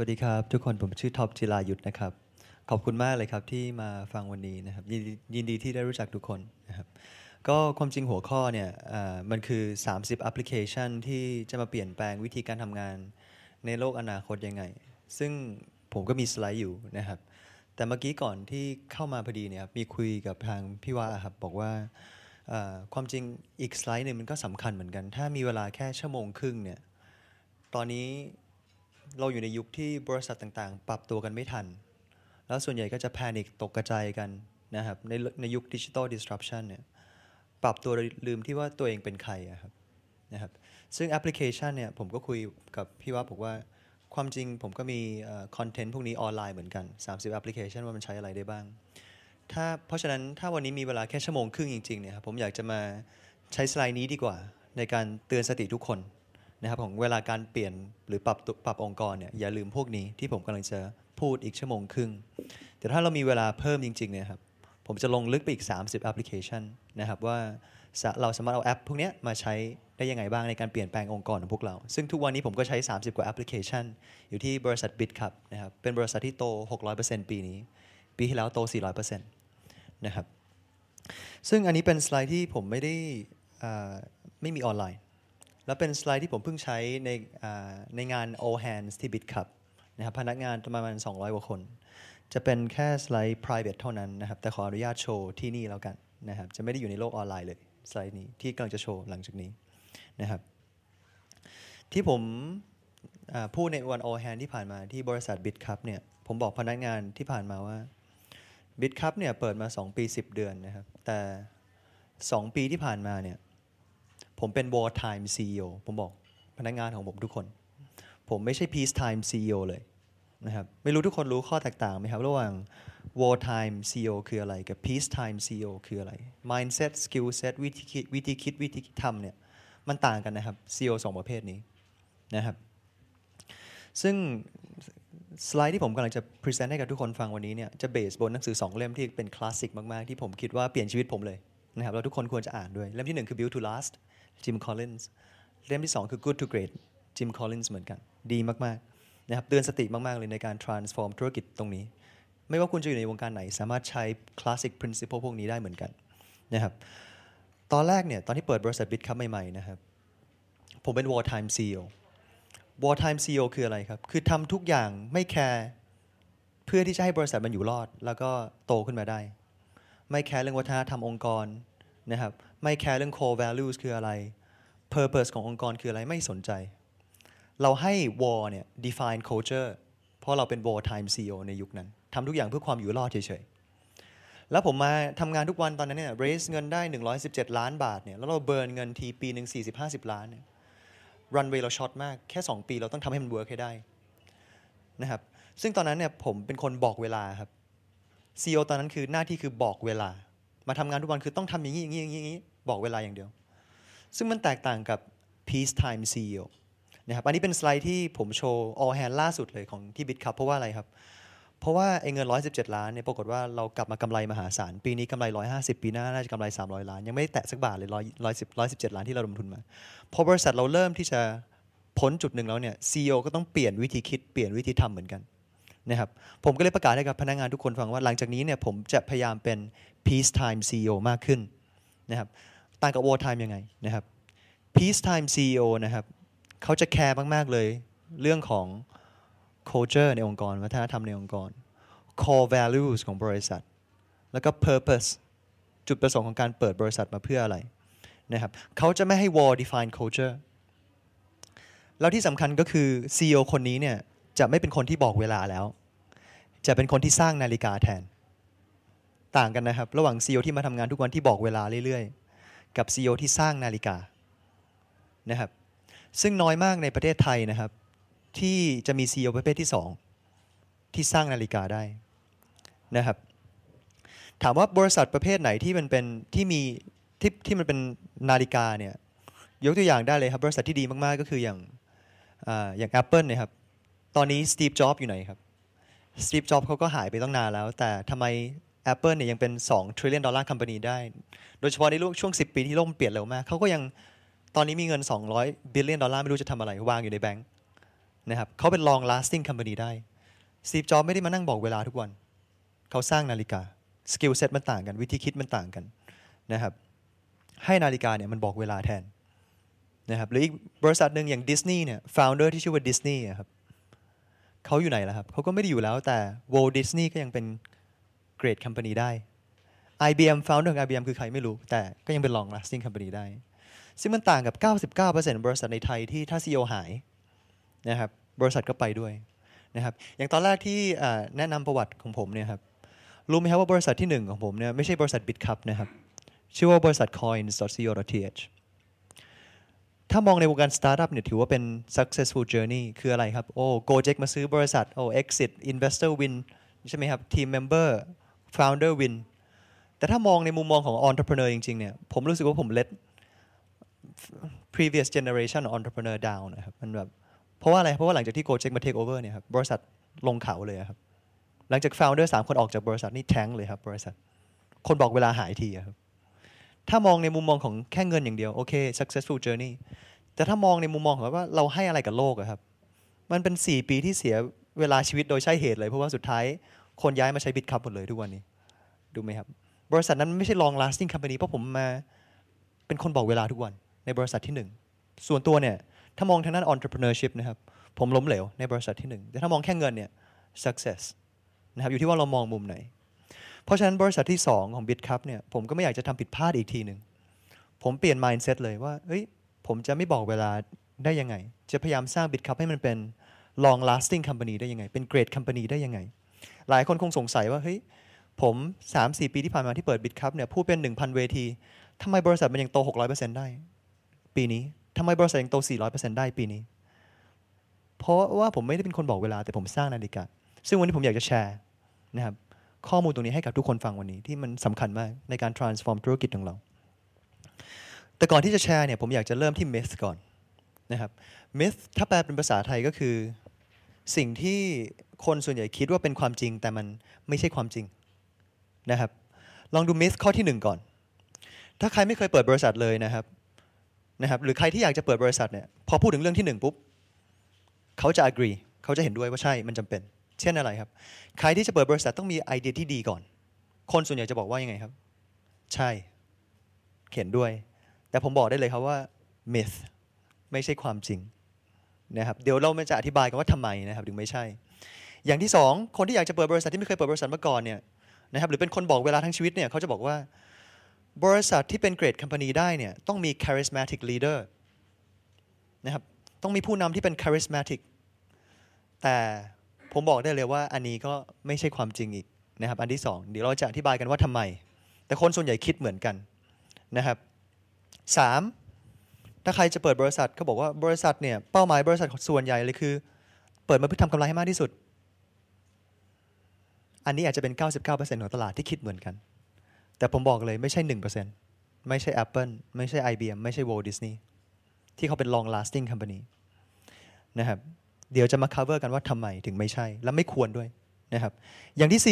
วัสดีครับ ทุกคนผมชื่อท็อปจิรายุทธนะครับ ขอบคุณมากเลยครับที่มาฟังวันนี้นะครับยยินดีที่ได้รู้จักทุกคนนะครับก็ความจริงหัวข้อเนี่ยมันคือ 30แอปพลิเคชัน ที่จะมาเปลี่ยนแปลงวิธีการทำงาน ในโลกอนาคตยังไง ซึ่งผมก็มีสไลด์อยู่นะครับแต่เมื่อกี้ก่อนที่เข้ามาพอดีเนี่ยมีคุยกับทางพี่ว่าครับบอกว่าความจริงอีกสไลด์หนึ่งมันก็สำคัญเหมือนกัน ถ้ามีเวลาแค่ชั่วโมงครึ่งเนี่ยตอนนี้เราอยู่ในยุคที่บริษัทต่างๆ ปรับตัวกันไม่ทัน แล้วส่วนใหญ่ก็จะแพนิคตกกระจายกันนะครับในในยุคดิจิทัลดิสรัปชันเนี่ยปรับตัวลืมที่ว่าตัวเองเป็นใครครับนะครับซึ่งแอปพลิเคชันเนี่ยผมก็คุยกับพี่วัาบอกว่าความจริงผมก็มีคอนเทนต์พวกนี้ออนไลน์เหมือนกัน 30แอปพลิเคชันว่ามันใช้อะไรได้บ้าง ถ้าเพราะฉะนั้นถ้าวันนี้มีเวลาแค่ชั่วโมงครึ่งจริงๆเนี่ยครับผมอยากจะมาใช้สไลด์นี้ดีกว่า ในการเตือนสติทุกคนนะครับของเวลาการเปลี่ยนหรือปรับปรับองค์กรเนี่ยอย่าลืมพวกนี้ที่ผมกำลังจะพูดอีกชั่วโมงครึ่ง แต่ถ้าเรามีเวลาเพิ่มจริงๆเนี่ยครับผมจะลงลึกไปอีก 30แอปพลิเคชันนะครับว่าเราสามารถเอาแอปพวกนี้มาใช้ได้ยังไงบ้าง ในการเปลี่ยนแปลงองค์กรของพวกเรา ซึ่งทุกวันนี้ผมก็ใช้ 30 กว่าแอปพลิเคชัน อยู่ที่บริษัท Bit ครับนะครับเป็นบริษัทที่โต 600%ปีนี้ ปีที่แล้วโต 400%นะครับซึ่งอันนี้เป็นสไลด์ที่ผมไม่ได้ไม่มีออนไลน์แล้วเป็นสไลด์ที่ผมเพิ่งใช้ในในงาน All Hands ที่บิดครับนะครับพนักงานประมาณ 200กว่าคน จะเป็นแค่สไลด์ private เท่านั้นนะครับ แต่ขออนุญาตโชว์ที่นี่แล้วกันนะครับจะไม่ได้อยู่ในโลกออนไลน์เลย สไลด์นี้ที่กำลังจะโชว์หลังจากนี้นะครับที่ผมพูดในวัน All Hand s ที่ผ่านมาที่บริษัทบิดครับเนี่ยผมบอกพนักงานที่ผ่านมาว่าบิดครับเนี่ยเปิดมา 2 ปี 10 เดือนนะครับแต่ 2 ปีที่ผ่านมาเนี่ยผมเป็น war time CEO ผมบอกพนักงานของผมทุกคน ผมไม่ใช่ peace time CEO เลยนะครับ ไม่รู้ทุกคนรู้ข้อแตกต่างไหมครับ ระหว่าง war time CEO คืออะไรกับ peace time CEO คืออะไร mindset skill set วิธีคิดวิธีคิดวิธีทำเนี่ยมันต่างกันนะครับ CEO สองประเภทนี้นะครับซึ่ง สไลด์ที่ผมกำลังจะพรีเซนต์ให้กับทุกคนฟังวันนี้เนี่ยจะเบสบนหนังสือ2 เล่มที่เป็นคลาสสิกมาก ๆ ที่ผมคิดว่าเปลี่ยนชีวิตผมเลยนะครับเราทุกคนควรจะอ่านด้วยเล่มที่1คือ Build to Last จิม คอลลินส์ เล่มที่ 2 คือ Good to Great จิม คอลลินส์ เหมือนกัน ดีมาก ๆ นะครับ เตือนสติมาก ๆ เลยในการ transform ธุรกิจตรงนี้ ไม่ว่าคุณจะอยู่ในวงการไหน สามารถใช้ classic principle พวกนี้ได้เหมือนกันนะครับ ตอนแรกเนี่ย ตอนที่เปิดบริษัทบิตครับใหม่ ๆ นะครับ ผมเป็น war time CEO war time CEO คืออะไรครับ คือทำทุกอย่างไม่แคร์ เพื่อที่จะให้บริษัทมันอยู่รอด แล้วก็โตขึ้นมาได้ ไม่แคร์เรื่องวัฒนธรรมองค์กรนะครับไม่แคร์เรื่อง core values คืออะไร purpose ขององค์กรคืออะไรไม่สนใจ เราให้ war เนี่ย define culture เพราะเราเป็น war time CEO ในยุคนั้นทำทุกอย่างเพื่อความอยู่รอดเฉยๆ แล้วผมมาทำงานทุกวันตอนนั้นเนี่ย raise เงินได้ 117 ล้านบาทเนี่ยแล้วเราเบิร์นเงินทีปีหนึ่ง40-50 ล้านเนี่ย runway เราช็อตมาก แค่ 2 ปีเราต้องทำให้มัน work ให้ได้นะครับซึ่งตอนนั้นเนี่ยผมเป็นคนบอกเวลาครับ CEO ตอนนั้นคือหน้าที่คือบอกเวลามาทำงานทุกวันคือต้องทำอย่างนี้อย่างนี้อย่างนี้บอกเวลาอย่างเดียว ซึ่งมันแตกต่างกับ peace time CEO นะครับอันนี้เป็นสไลด์ที่ผมโชว์ all hand ล่าสุดเลยของที่บิตครับเพราะว่าอะไรครับเพราะว่าไอ้เงิน 117 ล้านเนี่ยปรากฏว่าเรากลับมากำไรมหาศาลปีนี้กำไร 150 ปีหน้าน่าจะกำไร 300 ล้านยังไม่ได้แตะสักบาทเลย 110 117 ล้านที่เราลงทุนมาพอบริษัทเราเริ่มที่จะพ้นจุดหนึ่งแล้วเนี่ย CEO ก็ต้องเปลี่ยนวิธีคิดเปลี่ยนวิธีทำเหมือนกันนะครับผมก็เลยประกาศให้กับพนักงานทุกคนฟังว่าหลังจากนี้เนี่ยผมจะพยายามเป็น peace time CEO มากขึ้นนะครับต่างกับ war time ยังไงนะครับ peace time CEO นะครับเขาจะแคร์มาก ๆ เลยเรื่องของ culture ในองค์กร วัฒนธรรมในองค์กร core values ของบริษัท แล้วก็ purpose จุดประสงค์ของการเปิดบริษัทมาเพื่ออะไรนะครับเขาจะไม่ให้ war define culture แล้วที่สำคัญก็คือ CEO คนนี้เนี่ยจะไม่เป็นคนที่บอกเวลาแล้ว จะเป็นคนที่สร้างนาฬิกาแทน ต่างกันนะครับ ระหว่างซีอที่มาทำงานทุกวันที่บอกเวลาเรื่อยๆ กับซีอที่สร้างนาฬิกานะครับ ซึ่งน้อยมากในประเทศไทยนะครับ ที่จะมีซีอประเภทที่ 2 ที่สร้างนาฬิกาได้นะครับ ถามว่าบริษัทประเภทไหนที่มันเป็นที่มีที่ที่มันเป็นนาฬิกาเนี่ย ยกตัวอย่างได้เลยครับ บริษัทที่ดีมากๆ ก็คืออย่างอย่าง Apple นะครับตอนนี้สตีฟจ็อบอยู่ไหนครับ สตีฟจ็อบเขาก็หายไปตั้งนานแล้ว แต่ทำไม Apple เนี่ยยังเป็น2 trillion ดอลลาร์คัม a านีได้ โดยเฉพาะในช่วง 10 ปีที่โลกเปลี่ยนเร็วมากเขาก็ยังตอนนี้มีเงิน 200 billion ดอลลาร์ไม่รู้จะทำอะไรวางอยู่ในแบงค์นะครับเขาเป็น long lasting company ได้สตีฟจ็อบไม่ได้มานั่งบอกเวลาทุกวันเขาสร้างนาฬิกาสกิลเซ็ตมันต่างกัน วิธีคิดมันต่างกันนะครับให้นาฬิกาเนี่ยมันบอกเวลาแทนนะครับหรืออีกบริษัทหนึ่งอย่างดิสนีย์เนี่ยฟาวเดอร์ที่ชื่อว่าดิสนีย์ครับเขาอยู่ไหนแล้วครับเขาก็ไม่ได้อยู่แล้วแต่ Walt Disney ก็ยังเป็น great company ได้ IBM founder ของ IBM คือใครไม่รู้แต่ก็ยังเป็น long lasting company ได้ ซึ่งมันต่างกับ 99%บริษัทในไทยที่ถ้า CEO หายนะครับบริษัทก็ไปด้วยนะครับอย่างตอนแรกที่แนะนำประวัติของผมเนี่ยครับรู้ไหมครับว่าบริษัทที่1ของผมเนี่ยไม่ใช่บริษัท Bitcup นะครับชื่อว่าบริษัท coins.co.th ถ้ามองในวงการสตาร์ทอัพเนี่ยถือว่าเป็น successful journey คืออะไรครับ โอ้ Gojek มาซื้อบริษัท โอ้ exit investor win ใช่ไหมครับ team member founder win แต่ถ้ามองในมุมมองของ entrepreneur จริงๆ เนี่ยผมรู้สึกว่าผม let previous generation entrepreneur down นะครับ มันแบบ เพราะว่าอะไร เพราะว่าหลังจากที่ Gojek มา take over เนี่ยครับบริษัทลงเขาเลยครับ หลังจาก founder 3 คนออกจากบริษัทนี่แท้งเลยครับบริษัท คนบอกเวลาหายทีครับถ้ามองในมุมมองของแค่เงินอย่างเดียว โอเค successful journey แต่ถ้ามองในมุมมองของว่าเราให้อะไรกับโลกอะครับมันเป็น 4 ปีที่เสียเวลาชีวิตโดยใช่เหตุเลย เพราะว่าสุดท้ายคนย้ายมาใช้บิตคัพหมดเลยทุกวันนี้ดูไหมครับ บริษัทนั้นไม่ใช่ long lasting company เพราะผมมาเป็นคนบอกเวลาทุกวัน ในบริษัทที่ 1ส่วนตัวเนี่ย ถ้ามองทางด้าน entrepreneurship นะครับผมล้มเหลว ในบริษัทที่1แต่ถ้ามองแค่เงินเนี่ย success นะครับอยู่ที่ว่าเรามองมุมไหนเพราะฉะนั้นบริษัทที่ 2 ของ Bit ค u ัเนี่ยผมก็ไม่อยากจะทำผิดพลาดอีกทีหนึ่งผมเปลี่ยน mindset เลยว่าเอ้ย ผมจะไม่บอกเวลาได้ยังไง จะพยายามสร้าง Bit ค u ัให้มันเป็น long lasting company ได้ยังไง เป็น great company ได้ยังไง หลายคนคงสงสัยว่าเฮ้ยผม 3-4 ปีที่ผ่านมาที่เปิด Bit ค u ัเนี่ยพูดเป็น 1,000 เวทีทำไมบริษัทมันยังโต 600%ได้ปีนี้ทำไมบริษัทยังโต400%ได้ ปีนี้ เพราะว่าผมไม่ได้เป็นคนบอกเวลาแต่ผมสร้างนาฬิกาซึ่งวันนี้ผมอยากจะแชร์นะครับข้อมูลตรงนี้ให้กับทุกคนฟังวันนี้ที่มันสำคัญมากในการ transform ธุรกิจของเรา แต่ก่อนที่จะแชร์เนี่ยผมอยากจะเริ่มที่ myth ก่อนนะครับ myth ถ้าแปลเป็นภาษาไทยก็คือ สิ่งที่คนส่วนใหญ่คิดว่าเป็นความจริงแต่มันไม่ใช่ความจริงนะครับ ลองดู myth ข้อที่ 1 ก่อน ถ้าใครไม่เคยเปิดบริษัทเลยนะครับนะครับหรือใครที่อยากจะเปิดบริษัทเนี่ยพอพูดถึงเรื่องที่1ปุ๊บเขาจะ agree เขาจะเห็นด้วยว่าใช่มันจำเป็นเช่นอะไรครับ ใครที่จะเปิดบริษัทต้องมีไอเดียที่ดีก่อน คนส่วนใหญ่จะบอกว่ายังไงครับ ใช่เขียนด้วย แต่ผมบอกได้เลยครับว่า myth ไม่ใช่ความจริงนะครับ เดี๋ยวเราจะอธิบายกันว่าทำไมนะครับถึงไม่ใช่ อย่างที่2คนที่อยากจะเปิดบริษัทที่ไม่เคยเปิดบริษัทมาก่อนเนี่ยนะครับ หรือเป็นคนบอกเวลาทั้งชีวิตเนี่ยเขาจะบอกว่า บริษัทที่เป็นเกรดคัมพานีได้เนี่ยต้องมี charismatic leader นะครับ ต้องมีผู้นำที่เป็น charismatic แต่ผมบอกได้เลยว่าอันนี้ก็ไม่ใช่ความจริงอีกนะครับ อันที่2เดี๋ยวเราจะอธิบายกันว่าทำไม แต่คนส่วนใหญ่คิดเหมือนกันนะครับ 3. ถ้าใครจะเปิดบริษัทเขาบอกว่าบริษัทเนี่ยเป้าหมาย บริษัทส่วนใหญ่เลยคือ เปิดมาเพื่อทำกำไรให้มากที่สุด อันนี้อาจจะเป็น 99%ของตลาดที่คิดเหมือนกัน แต่ผมบอกเลยไม่ใช่1%ไม่ใช่ Apple ไม่ใช่ IBM ไม่ใช่ Walt Disney ที่เขาเป็น long lasting company นะครับเดี๋ยวจะมา cover กันว่าทำไมถึงไม่ใช่ และไม่ควรด้วยนะครับ อย่างที่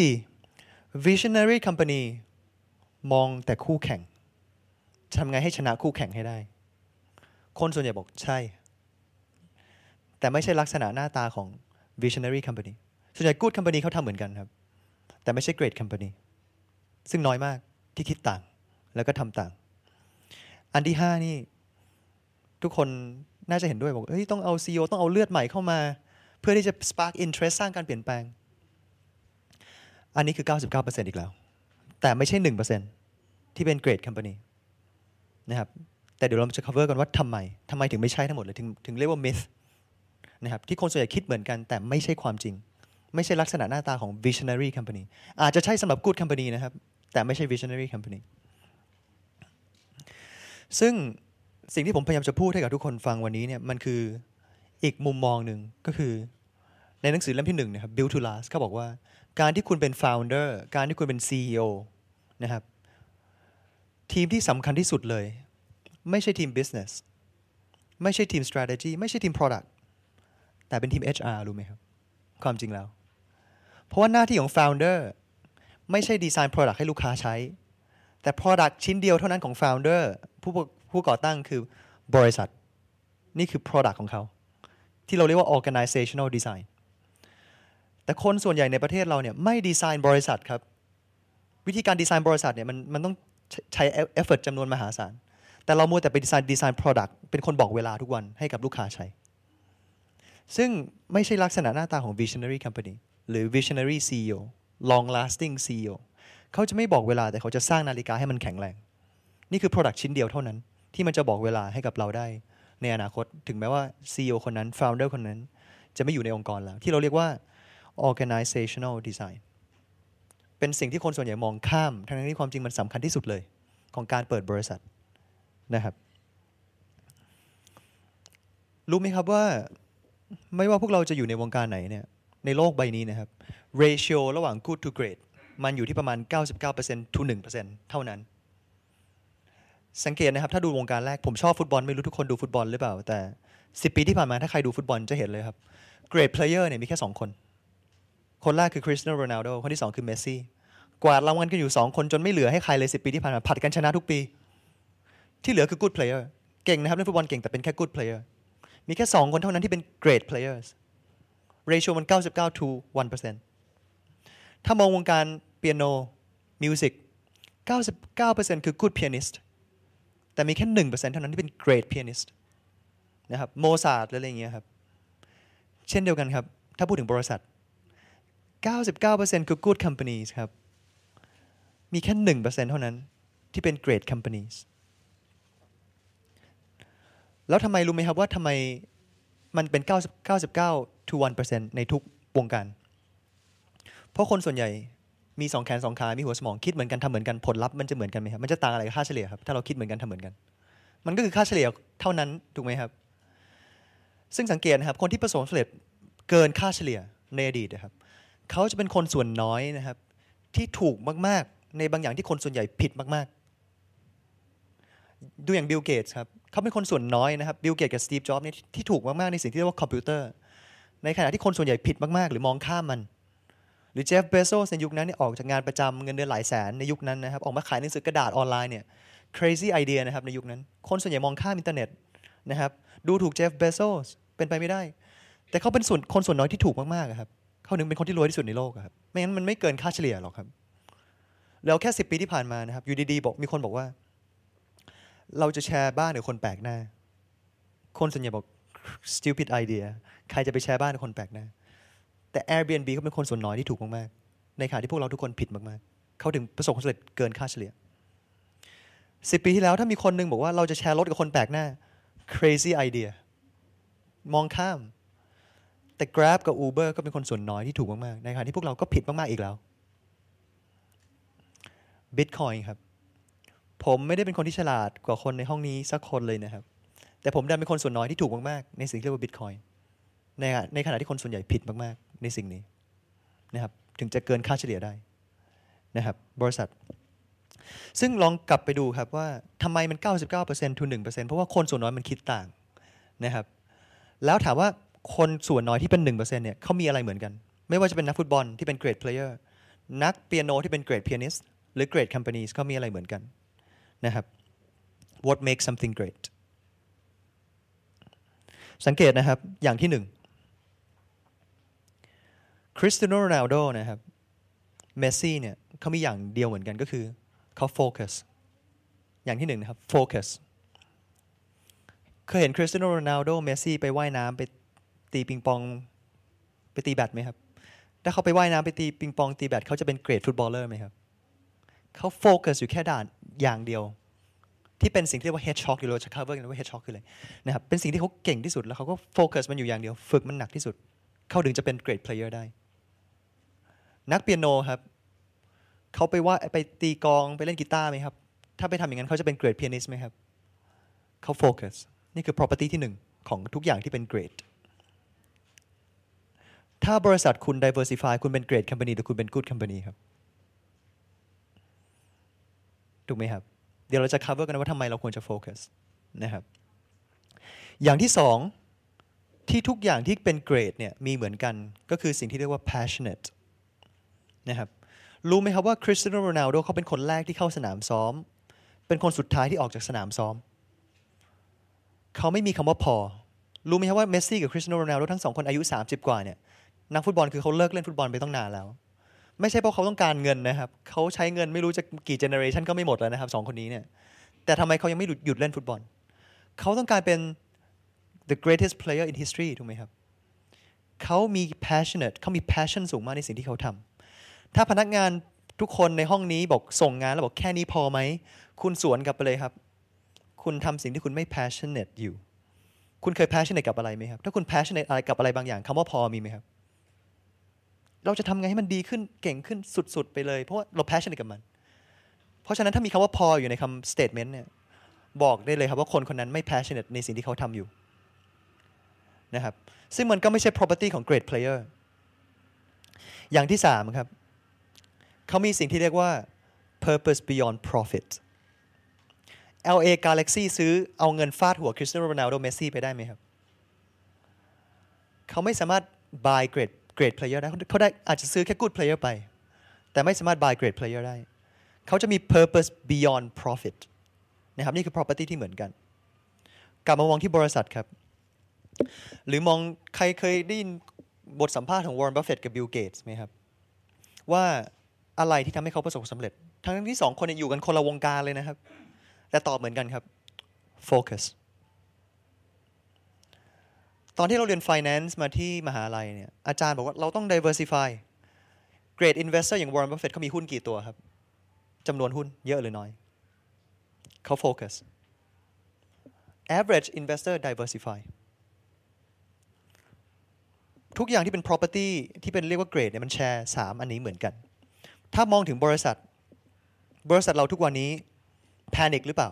4 visionary company มองแต่คู่แข่งทำไงให้ชนะคู่แข่งให้ได้ คนส่วนใหญ่บอกใช่ แต่ไม่ใช่ลักษณะหน้าตาของ visionary company ส่วนใหญ่ good company เขาทำเหมือนกันครับ แต่ไม่ใช่ great company ซึ่งน้อยมากที่คิดต่างแล้วก็ทำต่าง อันที่ 5 นี่ ทุกคนน่าจะเห็นด้วยบอกเฮ้ยต้องเอา CEO ต้องเอาเลือดใหม่เข้ามา เพื่อที่จะ spark interest สร้างการเปลี่ยนแปลง อันนี้คือ 99%อีกแล้ว แต่ไม่ใช่ 1%ที่เป็นเกรด company นะครับแต่เดี๋ยวเราจะ cover กันว่าทำไมทำไมถึงไม่ใช่ทั้งหมดเลยถึงถึงเรียกว่า myth นะครับที่คนส่วนใหญ่คิดเหมือนกันแต่ไม่ใช่ความจริง ไม่ใช่ลักษณะหน้าตาของ visionary company อาจจะใช่สำหรับ good company นะครับแต่ไม่ใช่ visionary company ซึ่งสิ่งที่ผมพยายามจะพูดให้กับทุกคนฟังวันนี้เนี่ยมันคืออีกมุมมองหนึ่งก็คือในหนังสือเล่มที่หนึ่งนะครับ Build to Last เขาบอกว่าการที่คุณเป็น founder การที่คุณเป็น CEO นะครับ ทีมที่สำคัญที่สุดเลย ไม่ใช่ทีม business ไม่ใช่ทีม strategy ไม่ใช่ทีม product แต่เป็นทีม HR รู้ไหมครับ ความจริงแล้ว เพราะว่าหน้าที่ของ founder ไม่ใช่ดีไซน์ product ให้ลูกค้าใช้ แต่ product ชิ้นเดียวเท่านั้นของ founder ผู้ผู้ก่อตั้งคือบริษัท นี่คือ Product ของเขา ที่เราเรียกว่า organizational design แต่คนส่วนใหญ่ในประเทศเราเนี่ยไม่ดีไซน์บริษัทครับ วิธีการดีไซน์บริษัทเนี่ยมันมันต้องใช้เอฟเฟกต์จำนวนมหาศาล แต่เรามัวแต่ไปดีไซน์ดีไซน์ Product เป็นคนบอกเวลาทุกวันให้กับลูกค้าใช้ ซึ่งไม่ใช่ลักษณะหน้าตาของ visionary company หรือ visionary CEO long lasting CEO เขาจะไม่บอกเวลาแต่เขาจะสร้างนาฬิกาให้มันแข็งแรงนี่คือ Product ชิ้นเดียวเท่านั้นที่มันจะบอกเวลาให้กับเราได้ ในอนาคตถึงแม้ว่า CEO คนนั้น Founder คนนั้นจะไม่อยู่ในองค์กรแล้ว ที่เราเรียกว่า organizational design เป็นสิ่งที่คนส่วนใหญ่มองข้าม ทั้งที่ความจริงมันสำคัญที่สุดเลย ของการเปิดบริษัท นะครับ รู้ไหมครับว่าไม่ว่าพวกเราจะอยู่ในวงการไหนเนี่ยในโลกใบนี้นะครับ ratio ระหว่าง good to great มันอยู่ที่ประมาณ 99% to 1%เท่านั้นสังเกตนะครับถ้าดูวงการแรกผมชอบฟุตบอลไม่รู้ทุกคนดูฟุตบอลหรือเปล่าแต่สิปีที่ผ่านมาถ้าใครดูฟุตบอลจะเห็นเลยครับเกรดเพลเยอร์เนี่ยมีแค่ 2 คน คนแรกคือคริสเตียโนโรนัลโดคนที่ 2 คือเมสซี่กวาดรางวัลกันอยู่ 2 คนจนไม่เหลือให้ใครเลยสิปี ที่ผ่านมาผัดกันชนะทุกปี ที่เหลือคือกูดเพลเยอร์เก่งนะครับเล่นฟุตบอลเก่งแต่เป็นแค่กูดเพลเยอร์มีแค่ 2 คนเท่านั้นที่เป็นเกรดเพลเยอร์เรโซมัน99 to 1%ถ้ามองวงการเปียโนมิวสิก99%คือ good p i น n i s t แต่มีแค่หนึ่งเปอร์เซ็นต์เท่านั้นที่เป็นเกรดเปียโนิสต์นะครับโมซาร์ทอะไรอย่างเงี้ยครับ เช่นเดียวกันครับ ถ้าพูดถึงบริษัท 99%คือ good companies ครับ มีแค่ 1%เท่านั้นที่เป็น great companies แล้วทำไมรู้ไหมครับว่าทำไมมันเป็น 99 to 1%ในทุกวงการ เพราะคนส่วนใหญ่มีสองแขนสองขา มีหัวสมองคิดเหมือนกันทำเหมือนกันผลลัพธ์มันจะเหมือนกันไหมครับ มันจะต่างอะไรกับค่าเฉลี่ยครับถ้าเราคิดเหมือนกันทำเหมือนกัน มันก็คือค่าเฉลี่ยเท่านั้นถูกไหมครับ ซึ่งสังเกตนะครับ คนที่ประสบสำเร็จเกินค่าเฉลี่ยในอดีตนะครับเขาจะเป็นคนส่วนน้อยนะครับที่ถูกมากๆ ในบางอย่างที่คนส่วนใหญ่ผิดมากๆดูอย่างบิลเกตส์ครับเขาเป็นคนส่วนน้อยนะครับบิลเกตส์กับสตีฟจ็อบส์เนี่ยที่ถูกมากๆในสิ่งที่เรียกว่าคอมพิวเตอร์ ในขณะที่คนส่วนใหญ่ผิดมากๆ หรือมองข้ามมันหรือเจฟเบโซสในยุคนั้นเนี่ยออกจากงานประจำเงินเดือนหลายแสนในยุคนั้นนะครับออกมาขายหนังสือกระดาษออนไลน์เนี่ย crazy idea นะครับ ในยุคนั้น คนส่วนใหญ่มองข้ามอินเทอร์เน็ตนะครับดูถูกเจฟเบโซสเป็นไปไม่ได้ แต่เขาเป็นส่วนคนส่วนน้อยที่ถูกมากๆครับเขาหนึ่งเป็นคนที่รวยที่สุดในโลกครับ ไม่งั้นมันไม่เกินค่าเฉลี่ยหรอกครับ แล้วแค่ิบปีที่ผ่านมานะครับอยู่ดีๆบอกมีคนบอกว่า เราจะแชร์บ้านกับคนแปลกหน้าคนส่วนใหญ่บอก stupid idea ใครจะไปแชร์บ้านกับคนแปลกหน้าแต่ Airbnb เขาเป็นคนส่วนน้อยที่ถูกมากๆในขณะที่พวกเราทุกคนผิดมาก ๆเขาถึงประสบความสำเร็จเกินค่าเฉลี่ยสิปีที่แล้วถ้ามีคนนึงบอกว่าเราจะแชร์รถกับคนแปลกหน้า crazy idea มองข้ามแต่ Grab กับ Uber ก็เป็นคนส่วนน้อยที่ถูกมากๆในขณะที่พวกเราก็ผิดมากๆอีกแล้ว Bitcoin ครับ ผมไม่ได้เป็นคนที่ฉลาดกว่าคนในห้องนี้สักคนเลยนะครับ แต่ผมดันเป็นคนส่วนน้อยที่ถูกมากๆในสิ่งที่เรียกว่า Bitcoin ์ในขณะที่คนส่วนใหญ่ผิดมากในสิ่งนี้นะครับถึงจะเกินค่าเฉลี่ยได้นะครับ บริษัท ซึ่งลองกลับไปดูครับว่าทำไมมัน99%ทึง1%เพราะว่าคนส่วนน้อยมันคิดต่างนะครับ แล้วถามว่าคนส่วนน้อยที่เป็น1%เนี่ยเขามีอะไรเหมือนกันไม่ว่าจะเป็นนักฟุตบอลที่เป็นเกรดเพลเยอร์นักเปียโนที่เป็นเกรดเปียนิสหรือเกรดคัมปานีสเขามีอะไรเหมือนกันนะครับ what makes something great สังเกตนะครับอย่างที่หนึ่งคริสเตียโนโรนัลโดนะครับ เมสซี่ เนี่ยเขามี อย่าง เดียว เหมือนกัน ก็คือเขาโฟกัส อย่าง ที่หนึ่งนะครับ โฟกัส เคย เห็น คริสเตียโนโรนัลโดเมสซี่ ไป ว่ายน้ำไป ตีปิงปอง ไป ตีแบดไหมครับ ถ้าเขาไป ว่ายน้ำไป ตีปิงปอง ตีแบดเขาจะ เป็น เกรด ฟุตบอลเลอร์ไหมครับเขาโฟกัส อยู่แค่ด่าน อย่างเดียว ที่ เป็น สิ่งที่เรียกว่า เฮดช็อคอยู่เราจะ cover กันว่า เฮดช็อคคืออะไรนะครับ เป็น สิ่ง ที่เขาเก่งที่สุดแล้วเขาก็โฟกัสมันอยู่อย่างเดียว ฝึกมันหนักที่สุด เขาถึงจะเป็นเกรดเพลเยอร์ได้นักเปียโนครับเขาไปว่าไปตีกองไปเล่นกีตาร์ไหมครับถ้าไปทำอย่างนั้นเขาจะเป็นเกรดเปียโนิสไหมครับเขาโฟกัสนี่คือ property ที่1 ของทุกอย่างที่เป็นเกรดถ้าบริษัทคุณ diversify คุณเป็นเกรดคัมภีร์หรือคุณเป็นกู o ดคัมภีร์ครับถูกไหมครับเดี๋ยวเราจะ cover กันว่าทำไมเราควรจะโฟกัสนะครับอย่างที่สองที่ทุกอย่างที่เป็นเกรดเนี่ยมีเหมือนกัน ก็คือสิ่งที่เรียกว่า passionate นะครับรู้ไหมครับว่าคริสเตียโนโรนัลโดเขาเป็นคนแรกที่เข้าสนามซ้อม เป็นคนสุดท้ายที่ออกจากสนามซ้อม เขาไม่มีคำว่าพอรู้ไหมครับว่าเมสซี่กับคริสเตียโนโรนัลโดทั้งสองคนอายุ30 กว่าเนี่ยนักฟุตบอลคือเขาเลิกเล่นฟุตบอลไปต้องนานแล้ว ไม่ใช่เพราะเขาต้องการเงินนะครับเขาใช้เงินไม่รู้จะกี่เจเนอเรชันก็ไม่หมดแล้วนะครับสองคนนี้เนี่ยแต่ทำไมเขายังไม่หยุดเล่นฟุตบอลเขาต้องการเป็น the greatest player in history ถูกไหมครับเขามี passionate เขามี passion สูงมากในสิ่งที่เขาทำถ้าพนักงานทุกคนในห้องนี้บอกส่งงานแล้วบอกแค่นี้พอไหม คุณสวนกลับไปเลยครับ คุณทำสิ่งที่คุณไม่ passionate อยู่ คุณเคย passionate กับอะไรไหมครับ ถ้าคุณ passionate อะไรกับอะไรบางอย่าง คำว่าพอมีไหมครับ เราจะทำไงให้มันดีขึ้นเก่งขึ้นสุดๆไปเลยเพราะว่าเรา passionate กับมัน เพราะฉะนั้นถ้ามีคำว่าพออยู่ในคำ statement เนี่ย บอกได้เลยครับว่าคนคนนั้นไม่ passionate ในสิ่งที่เขาทำอยู่นะครับ ซึ่งมันก็ไม่ใช่ property ของ great player อย่างที่สามครับเขา มี สิ่ง ที่ เรียกว่า purpose beyond profit LA Galaxy ซื้อเอาเงินฟาดหัวคริสเตียโนโรนัลโดเมสซี่ไปได้ไหมครับ เขาไม่สามารถ buy grade grade player ได้เขาได้อาจจะซื้อแค่ good player ไป แต่ไม่สามารถ buy grade player ได้ เขาจะมี purpose beyond profit นะครับนี่คือ property ที่เหมือนกันกลับมามองที่บริษัทครับ หรือมองใครเคยได้ยินบทสัมภาษณ์ของ w a r r น n b u เฟ e t ์กับบิลเกตส์ไหมครับว่าอะไรที่ทำให้เขาประสบความสำเร็จ ทั้งที่สองคนอยู่กันคนละวงการเลยนะครับ แต่ตอบเหมือนกันครับโฟกัสตอนที่เราเรียน finance มาที่มหาลัยเนี่ย อาจารย์บอกว่าเราต้อง diversify เกรด investor อย่าง Warren Buffett เขามีหุ้นกี่ตัวครับจำนวนหุ้นเยอะหรือน้อยเขาโฟกัส average investor diversify ทุกอย่างที่เป็น property ที่เป็นเรียกว่าเกรดเนี่ยมันแชร์ 3 อันนี้เหมือนกันถ้ามองถึงบริษัทบริษัทเราทุกวันนี้แพนิคหรือเปล่า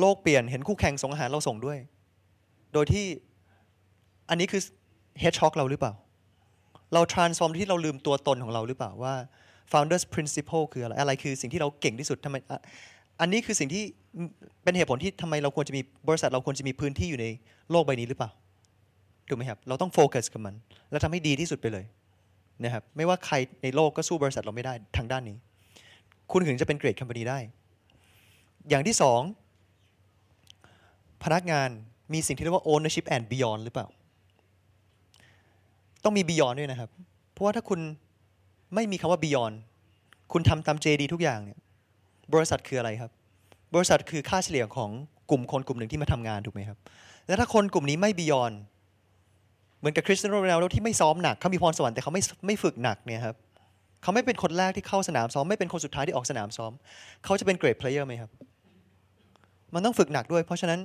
โลกเปลี่ยนเห็นคู่แข่งส่งอาหารเราส่งด้วย โดยที่อันนี้คือเฮดช็อกเราหรือเปล่า เรา transform ที่เราลืมตัวตนของเราหรือเปล่าว่า founders principle คืออะไรอะไรคือสิ่งที่เราเก่งที่สุดทำไมอันนี้คือสิ่งที่เป็นเหตุผลที่ทำไมเราควรจะมีบริษัทเราควรจะมีพื้นที่อยู่ในโลกใบนี้หรือเปล่าถูกไหมครับ เราต้องโฟกัสกับมัน และทำให้ดีที่สุดไปเลยนะครับไม่ว่าใครในโลกก็สู้บริษัทเราไม่ได้ทางด้านนี้ คุณถึงจะเป็นเกรดคัมพานีได้ อย่างที่สองพนักงานมีสิ่งที่เรียกว่า ownership and beyond หรือเปล่า ต้องมี beyond ด้วยนะครับเพราะว่าถ้าคุณไม่มีคำว่า beyond คุณทำตาม JD ทุกอย่างเนี่ยบริษัทคืออะไรครับ บริษัทคือค่าเฉลี่ยของกลุ่มคนกลุ่มหนึ่งที่มาทำงานถูกไหมครับแล้วถ้าคนกลุ่มนี้ไม่ beyond เหมือนกับคริสเตียโนโรนัลโดที่ไม่ซ้อมหนักเขามีพรสวรรค์แต่เขาไม่ไม่ฝึกหนักเนี่ยครับเขาไม่เป็นคนแรกที่เข้าสนามซ้อมไม่เป็นคนสุดท้ายที่ออกสนามซ้อมเขาจะเป็นเกรดเพลเยอร์ไหมครับมันต้องฝึกหนักด้วย เพราะฉะนั้น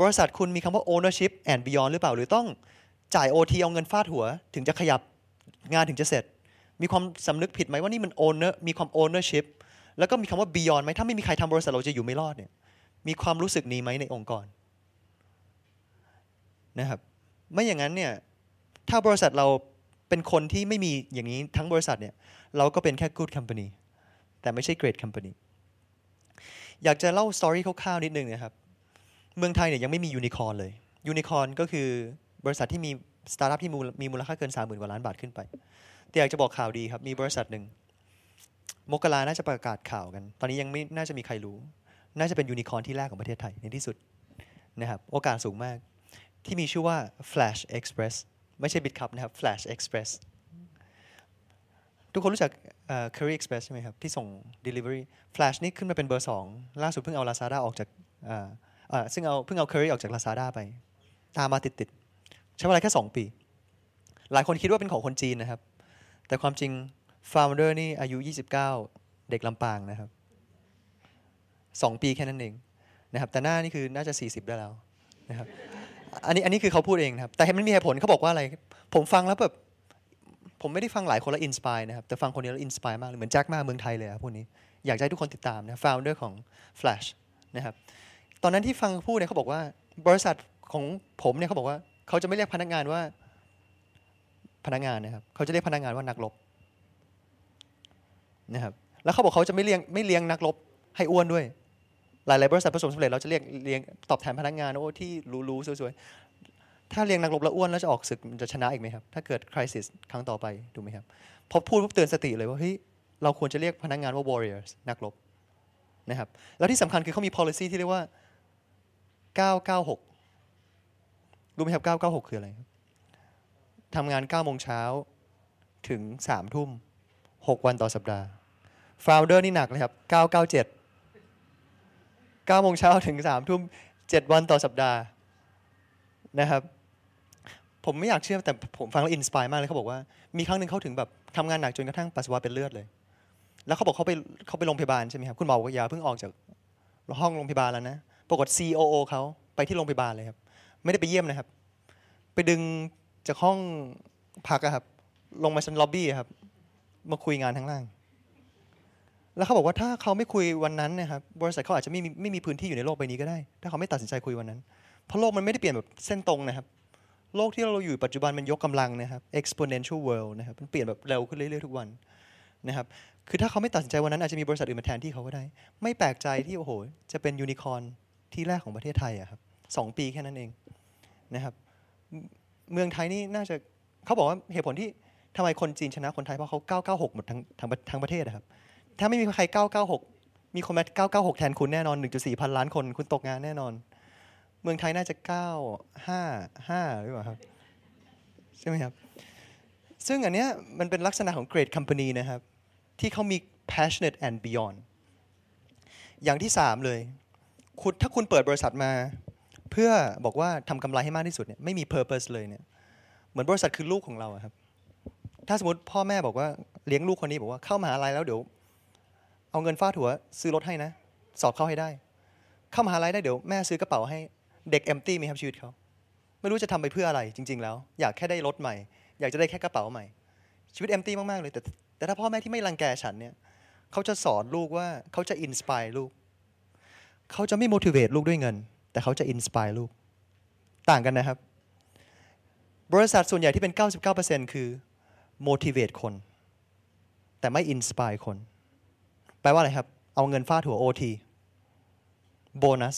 บริษัทคุณมีคำว่า ownership and beyond หรือเปล่าหรือต้องจ่าย OT เอาเงินฟาดหัวถึงจะขยับงานถึงจะเสร็จ มีความสำนึกผิดไหมว่านี่มัน owner มีความ ownership แล้วก็มีคำว่า beyond ไหมถ้าไม่มีใครทำบริษัทเราจะอยู่ไม่รอดเนี่ยมีความรู้สึกนี้ไหมในองค์กรนะครับไม่อย่างนั้นเนี่ยถ้าบริษัทเราเป็นคนที่ไม่มีอย่างนี้ทั้งบริษัทเนี่ยเราก็เป็นแค่ good company แต่ไม่ใช่ great company อยากจะเล่าสตอรี่คร่าวๆ นิดนึงนะครับ เมืองไทยเนี่ยยังไม่มียูนิคอร์เลยยูนิคอร์ก็คือบริษัทที่มีสตาร์ทอัพที่มีมูลค่าเกิน3 0 0 0นกว่าล้านบาทขึ้นไป แต่อยากจะบอกข่าวดีครับ มีบริษัทหนึ่งมกราน่าจะประกาศข่าวกัน ตอนนี้ยังไม่น่าจะมีใครรู้ น่าจะเป็นยูนิคอร์ที่แรกของประเทศไทยในที่สุดนะครับ โอกาสสูงมาก ที่มีชื่อว่า Flash Express ไม่ใช่บิตคัพนะครับ Flash Express ทุกคนรู้จัก Curry Express ใช่ไหมครับ ที่ส่ง delivery Flash นี่ขึ้นมาเป็นเบอร์ 2 ล่าสุดเพิ่งเอา Lazada ออกจาก ซึ่งเอาเพิ่งเอา Curry ออกจาก Lazada ไป ตามมาติดๆใช้เวลาแค่ 2 ปี หลายคนคิดว่าเป็นของคนจีนนะครับ แต่ความจริง founder นี่อายุ 29 เด็กลำปางนะครับ 2 ปีแค่นั้นเองนะครับแต่หน้านี่คือน่าจะ 40ได้แล้วนะครับอันนี้อันนี้คือเขาพูดเองครับแต่มันมีเหตุผลเขาบอกว่าอะไร ผมฟังแล้วแบบผมไม่ได้ฟังหลายคนแล้วอินสปายนะครับ แต่ฟังคนนี้แล้วอินสปายมากเลยเหมือนแจ็คมาเมืองไทยเลยครับพวกนี้อยากให้ทุกคนติดตามนะฟาวเดอร์ของ Flash นะครับตอนนั้นที่ฟังพูดเนี่ยเขาบอกว่า บริษัทของผมเนี่ยเขาบอกว่า เขาจะไม่เรียกพนักงานว่าพนักงานนะครับเขาจะเรียกพนักงานว่านักรบนะครับแล้วเขาบอกเขาจะไม่เลี้ยงไม่เลี้ยงนักรบให้อ้วนด้วยหลายๆบริษัทประสบสำเร็จเราจะเรียกเรียงตอบแทนพนักงานโอ้ที่รู้ๆสวยๆถ้าเรียงนักลบและอ้วนแล้วจะออกศึกจะชนะอีกไหมครับถ้าเกิดคริสิสครั้งต่อไปดูไหมครับพอพูดปุ๊บเตือนสติเลยว่าเฮ้ยเราควรจะเรียกพนักงานว่า warriors นักลบนะครับแล้วที่สำคัญคือเขามี policy ที่เรียกว่า 996 รู้ไหมครับ 996 คืออะไรทำงาน9โมงเช้าถึง3ทุ่ม 6 วันต่อสัปดาห์ฟาวเดอร์นี่หนักเลยครับ 997 9โมงเช้าถึง3ทุ่ม7วันต่อสัปดาห์นะครับ ผมไม่อยากเชื่อแต่ผมฟังแล้วอินสปายมากเลยเขาบอกว่ามีครั้งหนึ่งเขาถึงแบบทำงานหนักจนกระทั่งปัสสาวะเป็นเลือดเลยแล้วเขาบอกเขาไปเขาไปโรงพยาบาลใช่ไหมครับคุณหมอบอกยาเพิ่งออกจากห้องโรงพยาบาลแล้วนะปรากฏ COO เขาไปที่โรงพยาบาลเลยครับไม่ได้ไปเยี่ยมนะครับ ไปดึงจากห้องพักครับลงมาชั้นล็อบบี้ครับมาคุยงานทั้งล่างแล้วเขาบอกว่าถ้าเขาไม่คุยวันนั้นนะครับบริษัทเขาอาจจะไม่มีไม่มีพื้นที่อยู่ในโลกใบนี้ก็ได้ ถ้าเขาไม่ตัดสินใจคุยวันนั้นเพราะโลกมันไม่ได้เปลี่ยนแบบเส้นตรงนะครับโลกที่เราอยู่ปัจจุบันมันยกกำลังนะครับ exponential world นะครับมันเปลี่ยนแบบเร็วขึ้นเรื่อยๆ ทุกวันนะครับคือถ้าเขาไม่ตัดสินใจวันนั้นอาจจะมีบริษัทอื่นมาแทนที่เขาก็ได้ ไม่แปลกใจที่โอ้โห จะเป็นยูนิคอนที่แรกของประเทศไทยอะครับสองปีแค่นั้นเองนะครับเมืองไทยนี่น่าจะเขาบอกว่าเหตุผลที่ทำไมคนจีนชนะคนไทยเพราะเขา996หมดทั้งทั้งทั้งประเทศนะครับถ้าไม่มีใคร 996 มีคนมา996 แทน คุณแน่นอน 1.4 พันล้านคน คุณตกงานแน่นอน เมืองไทยน่าจะ 9 5 5 หรือเปล่าครับใช่ไหมครับ ซึ่งอันเนี้ยมันเป็นลักษณะของเกรดคัมพานีนะครับ ที่เขามี passionate and beyond อย่างที่3เลย คุณถ้าคุณเปิดบริษัทมา เพื่อบอกว่าทำกำไรให้มากที่สุดเนี่ย ไม่มี purpose เลยเนี่ย เหมือนบริษัทคือลูกของเราครับ ถ้าสมมติพ่อแม่บอกว่าเลี้ยงลูกคนนี้บอกว่าเข้ามหาลัยแล้วเดี๋ยวเอาเงินฟาดหัวซื้อรถให้นะสอบเข้าให้ได้ เข้ามหาลัยได้เดี๋ยวแม่ซื้อกระเป๋าให้เด็กเอมตี้มีครับชีวิตเขาไม่รู้จะทำไปเพื่ออะไรจริง ๆแล้ว อยากแค่ได้รถใหม่ อยากจะได้แค่กระเป๋าใหม่ ชีวิตเอมตี้มากๆเลยแต่แต่ถ้าพ่อแม่ที่ไม่รังแกฉันเนี่ยเขาจะสอนลูกว่าเขาจะอินสปายลูกเขาจะไม่โมดิเวตลูกด้วยเงิน แต่เขาจะอินสปายลูกต่างกันนะครับ บริษัทส่วนใหญ่ที่เป็น 99%คือ motivate คน แต่ไม่ inspire คนปลว่าอะไรครับ เอาเงินฟาดหัว OT โบนัส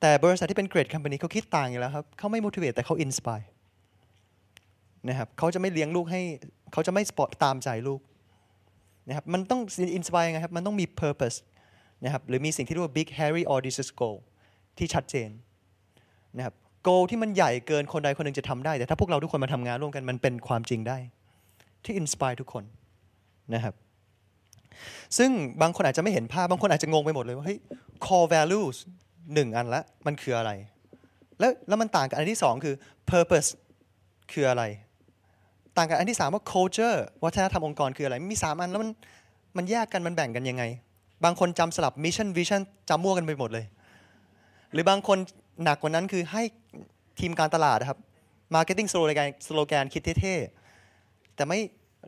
แต่บริษัทที่เป็นเกรดคัมภานีเขาคิดต่างอยู่แล้วครับ เขาไม่ motivate แต่เขา inspire นะครับเขาจะไม่เลี้ยงลูกให้เขาจะไม่สปอร์ตตามใจลูกนะครับ มันต้องอินสปายไงครับ มันต้องมี purpose นะครับ หรือมีสิ่งที่เรียกว่า big hairy audacious goal ที่ชัดเจนนะครับ goal ที่มันใหญ่เกินคนใดคนหนึ่งจะทำได้ แต่ ถ้าพวกเราทุกคนมาทำงานร่วมกัน มันเป็นความจริงได้ ที่อินสปายทุกคนนะครับซึ่งบางคนอาจจะไม่เห็นภาพบางคนอาจจะงงไปหมดเลยว่าเฮ้ย core values หนึ่งอันละมันคืออะไร แล้วแล้วมันต่างกับอันที่สองคือ purpose คืออะไรต่างกับอันที่สามว่า culture วัฒนธรรมองค์กรคืออะไรมีสามอันแล้วมันมันแยกกันมันแบ่งกันยังไง บางคนจำสลับ mission vision จำมั่วกันไปหมดเลย หรือบางคนหนักกว่านั้นคือให้ทีมการตลาดครับ marketing slogan slogan คิดเท่ๆแต่ไม่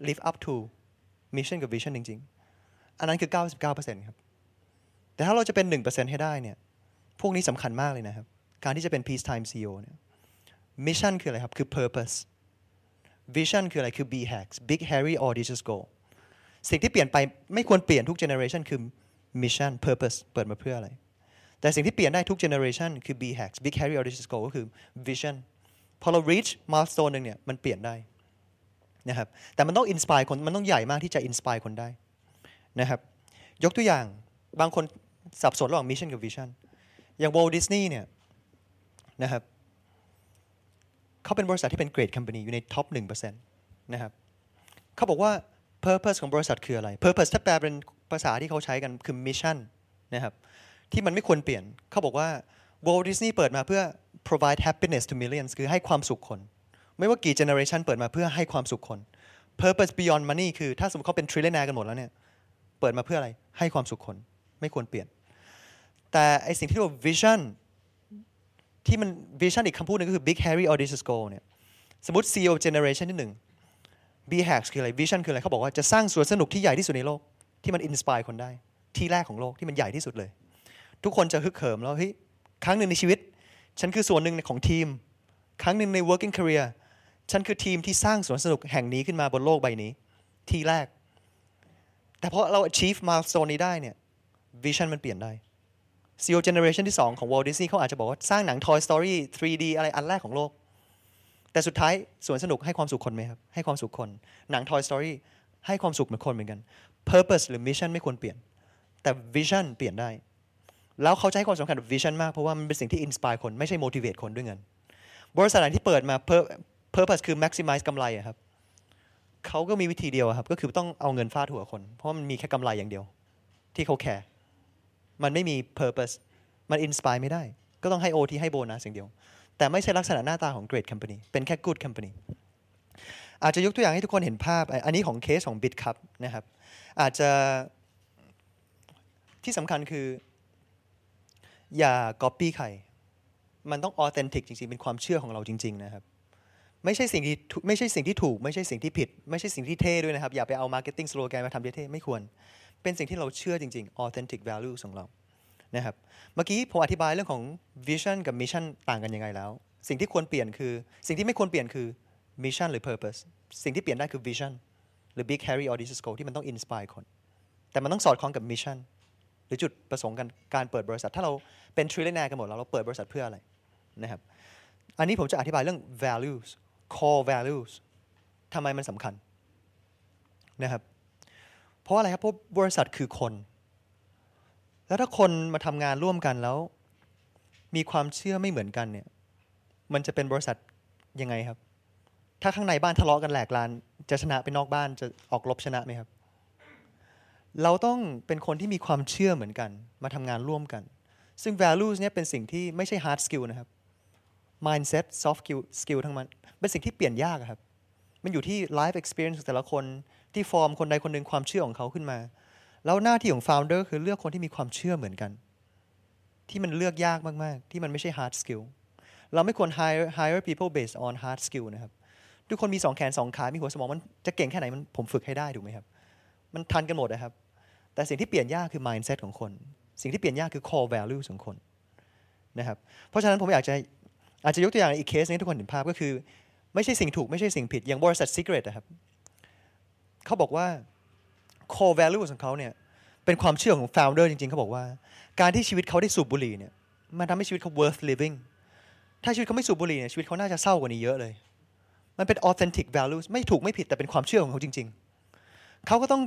live up to mission กับ vision จริงๆอันนั้นคือ 99%ครับ แต่ถ้าเราจะเป็น 1%ให้ได้เนี่ย พวกนี้สำคัญมากเลยนะครับ การที่จะเป็น peace time CEO เนี่ย มิชชั่นคืออะไรครับ คือ purpose vision คืออะไร คือ b hacks big hairy audacious goal สิ่งที่เปลี่ยนไปไม่ควรเปลี่ยนทุก generation คือ mission purpose เปิดมาเพื่ออะไร แต่สิ่งที่เปลี่ยนได้ทุก generation คือ b hacks big hairy audacious goal ก็คือ vision พอเรา reach milestone หนึ่งเนี่ย มันเปลี่ยนได้นะครับ แต่มันต้อง inspire คน มันต้องใหญ่มากที่จะ inspire คนได้นะครับยกตัวอย่างบางคนสับสนระหว่างมิชชั่นกับวิชั่นอย่างโวลดิสนีย์เนี่ยนะครับเขาเป็นบริษัทที่เป็นเกรดคอมพานีอยู่ในท็อปหนะครับเขาบอกว่า Purpose ของบริษัทคืออะไร Purpose ถ้าแปลเป็นภาษาที่เขาใช้กันคือมิชชั่นนะครับที่มันไม่ควรเปลี่ยนเขาบอกว่า Walt Disney เปิดมาเพื่อ provide happiness to millions คือให้ความสุขคน ไม่ว่ากี่ generation เปิดมาเพื่อให้ความสุขคน Purpose beyond money คือถ้าสมมติเขาเป็น trillionaire กันหมดแล้วเนี่ยเปิดมาเพื่ออะไร ให้ความสุขคน ไม่ควรเปลี่ยน แต่ไอสิ่งที่เรียกว่า vision ที่มัน vision อีกคำพูดนึงก็คือ big hairy audacious goal เนี่ย สมมติ CEO generation ที่หนึ่ง b h a c s คืออะไร vision คืออะไร เขาบอกว่าจะสร้างสวนสนุกที่ใหญ่ที่สุดในโลก ที่มัน inspire คนได้ ที่แรกของโลกที่มันใหญ่ที่สุดเลย ทุกคนจะฮึกเหิมแล้วเฮ้ย ครั้งหนึ่งในชีวิต ฉันคือส่วนหนึ่งของทีม ครั้งหนึ่งใน working career ฉันคือทีมที่สร้างสวนสนุกแห่งนี้ขึ้นมาบนโลกใบนี้ ที่แรกแต่พอเรา achieve milestone นี้ได้เนี่ย vision มันเปลี่ยนได้ CEO generation ที่2 ของ Walt Disney เขาอาจจะบอกว่าสร้างหนัง Toy Story 3D อะไรอันแรกของโลก แต่สุดท้ายสวนสนุกให้ความสุขคนไหมครับ ให้ความสุขคน หนัง Toy Story ให้ความสุขเหมือนคนเหมือนกัน purpose หรือ mission ไม่ควรเปลี่ยน แต่ vision เปลี่ยนได้แล้วเขาจะให้ความสำคัญกับ vision มากเพราะว่ามันเป็นสิ่งที่ inspire คนไม่ใช่ motivate คนด้วยเงินบริษัทไหนที่เปิดมา purpose คือ maximize กำไรครับเขาก็มีวิธีเดียวครับ ก็คือต้องเอาเงินฟาดหัวคนเพราะมันมีแค่กำไรอย่างเดียวที่เขาแคร์มันไม่มี purpose มันอินสปายไม่ได้ก็ต้องให้โอทีให้โบนัสอย่างเดียวแต่ไม่ใช่ลักษณะหน้าตาของ great company เป็นแค่ good company อาจจะยกตัวอย่างให้ทุกคนเห็นภาพอันนี้ของเคสของ Bit ครับนะครับอาจจะที่สำคัญคือ อย่าก๊อปปี้ใครมันต้องออเทนติกจริงๆเป็นความเชื่อของเราจริง ๆนะครับไม่ใช่สิ่งที่ไม่ใช่สิ่งที่ถูกไม่ใช่สิ่งที่ผิดไม่ใช่สิ่งที่เท่ด้วยนะครับอย่าไปเอามาร์เก็ตติ้งสโลแกนมาทำเท่ๆไม่ควร เป็นสิ่งที่เราเชื่อจริงๆ authentic value ของเรานะครับเมื่อกี้ผมอธิบายเรื่องของ vision กับ mission ต่างกันยังไงแล้ว สิ่งที่ควรเปลี่ยนคือ สิ่งที่ไม่ควรเปลี่ยนคือ mission หรือ purpose สิ่งที่เปลี่ยนได้คือ vision หรือ big h a i r y a u d a c i o u s goal ที่มันต้อง inspire คนแต่มันต้องสอดคล้องกับ mission หรือจุดประสงค์กันการเปิดบริษัท ถ้าเราเป็น trillionaire กันหมดแล้วเราเปิดบริษัทเพื่ออะไรนะครับอันนี้ผมจะอธิบายเรื่อง values core values ทำไมมันสำคัญนะครับ เพราะอะไรครับ เพราะบริษัทคือคน แล้วถ้าคนมาทำงานร่วมกันแล้ว มีความเชื่อไม่เหมือนกันเนี่ย มันจะเป็นบริษัทยังไงครับ ถ้าข้างในบ้านทะเลาะกันแหลกลานจะชนะไปนอกบ้านจะออกรบชนะไหมครับ เราต้องเป็นคนที่มีความเชื่อเหมือนกัน มาทำงานร่วมกัน ซึ่ง values เนี่ยเป็นสิ่งที่ไม่ใช่ hard skill นะครับ mindset soft skill skill ทั้งมันเป็นสิ่งที่เปลี่ยนยากครับ มันอยู่ที่ life experience ของแต่ละคนที่ฟอร์มคนใดคนหนึ่งความเชื่อของเขาขึ้นมาแล้วหน้าที่ของ founder คือเลือกคนที่มีความเชื่อเหมือนกัน ที่มันเลือกยากมากๆ ที่มันไม่ใช่ hard skill เราไม่ควร hire hire people based on hard skill นะครับทุกคนมีสองแขนสองขามีหัวสมองมันจะเก่งแค่ไหนมันผมฝึกให้ได้ถูกไหมครับ มันทันกันหมดนะครับแต่สิ่งที่เปลี่ยนยากคือ mindset ของคน สิ่งที่เปลี่ยนยากคือ core value ของคนนะครับเพราะฉะนั้นผมอยากจะอาจจะยกตัวอย่างอีกเคสนี้ทุกคนเห็นภาพก็คือ ไม่ใช่สิ่งถูกไม่ใช่สิ่งผิด อย่างบริษัทซิกเรตนะครับเขาบอกว่า core value ของเขาเนี่ยเป็นความเชื่อของ founder จริง ๆเขาบอกว่าการที่ชีวิตเขาได้สูบบุหรี่เนี่ยมันทำให้ชีวิตเขา worth living ถ้าชีวิตเขาไม่สูบบุหรี่เนี่ยชีวิตเขาน่าจะเศร้ากว่านี้เยอะเลย มันเป็น authentic values ไม่ถูกไม่ผิดแต่เป็นความเชื่อของเขาจริง ๆเขาก็ต้อง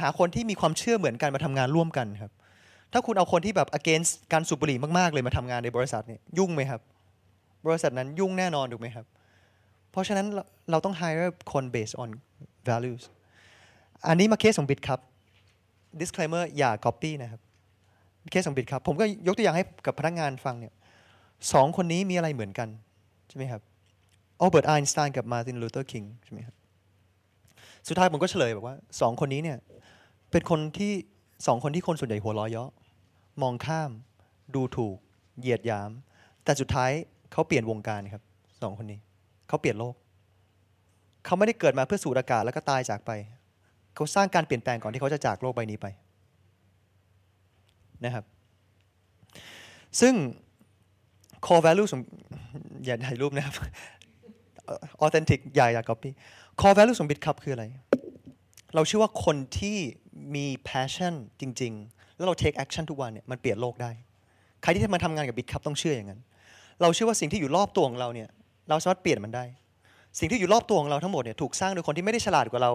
หาคนที่มีความเชื่อเหมือนกันมาทำงานร่วมกันครับ ถ้าคุณเอาคนที่แบบ against การสูบบุหรี่มากๆ เลยมาทำงานในบริษัทเนี่ยยุ่งไหมครับบริษัทนั้นยุ่งแน่นอนถูกไหมครับ เพราะฉะนั้นเราต้อง hire คน based on values อันนี้มาเคสของบิดครับ disclaimer อย่า copy นะครับ เคสของบิดครับ ผมก็ยกตัวอย่างให้กับพนักงานฟังเนี่ยสองคนนี้มีอะไรเหมือนกันใช่ไหมครับอัลเบิร์ตไอน์สไตน์กับมาร์ตินลูเทอร์คิงใช่ไหมครับ สุดท้ายผมก็เฉลยบอกว่าสองคนนี้เนี่ยเป็นคนที่สองคนที่คนส่วนใหญ่หัวล้อเยอะมองข้าม ดูถูก เหยียดยาม แต่สุดท้ายเขาเปลี่ยนวงการครับสองคนนี้ เขาเปลี่ยนโลก เขาไม่ได้เกิดมาเพื่อสูดอากาศแล้วก็ตายจากไป เขาสร้างการเปลี่ยนแปลงก่อนที่เขาจะจากโลกใบนี้ไปนะครับซึ่ง core value อย่าถ่ายรูปนะครับ authentic อย่าอย่า copy core value ของบิ t คั p คืออะไรเราเชื่อว่าคนที่มี passion จริงๆ แล้วเรา take action ทุกวันเนี่ยมันเปลี่ยนโลกได้ ใครที่มาทำงานกับบิ t คั p ต้องเชื่ออย่างนั้นเราเชื่อว่าสิ่งที่อยู่รอบตัวของเราเนี่ย เราสามารถเปลี่ยนมันได้ สิ่งที่อยู่รอบตัวของเราทั้งหมดเนี่ยถูกสร้างโดยคนที่ไม่ได้ฉลาดกว่าเรา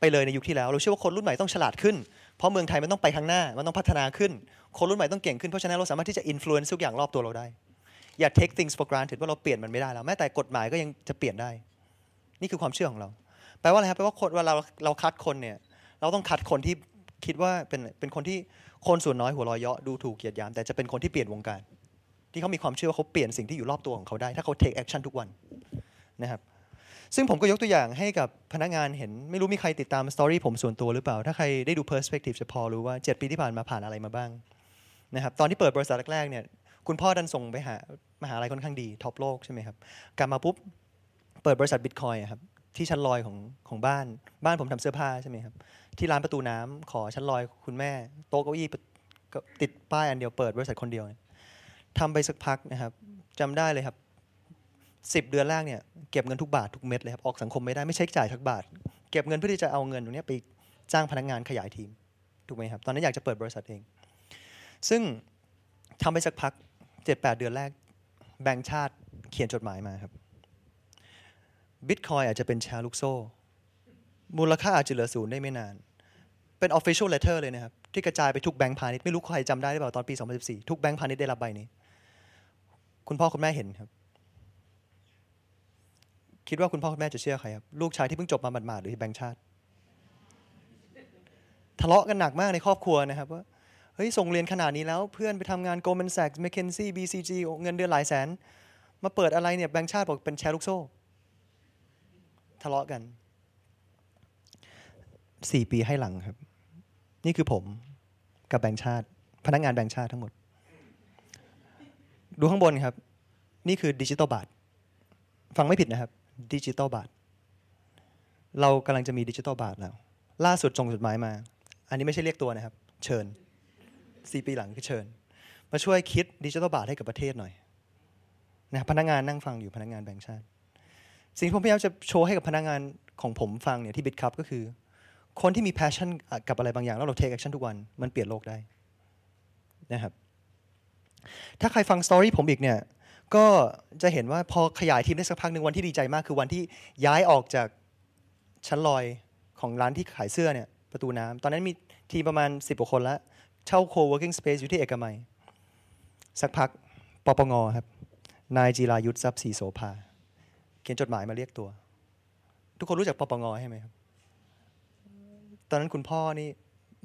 ไปเลยในยุคที่แล้วเรา เชื่อว่าคนรุ่นใหม่ต้องฉลาดขึ้นเพราะเมืองไทยมันต้องไปข้างหน้า มันต้องพัฒนาขึ้น คนรุ่นใหม่ต้องเก่งขึ้นเพราะฉะนั้นเราสามารถที่จะอิมโฟเรนซ์ทุกอย่างรอบตัวเราได้อย่า take things for granted ว่าเราเปลี่ยนมันไม่ได้แล้วแม้แต่กฎหมายก็ยังจะเปลี่ยนได้ นี่คือความเชื่อของเรา แปลว่าอะไรครับแปลว่าคนเวลาเราเราคัดคนเนี่ยเราต้องคัดคนที่คิดว่าเป็นเป็นคนที่คนส่วนน้อย หัวลอยเยาะดูถูกเกียดยามแต่จะเป็นคนที่เปลี่ยนวงการที่เขามีความเชื่อว่าเขาเปลี่ยนสิ่งที่อยู่รอบตัวของเขาได้ ถ้าเขาเทคแอคชั่นทุกวันนะครับซึ่งผมก็ยกตัวอย่างให้กับพนักงานเห็น ไม่รู้มีใครติดตามสตอรี่ผมส่วนตัวหรือเปล่า ถ้าใครได้ดู Perspective จะพอรู้ว่า 7ปีที่ผ่านมาผ่านอะไรมาบ้างนะครับตอนที่เปิดบริษัทแรกๆเนี่ยคุณพ่อดันส่งไปหามหาลัยค่อนข้างดีท็อปโลกใช่ไหมครับกลับมาปุ๊บเปิดบริษัทบิตคอยครับที่ชั้นลอยของของบ้านบ้านผมทำเสื้อผ้าใช่ไหมครับที่ร้านประตูน้ำขอชั้นลอยคุณแม่ โต๊ะเก้าอี้ติดป้ายอันเดียวเปิด บริษัทคนเดียว่ยทำไปสักพักนะครับจำได้เลยครับสิบเดือนแรกเนี่ยเก็บเงินทุกบาททุกเม็ดเลยครับออกสังคมไม่ได้ไม่ใช้จ่ายทุกบาท เก็บเงินเพื่อที่จะเอาเงินตรงนี้ไปจ้างพนักงงานขยายทีมถูกไหมครับตอนนั้นอยากจะเปิดบริษัทเองซึ่งทำไปสักพักเจ็ดแปดเดือนแรกแบงค์ชาติเขียนจดหมายมาครับบิตคอยอาจจะเป็นแชร์ลูกโซ่ มูลค่าอาจจะเหลือศูนย์ได้ไม่นาน เป็นออฟฟิเชียลเลเทอร์เลยนะครับที่กระจายไปทุกแบงค์พาณิชย์ไม่รู้ใครจำได้หรือเปล่าตอนปี2014ทุกแบงค์พาณิชย์ได้รับใบนี้คุณพ่อ คุณแม่เห็นครับ คิดว่าคุณพ่อ คุณแม่จะเชื่อใครครับ ลูกชายที่เพิ่งจบมาหมาดๆ หรือแบงค์ชาติ ทะเลาะกันหนักมากในครอบครัวนะครับ ว่า เฮ้ย ส่งเรียนขนาดนี้แล้ว เพื่อนไปทำงานโกล g มนแซกส์เมคเคนซี่บีซีจีเงินเดือนหลายแสน มาเปิดอะไรเนี่ย แบงค์ชาติ บอกเป็นแชร์ลูกโซ่ ทะเลาะกัน สี่ปีให้หลังครับ นี่คือผมกับแบงค์ชาติ พนักงานแบงค์ชาติทั้งหมดดูข้างบนครับ นี่คือดิจิตอลบาทฟังไม่ผิดนะครับดิจิตอลบาทเรากำลังจะมีดิจิตอลบาท แล้ว ล่าสุดจงจดหมายมา อันนี้ไม่ใช่เรียกตัวนะครับ เชิญสี่ปีหลังคือเชิญ มาช่วยคิดดิจิตอลบาทให้กับประเทศหน่อยนะพนักงานนั่งฟังอยู่พนักงานแบงค์ชาติสิ่งที่ผมพยายามจะโชว์ให้กับพนักงานของผมฟังเนี่ยที่บิดคับก็คือ คนที่มีแพชชั่นกับอะไรบางอย่างแล้วเราเทคแอคชั่นทุกวัน มันเปลี่ยนโลกได้ นะครับถ้าใครฟังสตอรี่ผมอีกเนี่ย ก็จะเห็นว่าพอขยายทีมได้สักพักหนึ่งวันที่ดีใจมากคือวันที่ย้ายออกจากชั้นลอยของร้านที่ขายเสื้อเนี่ยประตูน้ำ ตอนนั้นมีทีมประมาณ10กว่าคนละเช่าโคเวิร์กิ g งสเปซอยู่ที่เอกมัยสักพักปปงครับนายจีรายุทธทรัพย์สีโสภาเขียนจดหมายมาเรียกตัว ทุกคนรู้จักปปงใช่ไหมครับตอนนั้นคุณพ่อนี่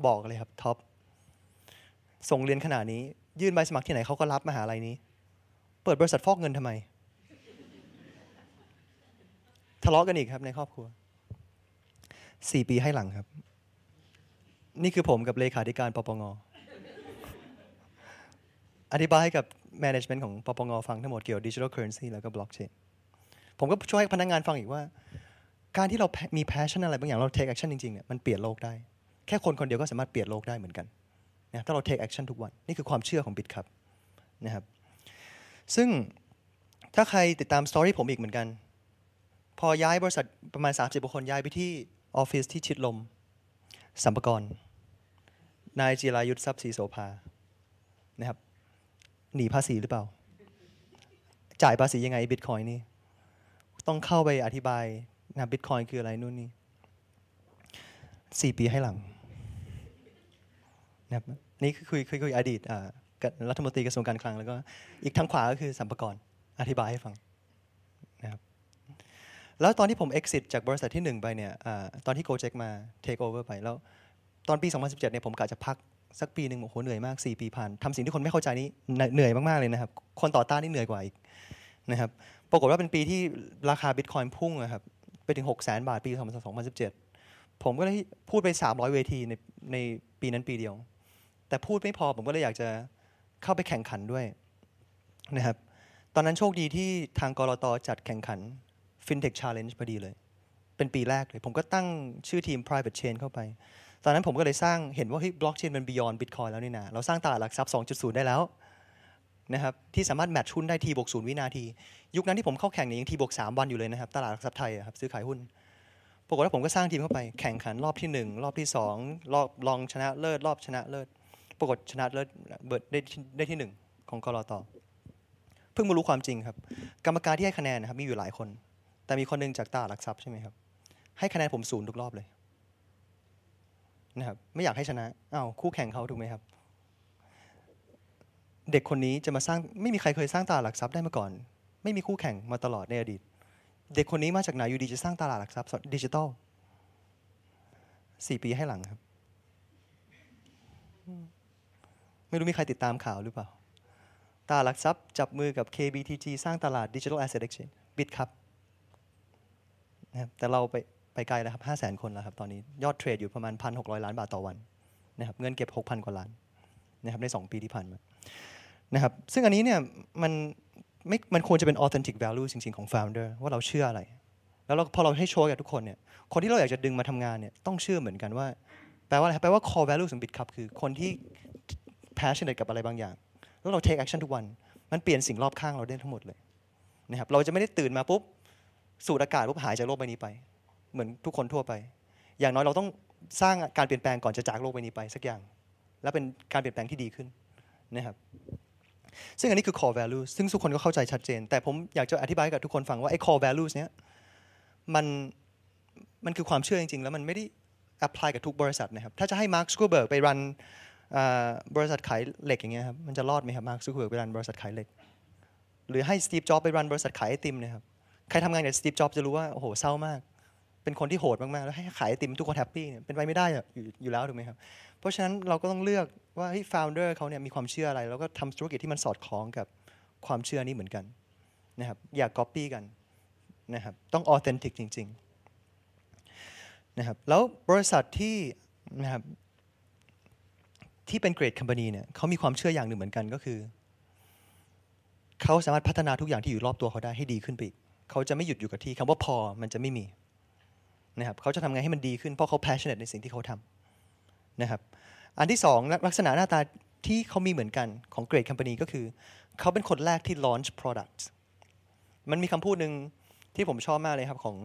บอกเลยครับท็อปส่งเรียนขนาดนี้ยื่นใบสมัครที่ไหนเขาก็รับมาหาลัยนี้ เปิดบริษัทฟอกเงินทำไม ทะเลาะกันอีกครับ ในครอบครัว สี่ปีให้หลังครับ นี่คือผมกับเลขาธิการปปง อธิบายให้กับ management ของปปงฟังทั้งหมดเกี่ยวกับดิจิทัลเคอร์เรนซีแล้วก็บล็อกเชนผมก็ช่วยให้พนักงานฟังอีกว่า การที่เรามีแพชชั่นอะไร บางอย่างเราเทคแอคชั่นจริงๆ เนี่ยมันเปลี่ยนโลกได้ แค่คนคนเดียวก็สามารถเปลี่ยนโลกได้เหมือนกันนะถ้าเรา take action ทุกวัน นี่คือความเชื่อของบิดครับนะครับ ซึ่งถ้าใครติดตามสตอรี่ผมอีกเหมือนกัน พอย้ายบริษัทประมาณ 30คนย้ายไปที่ออฟฟิศที่ชิดลม สัมปกรนายจีรายุทธทรัพย์ศรีโสภานะครับ หนีภาษีหรือเปล่า จ่ายภาษียังไงบิตคอยนี่ ต้องเข้าไปอธิบายนะบิตคอยคืออะไรนู่นนี่สี่ปีให้หลังนะครับนี่คือคุยคุยคุยอดีตรัฐมนตรีกระทรวงการคลังแล้วก็อีกทางขวาก็คือสัมปกร อธิบายให้ฟังนะครับแล้วตอนที่ผม exit จากบริษัทที่1ไปเนี่ยอตอนที่โกเจ็กมา take over ไปแล้ว ตอนปี 2017เนี่ยผมกะจะพักสักปีหนึ่งโอ้โหเหนื่อยมาก 4 ปีผ่านทำสิ่งที่คนไม่เข้าใจนี้เหนื่อยมาก ๆ เลยนะครับ คนต่อต้านนี่เหนื่อยกว่าอีกนะครับปรากฏว่าเป็นปีที่ราคาบิตคอยน์พุ่งนะครับไปถึง6 0 0 0 0บาท ปี2017ผมก็เลยพูดไป300เวทีในในปีนั้นปีเดียวแต่พูดไม่พอผมก็เลยอยากจะเข้าไปแข่งขันด้วยนะครับ ตอนนั้นโชคดีที่ทางกรตจัดแข่งขัน FinTech Challenge พอดีเลย เป็นปีแรกเลย ผมก็ตั้งชื่อทีม private chain เข้าไป ตอนนั้นผมก็เลยสร้าง เห็นว่าเฮ้ยบล็อกเชนมัน beyond bitcoin แล้วนี่นะ เราสร้างตลาดหลักทรัพย์2.0ได้แล้วนะครับ ที่สามารถแมทชุ้นได้ทีบวกศูนย์วินาที ยุคนั้นที่ผมเข้าแข่งเนี่ยยังทีบวกสามวันอยู่เลยนะครับ ตลาดหลักทรัพย์ไทยครับซื้อขายหุ้น ปรากฏว่าผมก็สร้างทีมเข้าไป แข่งขันรอบที่1รอบที่ 2 รอบรองชนะเลิศรอบชนะเลิศปรากฏชนะเลิศเบิร์ดได้ได้ที่หนึ่งของกรอตอเพิ่งมารู้ความจริงครับ กรรมการที่ให้คะแนนนะครับมีอยู่หลายคน แต่มีคนนึงจากตาหลักทรัพย์ใช่ไหมครับ ให้คะแนนผมศูนย์ทุกรอบเลยนะครับ ไม่อยากให้ชนะ อ้าว คู่แข่งเขาถูกไหมครับ เด็กคนนี้จะมาสร้างไม่มีใครเคยสร้างตาหลักทรัพย์ได้มาก่อน ไม่มีคู่แข่งมาตลอดในอดีต เด็กคนนี้มาจากไหนอยู่ดีจะสร้างตลาดหลักทรัพย์ดิจิตอลสี่ปีให้หลังครับไม่รู้มีใครติดตามข่าวหรือเปล่า ตาหลักทรัพย์จับมือกับ KBTG สร้างตลาด Digital Asset Exchange บิดครับนะครับ แต่เราไปไปไกลแล้วครับ5 0 0 0 0คนแล้วครับ ตอนนี้ ยอดเทรดอยู่ประมาณ 1,600 ล้านบาทต่อวันนะครับ เงินเก็บ 6,000 กว่าล้านนะครับใน 2 ปีที่ผ่านมา นะครับ ซึ่งอันนี้เนี่ยมันไม่ มันควรจะเป็น authentic value จริงๆ ของ founder ว่าเราเชื่ออะไร แล้วเราพอเราให้โชว์กับทุกคนเนี่ย คนที่เราอยากจะดึงมาทำงานเนี่ยต้องเชื่อเหมือนกันว่า แปลว่าอะไร แปลว่า core value ของบิตคับคือคนที่ p a ช s นเด a t กับอะไรบางอย่าง แล้วเราเทคแอคชั่นทุกวัน มันเปลี่ยนสิ่งรอบข้างเราได้ทั้งหมดเลยนะครับ เราจะไม่ได้ตื่นมาปุ๊บ สูดอากาศปุ๊บหายจากโลกใบนี้ไป เหมือนทุกคนทั่วไป อย่างน้อยเราต้องสร้างการเปลี่ยนแปลงก่อนจะจากโลกใบนี้ไปสักอย่าง และเป็นการเปลี่ยนแปลงที่ดีขึ้นนะครับ ซึ่งอันนี้คือ core value ซึ่งทุกคนก็เข้าใจชัดเจน แต่ผมอยากจะอธิบายกับทุกคนฟังว่าไอ้ core values เนี้ย มัน มันคือความเชื่อจริง ๆ แล้วมันไม่ได้ apply กับทุกบริษัทนะครับ ถ้าจะให้มาร์คสกูเบิร์กไปรันบริษัทขายเหล็กอย่างเงี้ยครับ มันจะรอดไหมครับมาร์คซูเกอร์ไปรันบริษัทขายเหล็ก หรือให้สตีฟจ็อบไปรันบริษัทขายไอติมเนี่ยครับ ใครทำงานกับสตีฟจ็อบจะรู้ว่า โอ้โหเศร้ามาก เป็นคนที่โหดมากๆ แล้วให้ขายไอติมทุกคนแฮปปี้เนี่ยเป็นไปไม่ได้อยู่แล้วถูกไหมครับ เพราะฉะนั้นเราก็ต้องเลือกว่าเฮ้ฟาวเดอร์เขาเนี่ยมีความเชื่ออะไร แล้วก็ทำธุรกิจที่มันสอดคล้องกับความเชื่อนี้เหมือนกันนะครับอย่าก๊อปปี้กันนะครับต้องออเทนติกจริง ๆ นะครับ แล้วบริษัทที่นะครับที่เป็นเกรดคัมพานีเนี่ยเขามีความเชื่ออย่างหนึ่งเหมือนกันก็คือเขาสามารถพัฒนาทุกอย่างที่อยู่รอบตัวเขาได้ให้ดีขึ้นไปอีกเขาจะไม่หยุดอยู่กับที่คำว่าพอมันจะไม่มีนะครับเขาจะทำไงให้มันดีขึ้นเพราะเขาแพชชั่นในสิ่งที่เขาทำนะครับ อันที่2ลักษณะหน้าตาที่เขามีเหมือนกันของเกรดคัมพานีก็คือเขาเป็นคนแรกที่ launch product มันมีคำพูดหนึ่งที่ผมชอบมากเลยครับของ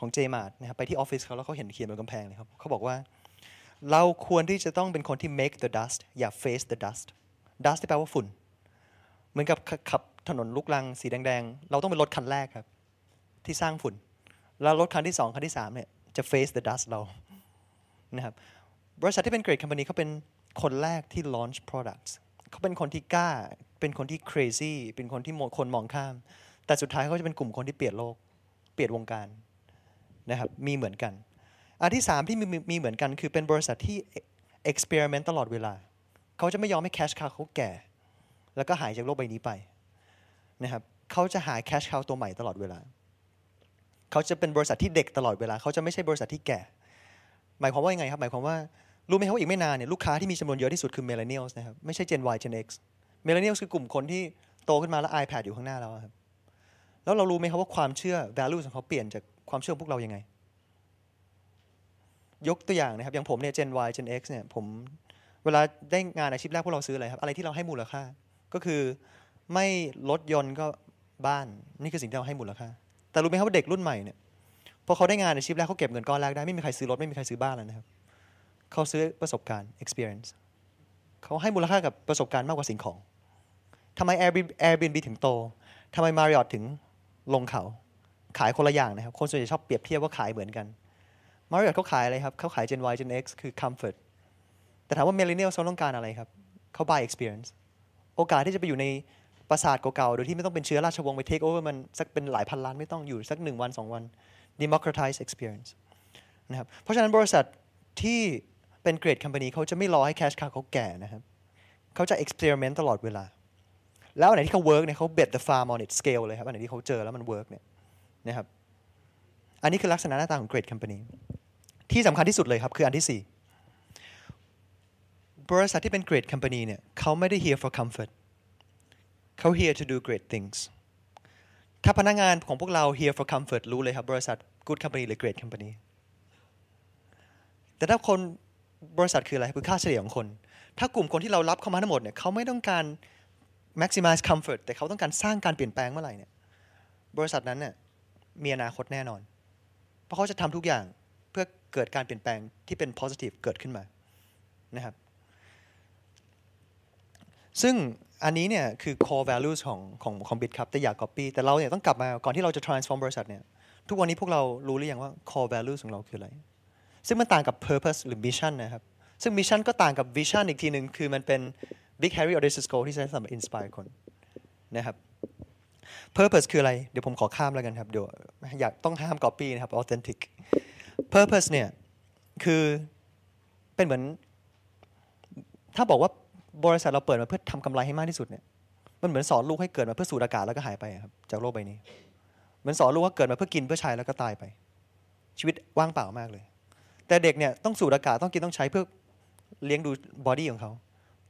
ของเจมาร์นะครับ ไปที่ออฟฟิศเขาแล้วเขาเห็นเขียนบนกำแพงเลยครับเขาบอกว่าเราควรที่จะต้องเป็นคนที่ make the dust อย่า face the dust dust ที่แปลว่าฝุ่น เหมือนกับขับถนนลุกลังสีแดงๆ เราต้องเป็นรถคันแรกครับที่สร้างฝุ่น แล้วรถคันที่ 2คันที่3เนี่ยจะ face the dust เรานะครับบริษัทที่เป็นเกรดคอมปานีเขาเป็นคนแรกที่ launch products เขาเป็นคนที่กล้า เป็นคนที่ crazy เป็นคนที่คนมองข้าม แต่สุดท้ายเขาจะเป็นกลุ่มคนที่เปลี่ยนโลก เปลี่ยนวงการนะครับมีเหมือนกันอันที่ 3 ที่มีเหมือนกันคือเป็นบริษัทที่ experiment ตลอดเวลาเขาจะไม่ยอมให้แคชคาวเขาแก่แล้วก็หายจากโลกใบนี้ไปนะครับเขาจะหาแคชคาวตัวใหม่ตลอดเวลาเขาจะเป็นบริษัทที่เด็กตลอดเวลาเขาจะไม่ใช่บริษัทที่แก่ หมายความว่ายังไงครับหมายความว่ารู้ไหมครับอีกไม่นานเนี่ยลูกค้าที่มีจำนวนเยอะที่สุดคือเมล n นี l s นะครับไม่ใช่ Gen Y Gen X เมล n นี l s คือกลุ่มคนที่โตขึ้นมาแล้ว iPad อยู่ข้างหน้าแล้วครับแล้วเรารู้ไหมครับว่าความเชื่อ value ของเขาเปลี่ยนจากความเชื่อพวกเรายังไงยกตัวอย่างนะครับอย่างผมเนี่ย Gen Y Gen X เนี่ยผมเวลาได้งานอาชีพแรกพวกเราซื้ออะไรครับอะไรที่เราให้มูลค่า ก็คือไม่รถยนต์ก็บ้านนี่คือสิ่งที่เราให้มูลค่าแต่รู้ไหมครับว่าเด็กรุ่นใหม่เนี่ยพอเขาได้งานอาชีพแรกเขาเก็บเงินก้อนแรกได้ไม่มีใครซื้อรถไม่มีใครซื้อบ้านแล้วนะครับเขาซื้อประสบการณ์ experience เขาให้มูลค่ากับประสบการณ์มากกว่าสิ่งของทำไม Airbnb ถึงโตทำไม Marriott ถึงลงเขา ขายคนละอย่างนะครับ คนส่วนใหญ่ชอบเปรียบเทียบว่าขายเหมือนกันมาริออ t เขาขายอะไรครับเขาขาย Gen Y Gen X คือ comfort แต่ถามว่า millennial เขาต้องการอะไรครับเขา buy experience โอกาสที่จะไปอยู่ในปราสาทเก่าๆ โดยที่ไม่ต้องเป็นเชื้อราชวงศ์ไป take over มันสักเป็นหลายพันล้านไม่ต้องอยู่ สักหนึ่งวันสองวัน democratize experience นะครับ เพราะฉะนั้นบริษัทที่เป็นเกรดคัมภีร์เขาจะไม่รอให้แคชคาเขาแก่นะครับเขาจะ experiment ตลอดเวลา แล้วอันไหนที่เขา work เนี่ยเขา bet the farm on its c a l e เลยครับ อันไหนที่เขาเจอแล้วมัน work เนี่ยนะครับ อันนี้คือลักษณะหน้าตาของเกรดคัมภีร์ที่สำคัญที่สุดเลยครับคืออันที่ 4 บริษัทที่เป็น great company เนี่ยเขาไม่ได้ here for comfort เขา here to do great things ถ้าพนักงานของพวกเรา here for comfort รู้เลยครับบริษัท good company หรือ great company แต่ถ้าคนบริษัทคืออะไรคือค่าเฉลี่ยของคน ถ้ากลุ่มคนที่เรารับเข้ามาทั้งหมดเนี่ยเขาไม่ต้องการ maximize comfort แต่เขาต้องการสร้างการเปลี่ยนแปลงเมื่อไหร่เนี่ยบริษัทนั้นเนี่ยมีอนาคตแน่นอน เพราะเขาจะทำทุกอย่างพื่อเกิดการเปลี่ยนแปลงที่เป็น positive เกิดขึ้นมานะครับซึ่งอันนี้เนี่ยคือ core values ของของของบิ t ครับแต่อยาก copy แต่เราเนี่ยต้องกลับมาก่อนที่เราจะ transform บริษัทเนี่ยทุกวันนี้พวกเรารู้หรือยังว่า core values ของเราคืออะไร ซึ่งมันต่างกับ purpose หรือ mission นะครับซึ่ง mission ก็ต่างกับ vision อีกทีหนึ่งคือมันเป็น big h a i r y a u d a c i o u s goal ที่ใช้สำหรับ inspire คนนะครับ purpose คืออะไรเดี๋ยวผมขอข้ามแล้วกันครับเดี๋ยวอยากต้องห้าม copy นะครับ authentic purpose เนี่ยคือเป็นเหมือนถ้าบอกว่าบริษัทเราเปิดมาเพื่อทำกำไรให้มากที่สุดเนี่ย มันเหมือนสอนลูกให้เกิดมาเพื่อสูดอากาศแล้วก็หายไปครับจากโลกใบนี้เหมือนสอนลูกว่าเกิดมาเพื่อกินเพื่อใช้แล้วก็ตายไป ชีวิตว่างเปล่ามากเลย แต่เด็กเนี่ยต้องสูดอากาศต้องกินต้องใช้เพื่อเลี้ยงดูบอดี้ของเขา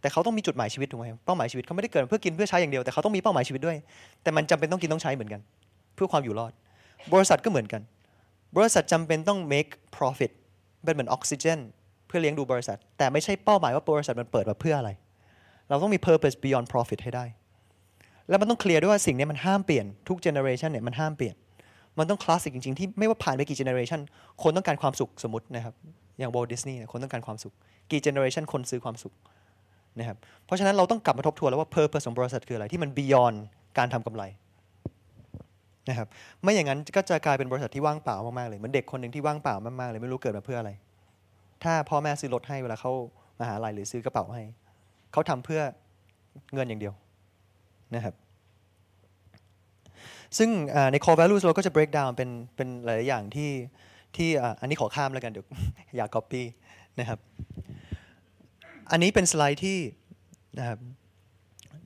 แต่เขาต้องมีจุดหมายชีวิตถูกไหมเป้าหมายชีวิตเขาไม่ได้เกิดเพื่อกินเพื่อใช้อย่างเดียวแต่เขาต้องมีเป้าหมายชีวิตด้วย แต่มันจำเป็นต้องกินต้องใช้เหมือนกัน เพื่อความอยู่รอด บริษัทก็เหมือนกันบริษัทจำเป็นต้อง make profit เป็นเหมือนออกซิเจนเพื่อเลี้ยงดูบริษัท แต่ไม่ใช่เป้าหมายว่าบริษัทมันเปิดมาเพื่ออะไร เราต้องมี purpose beyond profit ให้ได้ แล้วมันต้องเคลียร์ด้วยว่าสิ่งนี้มันห้ามเปลี่ยนทุก generation เนี่ยมันห้ามเปลี่ยน มันต้องคลาสสิกจริงๆที่ไม่ว่าผ่านไปกี่ generation คนต้องการความสุขสมมตินะครับอย่างวอลดิสนีย์คนต้องการความสุขกี่ generation คนซื้อความสุขนะครับเพราะฉะนั้นเราต้องกลับมาทบทวนแล้วว่า purpose ของบริษัทคืออะไรที่มัน beyond การทำกำไรนะครับไม่อย่างนั้นก็จะกลายเป็นบริษัทที่ว่างเปล่ามากๆเลยเหมือนเด็กคนหนึ่งที่ว่างเปล่ามากๆเลย ไม่รู้เกิดมาเพื่ออะไร ถ้าพ่อแม่ซื้อรถให้เวลาเขามาหาลัยหรือซื้อกระเป๋าให้เขาทำเพื่อเงินอย่างเดียวนะครับ ซึ่งใน core values เราก็จะ break down เป็นเป็นหลายอย่างที่ที่อันนี้ขอข้ามแล้วกันเดี๋ยวอยาก copy นะครับอันนี้เป็นสไลด์ที่นะครับ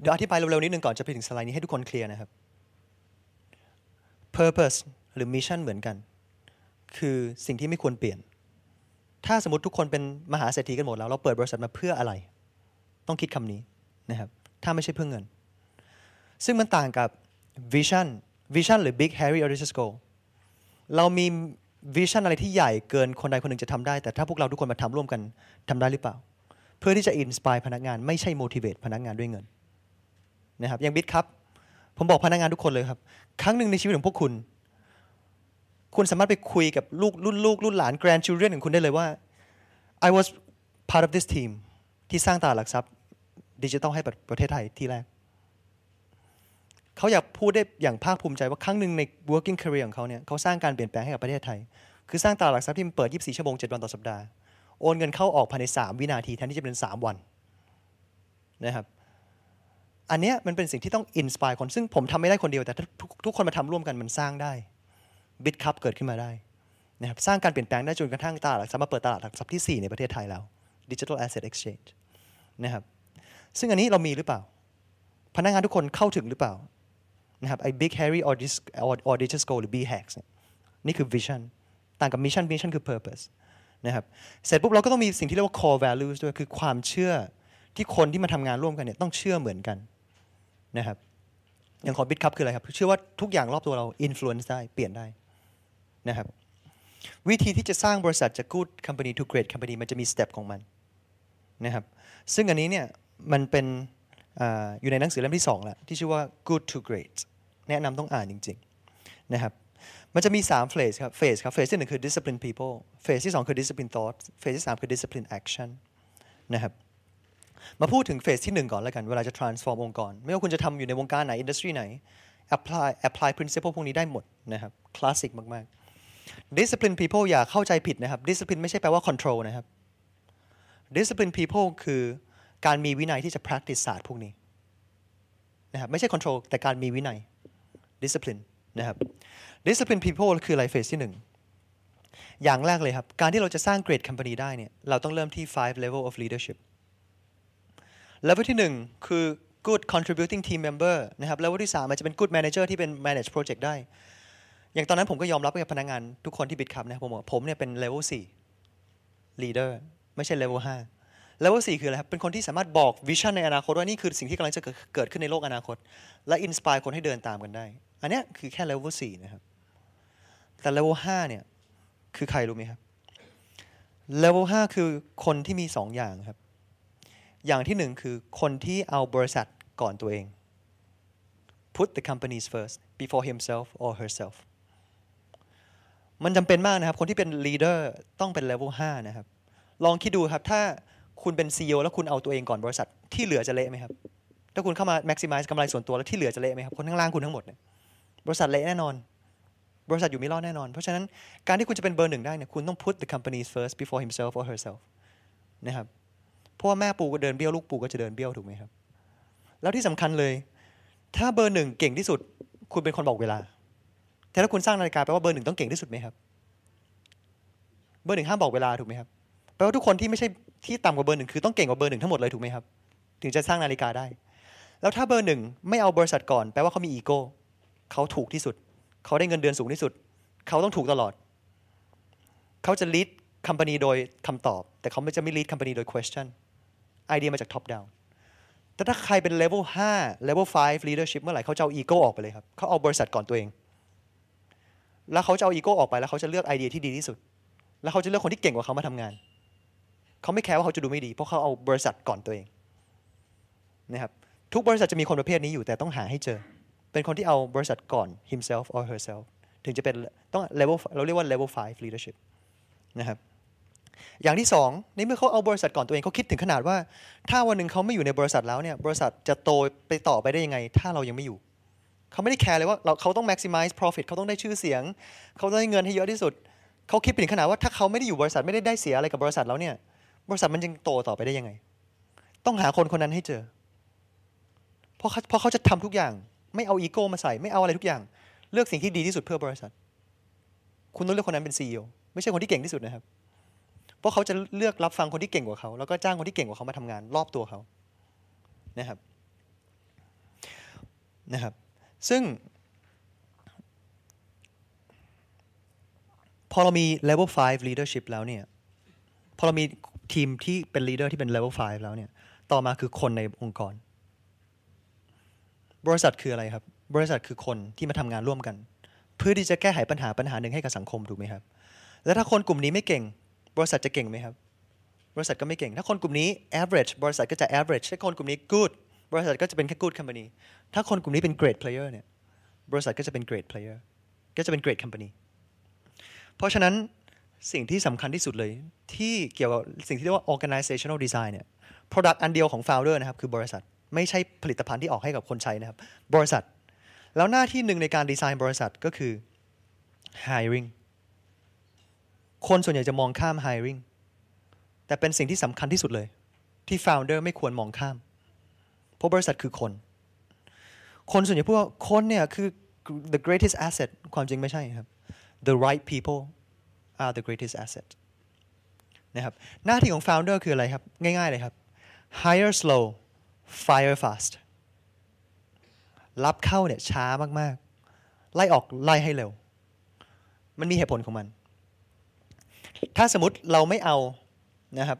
เดี๋ยวอธิบายเร็วๆนิดนึงก่อนจะไปถึงสไลด์นี้ให้ทุกคนเคลียร์นะครับ purpose หรือ mission เหมือนกัน คือสิ่งที่ไม่ควรเปลี่ยน ถ้าสมมติทุกคนเป็นมหาเศรษฐีกันหมดแล้วเราเปิดบริษัทมาเพื่ออะไร ต้องคิดคำนี้นะครับถ้าไม่ใช่เพื่อเงิน ซึ่งมันต่างกับ vision vision หรือ big hairy audacious goal เรา มี vision อะไรที่ใหญ่เกินคนใดคนหนึ่งจะทำได้แต่ถ้าพวกเราทุกคนมาทำร่วมกันทำได้หรือเปล่า เพื่อที่จะ inspire พนักงานไม่ใช่ motivate พนักงานด้วยเงินนะครับอย่างบิดครับผมบอกพนักงานทุกคนเลยครับ ครั้งหนึ่งในชีวิตของพวกคุณ คุณสามารถไปคุยกับลูกรุ่นลูกรุ่นหลาน grandchildren ของคุณได้เลยว่า I was part of this team ที่สร้างตลาดหลักทรัพย์ ดิจิทัลให้ประเทศไทยที่แรกเขาอยากพูดได้อย่างภาคภูมิใจว่าครั้งหนึ่งใน working career ของเขาเนี่ยเขาสร้างการเปลี่ยนแปลงให้กับประเทศไทย คือสร้างตลาดหลักทรัพย์ที่เปิด24 ชั่วโมง 7 วันต่อสัปดาห์โอนเงินเข้า ออกภายใน 3 วินาทีแทนที่จะเป็น 3 วันนะครับอันนี้มันเป็นสิ่งที่ต้องอินสปายคนซึ่งผมทำไม่ได้คนเดียวแต่ทุกคนมาทำร่วมกันมันสร้างได้บิตคัพเกิดขึ้นมาได้นะครับสร้างการเปลี่ยนแปลงได้จนกระทั่งตลาดหลักทรัพย์มาเปิดตลาดหลักทรัพย์ที่4ในประเทศไทยแล้วดิจิทัลแอสเซทเอ็กซ์ชแนนะครับซึ่งอันนี้เรามีหรือเปล่า พนักงานทุกคนเข้าถึงหรือเปล่านะครับไอ้ Big h a อ r y or d i อ or d i g i สโกหรือ B hacks นี่คือ vision ต่างกับมิชชั่นมิชชั่นคือ purpose นะครับเสร็จปุ๊บเราก็ต้องมีสิ่งที่เรียกว่า core values ด้วยคือความเชื่อที่คนที่มาทำงานร่วมกันเนี่ยต้องเชื่อเหมือนกันนะครับอย่างของบิตคัพคืออะไรครับเชื่อว่าทุกอย่างรอบตัวเราอิมโฟเอนซ์ได้เปลี่ยนได้นะครับวิธีที่จะสร้างบริษัทจะกู้ o d company to ร r e a t company มันจะมีสเต็ปของมันนะครับซึ่งอันนี้เนี่ยมันเป็นออยู่ในหนังสือเล่มที่2แล้วที่ชื่อว่า good to great แนะนำต้องอ่านจริงๆนะครับมันจะมี3เฟสครับเฟสครับเฟสที่หนึ่งคือ discipline people เฟสที่2คือ discipline thoughts เฟสที่3คือ discipline action นะครับมาพูดถึงเฟสที่1ก่อนแล้วกัน เวลาจะ transform องค์กร ไม่ว่าคุณจะทำอยู่ในวงการไหน อินดัสทรีไหน apply apply principle พวกนี้ได้หมดนะครับคลาสสิกมากๆ discipline people อย่าเข้าใจผิดนะครับ discipline ไม่ใช่แปลว่า control นะครับ discipline people คือการมีวินัยที่จะ practice ศาสตร์พวกนี้นะครับ ไม่ใช่ control แต่การมีวินัย discipline นะครับ discipline people คืออะไรเฟสที่1 อย่างแรกเลยครับ การที่เราจะสร้าง great ัมภีร์ได้เนี่ย เราต้องเริ่มที่ five level of leadership เลเวลที่ 1 คือ good contributing team member นะครับเลเวลที่3อาจจะเป็น good manager ที่เป็น manage project ได้ อย่างตอนนั้นผมก็ยอมรับกับพนักงานทุกคนที่บิดคับนะผมบอกผมเนี่ยเป็นเลเวล4 leader ไม่ใช่เลเวล5เลเวล4คืออะไรครับเป็นคนที่สามารถบอกวิชั่นในอนาคตว่านี่คือสิ่งที่กำลังจะเกิดขึ้นในโลกอนาคต และอินสปายคนให้เดินตามกันได้ อันนี้คือแค่เลเวล4นะครับ แต่เลเวล5เนี่ยคือใครรู้ไหมครับเลเวล5คือคนที่มี 2 อย่างครับอย่างที่หนึ่งคือคนที่เอาบริษัทก่อนตัวเอง put the companies first before himself or herself มันจำเป็นมากนะครับ คนที่เป็น leader ต้องเป็น level 5นะครับ ลองคิดดูครับ ถ้าคุณเป็น CEO แล้วคุณเอาตัวเองก่อนบริษัทที่เหลือจะเละไหมครับ ถ้าคุณเข้ามา maximize กำไรส่วนตัว แล้วที่เหลือจะเละไหมครับ คนข้างล่างคุณทั้งหมดเนี่ยบริษัทเละแน่นอน บริษัทอยู่ไม่รอดแน่นอนเพราะฉะนั้นการที่คุณจะเป็นเบอร์หนึ่งได้เนี่ยคุณต้อง put the companies first before himself or herself นะครับเพราะว่าแม่ปู่ก็เดินเบี้ยวลูกปู่ก็จะเดินเบี้ยวถูกไหมครับแล้วที่สำคัญเลย ถ้าเบอร์หนึ่งเก่งที่สุดคุณเป็นคนบอกเวลา แต่ถ้าคุณสร้างนาฬิกาแปลว่าเบอร์หนึ่งต้องเก่งที่สุดไหมครับเบอร์หนึ่งห้ามบอกเวลาถูกไหมครับแปลว่าทุกคนที่ไม่ใช่ที่ต่ำกว่าเบอร์หนึ่งคือต้องเก่งกว่าเบอร์หนึ่งทั้งหมดเลยถูกไหมครับถึงจะสร้างนาฬิกาได้ แล้วถ้าเบอร์หนึ่งไม่เอาบริษัทก่อนแปลว่าเขามีอีโก้เขาถูกที่สุดเขาได้เงินเดือนสูงที่สุดเขาต้องถูกตลอดเขาจะ lead company โดยคำตอบ แต่เขาไม่จะไม่ lead company โดย question ไอเดียมาจากท็อปดาวน์ แต่ถ้าใครเป็นเลเวล5เลเวล5 leadership เมื่อไหร่เขาจะเอาอีโก้ออกไปเลยครับเขาเอาบริษัทก่อนตัวเอง แล้วเขาจะเอาอีโก้ออกไป แล้วเขาจะเลือกไอเดีย ที่ดีที่สุด แล้วเขาจะเลือกคนที่เก่งกว่าเขามาทำงาน เขาไม่แคร์ว่าเขาจะดูไม่ดี เพราะเขาเอาบริษัทก่อนตัวเองนะครับ ทุกบริษัทจะมีคนประเภทนี้อยู่แต่ต้องหาให้เจอ เป็นคนที่เอาบริษัทก่อน himself or herself ถึงจะเป็นต้อง level เราเรียกว่า level 5 leadership นะครับอย่างที่สองในเมื่อเขาเอาบริษัทก่อนตัวเองเขาคิดถึงขนาดว่า ถ้าวันหนึ่งเขาไม่อยู่ในบริษัทแล้วเนี่ย บริษัทจะโตไปต่อไปได้ยังไง ถ้าเรายังไม่อยู่เขาไม่ได้แคร์เลยว่าเราเขาต้อง maximize profit เขาต้องได้ชื่อเสียงเขาต้องได้เงินให้เยอะที่สุดเขาคิดถึงขนาดว่าถ้าเขาไม่ได้อยู่บริษัทไม่ได้ได้เสียอะไรกับบริษัทแล้วเนี่ย บริษัทมันยังโตต่อไปได้ยังไง ต้องหาคนคนนั้นให้เจอเพราะเพราะเขาจะทำทุกอย่าง ไม่เอาอีโก้มาใส่ไม่เอาอะไรทุกอย่าง เลือกสิ่งที่ดีที่สุดเพื่อบริษัท คุณต้องเลือกคนนั้นเป็น CEO ไม่ใช่คนที่เก่งที่สุดนะครับพราะเขาจะเลือกรับฟังคนที่เก่งกว่าเขา แล้วก็จ้างคนที่เก่งกว่าเขามาทำงานรอบตัวเขา นะครับ นะครับ ซึ่งพอเรามี level 5 leadership แล้วเนี่ย พอเรามีทีมที่เป็น leader ที่เป็น level 5แล้วเนี่ย ต่อมาคือคนในองค์กร บริษัทคืออะไรครับ บริษัทคือคนที่มาทำงานร่วมกัน เพื่อที่จะแก้ไขปัญหาปัญหาหนึ่งให้กับสังคม ถูกไหมครับ และถ้าคนกลุ่มนี้ไม่เก่งบริษัทจะเก่งไหมครับ บริษัทก็ไม่เก่ง ถ้าคนกลุ่มนี้ average บริษัทก็จะ average ถ้าคนกลุ่มนี้ good บริษัทก็จะเป็นแค่ good company ถ้าคนกลุ่มนี้เป็น great player เนี่ย บริษัทก็จะเป็น great player ก็จะเป็น great company เพราะฉะนั้นสิ่งที่สำคัญที่สุดเลยที่เกี่ยวกับสิ่งที่เรียกว่า organizational design เนี่ย product อันเดียวของ founder นะครับ คือบริษัท ไม่ใช่ผลิตภัณฑ์ที่ออกให้กับคนใช้นะครับ บริษัท แล้วหน้าที่หนึ่งในการดีไซน์บริษัทก็คือ hiring คนส่วนใหญ่จะมองข้าม hiring แต่เป็นสิ่งที่สำคัญที่สุดเลยที่ founder ไม่ควรมองข้าม เพราะบริษัทคือคน คนส่วนใหญ่พูดว่าคนเนี่ยคือ the greatest asset ความจริงไม่ใช่ครับ the right people are the greatest asset นะครับหน้าที่ของ founder คืออะไรครับง่ายๆเลยครับ hire slow fire fast รับเข้าเนี่ยช้ามากๆ ไล่ออกไล่ให้เร็ว มันมีเหตุผลของมันถ้าสมมติเราไม่เอานะครับ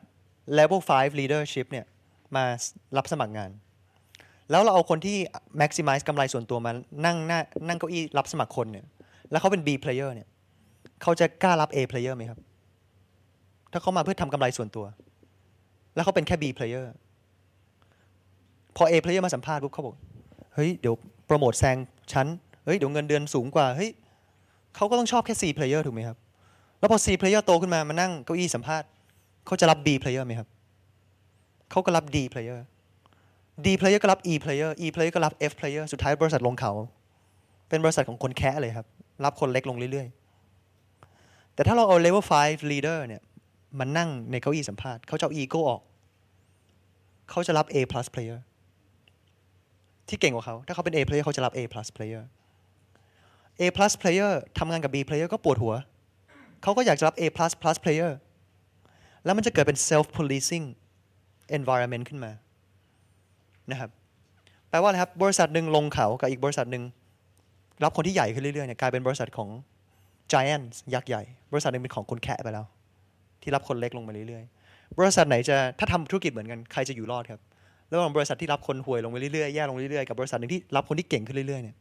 level 5 leadership เนี่ยมารับสมัครงาน แล้วเราเอาคนที่ maximize กำไรส่วนตัวมานั่งหน้านั่งเก้าอี้รับสมัครคนเนี่ยแล้วเขาเป็น B player เนี่ย เขาจะกล้ารับ A player ไหมครับ ถ้าเขามาเพื่อทำกำไรส่วนตัว แล้วเขาเป็นแค่ B player พอ A player มาสัมภาษณ์ปุ๊บเขาบอก เฮ้ย เดี๋ยวโปรโมทแซงชั้น เฮ้ย เดี๋ยวเงินเดือนสูงกว่า เฮ้ย เขาก็ต้องชอบแค่ C player ถูกไหมครับแล้วพอ C ลเยอร์โตขึ้นมา มานั่งเก้าอี้สัมภาษณ์เขาจะรับ B เพลเยอร์ไหมครับเขาก็รับ D เพอร์ดีเ D ลเยอร์ก็รับ E player E player ก็รับ F player สุดท้ายบริษัทลงเขาเป็นบริษัทของคนแค่เลยครับ รับคนเล็กลงเรื่อยๆ แต่ถ้าเราเอา level 5 leader เนี่ย มันนั่งในเก้าอี้สัมภาษณ์เขาจะเอา ego ออก เขาจะรับ A plus player ที่เก่งกว่าเขาถ้าเขาเป็น A player เขาจะรับ A plus player A plus player ทำงานกับ B player ก็ปวดหัวเขาก็อยากจะรับ A++ player u plus s p l แล้วมันจะเกิดเป็น self policing environment ขึ้นมา นะครับ แปลว่าอะไรครับ บริษัทหนึ่งลงเขากับอีกบริษัทหนึ่งรับคนที่ใหญ่ขึ้นเรื่อยๆเนี่ยกลายเป็นบริษัทของ giants ยักษ์ใหญ่ บริษัทหนึ่งเป็นของคนแคะไปแล้ว ที่รับคนเล็กลงมาเรื่อยๆ บริษัทไหนจะ ถ้าทำธุรกิจเหมือนกันใครจะอยู่รอดครับระหว่างบริษัทที่รับคนห่วยลงไปเรื่อยๆ แย่ลงเรื่อยๆ กับบริษัทหนึ่งที่รับคนที่เก่งขึ้นเรื่อยๆ เนี่ย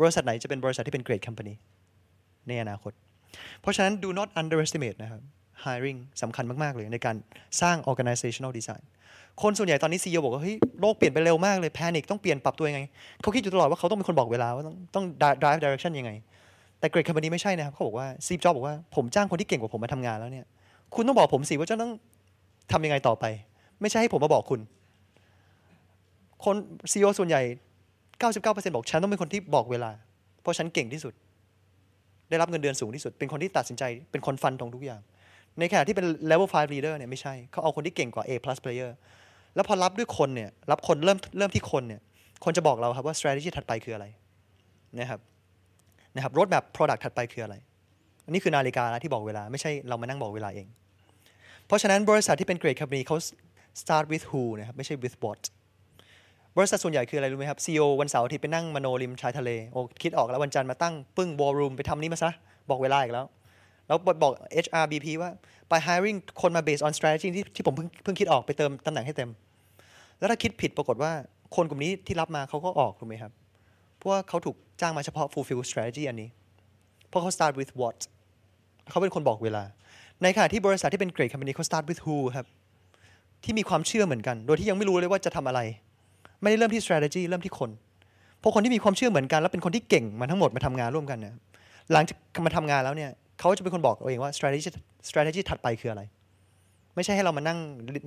บริษัทไหนจะเป็นบริษัทที่เป็น great company ในอนาคตเพราะฉะนั้น do not underestimate นะครับ hiring สำคัญมากๆเลยในการสร้าง organizational design คนส่วนใหญ่ตอนนี้ CEO บอกว่าเฮ้ยโลกเปลี่ยนไปเร็วมากเลยแพนิคต้องเปลี่ยนปรับตัวยังไงเขาคิดอยู่ตลอดว่าเขาต้องเป็นคนบอกเวลาว่าต้องต้อง drive direction ยังไง แต่เกรดคัมบานีไม่ใช่นะครับเขาบอกว่าซีจอบบอกว่า ผมจ้างคนที่เก่งกว่าผมมาทำงานแล้วเนี่ยคุณต้องบอกผมสิว่าจะต้องทำยังไงต่อไป ไม่ใช่ให้ผมมาบอกคุณ คนซีอส่วนใหญ่ 99%บอกฉันต้องเป็นคนที่บอกเวลาเพราะฉันเก่งที่สุดได้รับเงินเดือนสูงที่สุด เป็นคนที่ตัดสินใจ เป็นคนฟันตรงทุกอย่าง ในขณะที่เป็น level 5 leader เนี่ยไม่ใช่เขาเอาคนที่เก่งกว่า A plus player แล้วพอรับด้วยคน เนี่ยรับคนเริ่มเริ่มที่คน เนี่ยคนจะบอกเราครับว่า strategy ถัดไปคืออะไรนะครับนะครับ r o a d บ p product ถัดไปคืออะไรอันนี้คือนาฬิกา้วที่บอกเวลาไม่ใช่เรามานั่งบอกเวลาเอง เพราะฉะนั้นบริษัทที่เป็น great company เขา start with who นะครับไม่ใช่ with what บริษัทส่วนใหญ่คืออะไรรู้ไหมครับซีอวันเสาร์ที่ไปนั่งมโนริมชายทะเล โอ้คิดออกแล้ววันจันทร์มาตั้งปึ้งบอลรูมไปทำนี้มาซะบอกเวลาอีกแล้ว แล้วบอก HRBP ว่าไป hiring คนมา based on strategy ที่ที่ผมเพิ่งเพิ่งคิดออกไปเติมตำแหน่งให้เต็ม แล้วถ้าคิดผิดปรากฏว่าคนกลุ่มนี้ที่รับมาเขาก็ออกถูกไหมครับ เพราะว่าเขาถูกจ้างมาเฉพาะ fulfill strategy อันนี้ เพราะเขา start with what เขาเป็นคนบอกเวลา ในขณะที่บริษัทที่เป็นเกรดค o มพานีเขา start with who ครับ ที่มีความเชื่อเหมือนกัน โดยที่ยังไม่รู้เลยว่าจะทำอะไรไม่ได้เริ่มที่ strategy เริ่มที่คนพวกคนที่มีความเชื่อเหมือนกันแล้วเป็นคนที่เก่งมาทั้งหมดมาทำงานร่วมกันเนี่ย หลังจากมาทำงานแล้วเนี่ยเขาจะเป็นคนบอกเราเองว่า strategy strategy ถัดไปคืออะไร ไม่ใช่ให้เรามานั่ง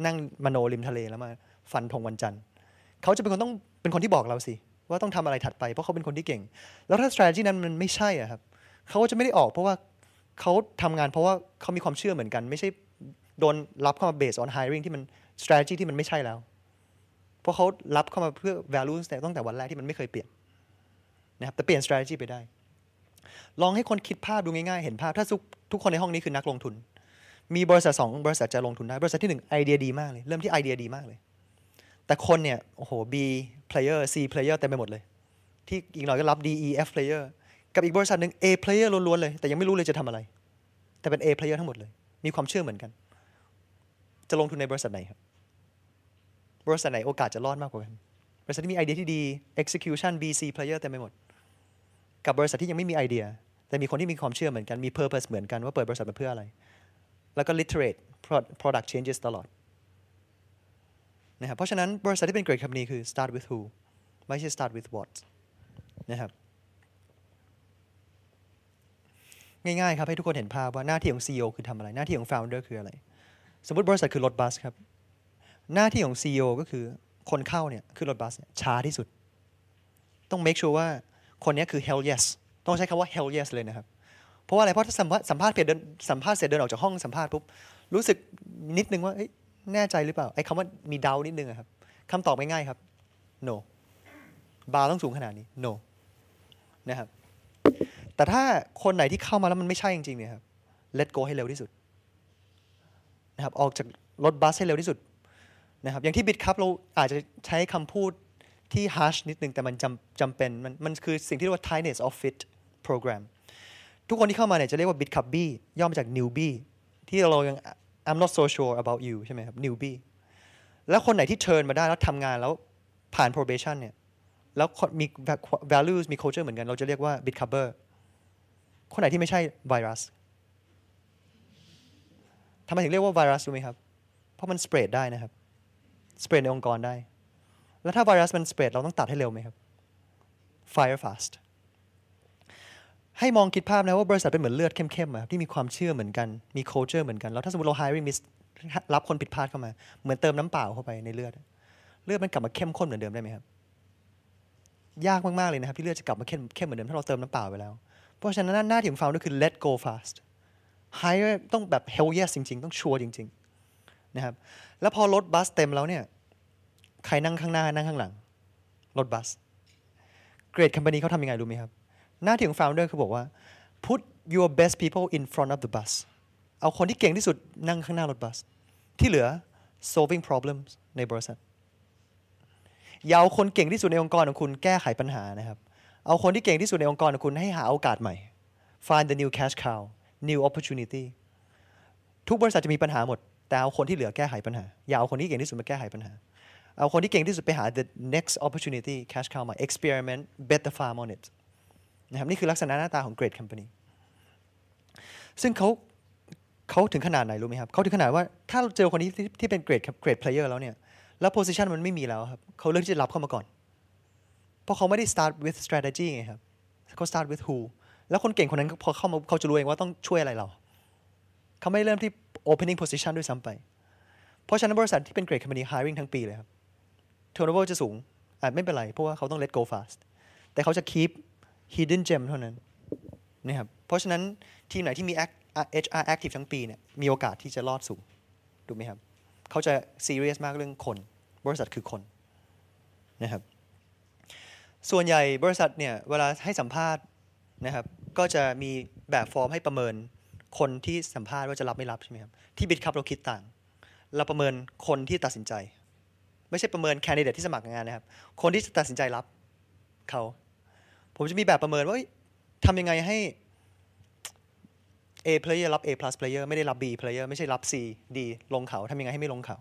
นั่งมโนริมทะเลแล้วมาฟันธงวันจันทร์ เขาจะเป็นคนต้องเป็นคนที่บอกเราสิว่าต้องทำอะไรถัดไป เพราะเขาเป็นคนที่เก่ง แล้วถ้า strategy นั้นมันไม่ใช่อะครับเขาก็จะไม่ได้ออก เพราะว่าเขาทำงานเพราะว่าเขามีความเชื่อเหมือนกัน ไม่ใช่โดนรับเข้ามา based on hiring ที่มัน strategy ที่มันไม่ใช่แล้วเพราะเขารับเข้ามาเพื่อ values ต่ตั้งแต่วันแรกที่มันไม่เคยเปลี่ยนนะครับแต่เปลี่ยน strategy ไปได้ลองให้คนคิดภาพดูง่ายๆ เห็นภาพ ถ้าทุกคนในห้องนี้คือนักลงทุน มีบริษัท2บริษัทจะลงทุนได้บริษัทที่1ไอเดียดีมากเลย เริ่มที่ไอเดียดีมากเลย แต่คนเนี่ยโอ้โห B player C player เต็มไปหมดเลย ที่อีกหน่อยก็รับ D E F player กับอีกบริษัทหนึ่ง A player ล้วนๆเลย แต่ยังไม่รู้เลยจะทำอะไร แต่เป็น A player ทั้งหมดเลย มีความเชื่อเหมือนกัน จะลงทุนในบริษัทไหนครับบริษัทไหน โอกาสจะรอดมากกว่ากันบริษัทที่มีไอเดียที่ดี execution v c player เต็มไปหมด กับบริษัทที่ยังไม่มีไอเดีย แต่มีคนที่มีความเชื่อเหมือนกัน มี purpose เหมือนกันว่าเปิดบริษัทมาเพื่ออะไร แล้วก็ literate product changes ตลอดนะครับเพราะฉะนั้นบริษัทที่เป็น great company คือ start with who ไม่ใช่ start with what นะครับง่ายๆครับให้ทุกคนเห็นภาพว่าหน้าที่ของ CEO คือทำอะไร หน้าที่ของ founder คืออะไร สมมติบริษัทคือรถบัสครับหน้าที่ของ CEO ก็คือคนเข้าเนี่ยคือรถบัสเนี่ยช้าที่สุด ต้อง make sure ว่าคนนี้คือ hell yes ต้องใช้คำว่า hell yes เลยนะครับ เพราะว่าอะไร เพราะถ้าสัมภาษณ์ เสร็จเดินสัมภาษณ์ เสร็จเดินออกจากห้องสัมภาษณ์ปุ๊บรู้สึกนิดนึงว่าแน่ใจหรือเปล่า ไอ้คำว่ามีเดานิดนึงครับคำตอบง่าย ๆ ครับ no บาร์ต้องสูงขนาดนี้ no นะครับแต่ถ้าคนไหนที่เข้ามาแล้วมันไม่ใช่จริงๆเนี่ยครับ let go ให้เร็วที่สุดนะครับออกจากรถบัสให้เร็วที่สุดนะครับอย่างที่บิดครับเราอาจจะใช้คำพูดที่ harsh นิดนึงแต่มันจำจำเป็นมันมันคือสิ่งที่เรียกว่า tightness of fit program ทุกคนที่เข้ามาเนี่ยจะเรียกว่า bitcubby ย่อมาจาก newbie ที่เรายัง I'm not so sure about you ใช่ไหมครับ newbie แล้วคนไหนที่เชิญมาได้แล้วทำงานแล้วผ่าน probation เนี่ยแล้วมี values มี culture เหมือนกัน เราจะเรียกว่า bitcubber คนไหนที่ไม่ใช่ไวรัสทำไมถึงเรียกว่าไวรัสรู้ไหมครับเพราะมันสเปรดได้นะครับสเปรดในองค์กรได้ แล้วถ้าไวรัสมันสเปรดเราต้องตัดให้เร็วไหมครับ fire fast ให้มองคิดภาพนะว่าบริษัทเป็นเหมือนเลือดเข้มๆบที่มีความเชื่อเหมือนกันมี culture เหมือนกันแล้วถ้าสมมติเรา hiring miss รับคนผิดพลาดเข้ามา เหมือนเติมน้ำเปล่าเข้าไปในเลือด เลือดมันกลับมาเข้มข้นเหมือนเดิมได้ไหมครับยากมากๆเลยนะครับที่เลือดจะกลับมาเข้มเข้มเหมือนเดิมถ้าเราเติมน้ำเปล่าไปแล้ว เพราะฉะนั้นหน้าที่ของฟาวน์ก็คือ let go fast hire ต้องแบบ hell yes จริง ๆต้องชัวร์จริง ๆนะครับแล้วพอรถบัสเต็มแล้วเนี่ยใครนั่งข้างหน้านั่งข้างหลังรถบัสเกรดคัมพานีเขาทำยังไงรู้ไหมครับหน้าที่ของฟาวเดอร์เขาบอกว่า put your best people in front of the bus เอาคนที่เก่งที่สุดนั่งข้างหน้ารถบัสที่เหลือ solving problems ในบริษัทอย่าเอาคนเก่งที่สุดในองค์กรของคุณแก้ไขปัญหานะครับ เอาคนที่เก่งที่สุดในองค์กรของคุณให้หาโอกาสใหม่ find the new cash cow new opportunity ทุกบริษัทจะมีปัญหาหมดแต่เอาคนที่เหลือแก้ไขปัญหาอย่าเอาคนที่เก่งที่สุดมาแก้ไขปัญหา เอาคนที่เก่งที่สุดไปหา the next opportunity cash cow มา experiment bet the farm on it นะครับนี่คือลักษณะหน้าตาของ great company ซึ่งเขาเขาถึงขนาดไหนรู้ไหมครับเขาถึงขนาดว่าถ้าเจอคนที่ที่เป็น great great player แล้วเนี่ยแล้ว position มันไม่มีแล้วครับเขาเลือกที่จะรับเข้ามาก่อน เพราะเขาไม่ได้ start with strategy ไงครับเขา start with who แล้วคนเก่งคนนั้นพอเข้ามาเขาจะรู้เองว่าต้องช่วยอะไรเรา เขาไม่เริ่มที่ opening position ด้วยซ้ำไป เพราะฉะนั้นบริษัทที่เป็นเกรดคอม p านี hiring ทั้งปีเลยครับ turnover จะสูง อาจไม่เป็นไร เพราะว่าเขาต้อง let go fast แต่เขาจะ keep hidden gem เท่านั้นนะครับ เพราะฉะนั้นทีมไหนที่มี HR active ทั้งปีเนี่ย มีโอกาสที่จะรอดสูงถูกไหมครับ เขาจะ serious มากเรื่องคน บริษัทคือคนนะครับ ส่วนใหญ่บริษัทเนี่ยเวลาให้สัมภาษณ์นะครับ ก็จะมีแบบฟอร์มให้ประเมินคนที่สัมภาษณ์ว่าจะรับไม่รับใช่ไหมครับที่บิดครับเราคิดต่าง เราประเมินคนที่ตัดสินใจ ไม่ใช่ประเมินแคนดิเดตที่สมัครงานนะครับคนที่จะตัดสินใจรับเขา ผมจะมีแบบประเมินว่าทำยังไงให้ A player รับ A plus player ไม่ได้รับ B player ไม่ใช่รับ C D ลงเขาทำยังไงให้ไม่ลงเขา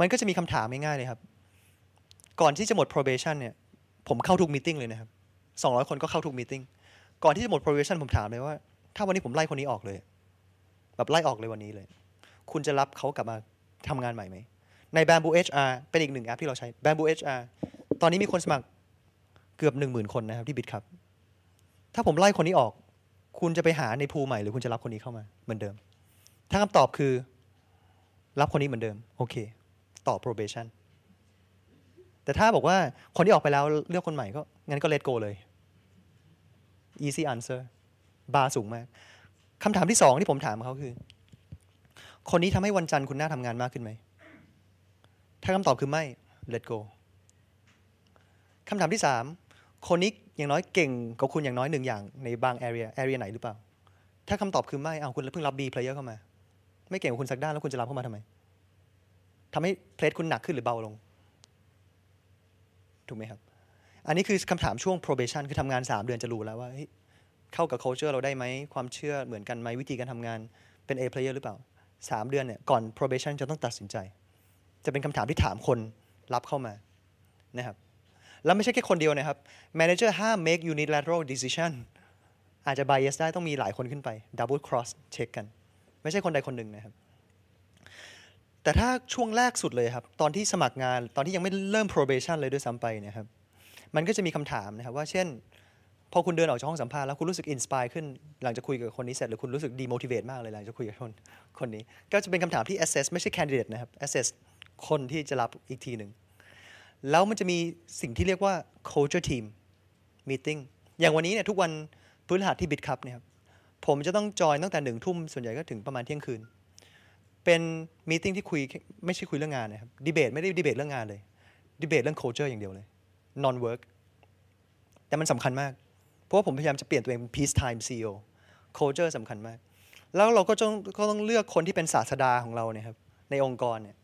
มันก็จะมีคำถามง่ายๆเลยครับ ก่อนที่จะหมด probation เนี่ยผมเข้าทุกมีติ้งเลยนะครับ 200 คนก็เข้าทุกมีติ้งก่อนที่จะหมด probation ผมถามเลยว่าถ้าวันนี้ผมไล่คนนี้ออกเลย แบบไล่ออกเลยวันนี้เลย คุณจะรับเขากลับมาทำงานใหม่ไหมใน Bamboo HR เป็นอีกหนึ่งแอปที่เราใช้ Bamboo HR ตอนนี้มีคนสมัครเกือบ1 0,000คนนะครับที่บิดครับถ้าผมไล่คนนี้ออก คุณจะไปหาในภูใหม่ หรือคุณจะรับคนนี้เข้ามา เหมือนเดิม ถ้าคำตอบคือ รับคนนี้เหมือนเดิม โอเค ต่อ probation แต่ถ้าบอกว่าคนที่ออกไปแล้วเลือกคนใหม่ก็งั้นก็ let go เลย easy answer บาสูงมากคำถามที่สองที่ผมถามเขาคือ คนนี้ทำให้วันจันทร์คุณน่าทำงานมากขึ้นไหม ถ้าคำตอบคือไม่ let go คำถามที่สาม คนนี้อย่างน้อยเก่งกว่าคุณอย่างน้อยหนึ่งอย่างในบาง area area ไหนหรือเปล่าถ้าคำตอบคือไม่ เอาคุณเพิ่งรับ B player เข้ามา ไม่เก่งกว่าคุณสักด้านแล้วคุณจะรับเข้ามาทำไมทำให้เพลทคุณหนักขึ้นหรือเบาลง ถูกไหมครับ อันนี้คือคำถามช่วง probation คือทำงาน3เดือนจะรู้แล้วว่าเข้ากับ culture เราได้ไหม ความเชื่อเหมือนกันไหม วิธีการทำงาน เป็น A player หรือเปล่า 3เดือนเนี่ย ก่อน probation จะต้องตัดสินใจ จะเป็นคำถามที่ถามคนรับเข้ามานะครับ แล้วไม่ใช่แค่คนเดียวนะครับ manager ห้าม make unilateral decision อาจจะ bias ได้ต้องมีหลายคนขึ้นไป double cross เช็คกัน ไม่ใช่คนใดคนหนึ่งนะครับ แต่ถ้าช่วงแรกสุดเลยครับ ตอนที่สมัครงาน ตอนที่ยังไม่เริ่ม probation เลยด้วยซ้ำไปนะครับ มันก็จะมีคำถามนะครับว่าเช่นพอคุณเดินออกจากห้องสัมภาษณ์ แล้วคุณรู้สึกอินสปายขึ้นหลังจากคุยกับคนนี้เสร็จหรือคุณรู้สึกดีโมทิเวตมากเลยหลังจากคุยกับคน คนนี้ ก็จะเป็นคำถามที่ assess ไม่ใช่ candidate นะครับ assess คนที่จะรับอีกทีหนึ่งแล้วมันจะมีสิ่งที่เรียกว่า culture team meeting อย่างวันนี้เนี่ยทุกวันพนหัสที่บิดคับเนี่ยครับ ผมจะต้องจอยตั้งแต่หนึ่งทุ่มส่วนใหญ่ก็ถึงประมาณเที่ยงคืนเป็นมีติ้งที่คุยไม่ใช่คุยเรื่องงานนะครับดีเบตไม่ได้ดีเบตเรื่องงานเลยดีเบตเรื่อง culture อย่างเดียวเลย non work แต่มันสาคัญมากเพราะผมพยายามจะเปลี่ยนตัวเองเป็น peace time CEO culture สำคัญมาก แล้วเราก็ต้องก็ต้องเลือกคนที่เป็นศาสดาของเราเนี่ยครับในองค์กรเนี่ย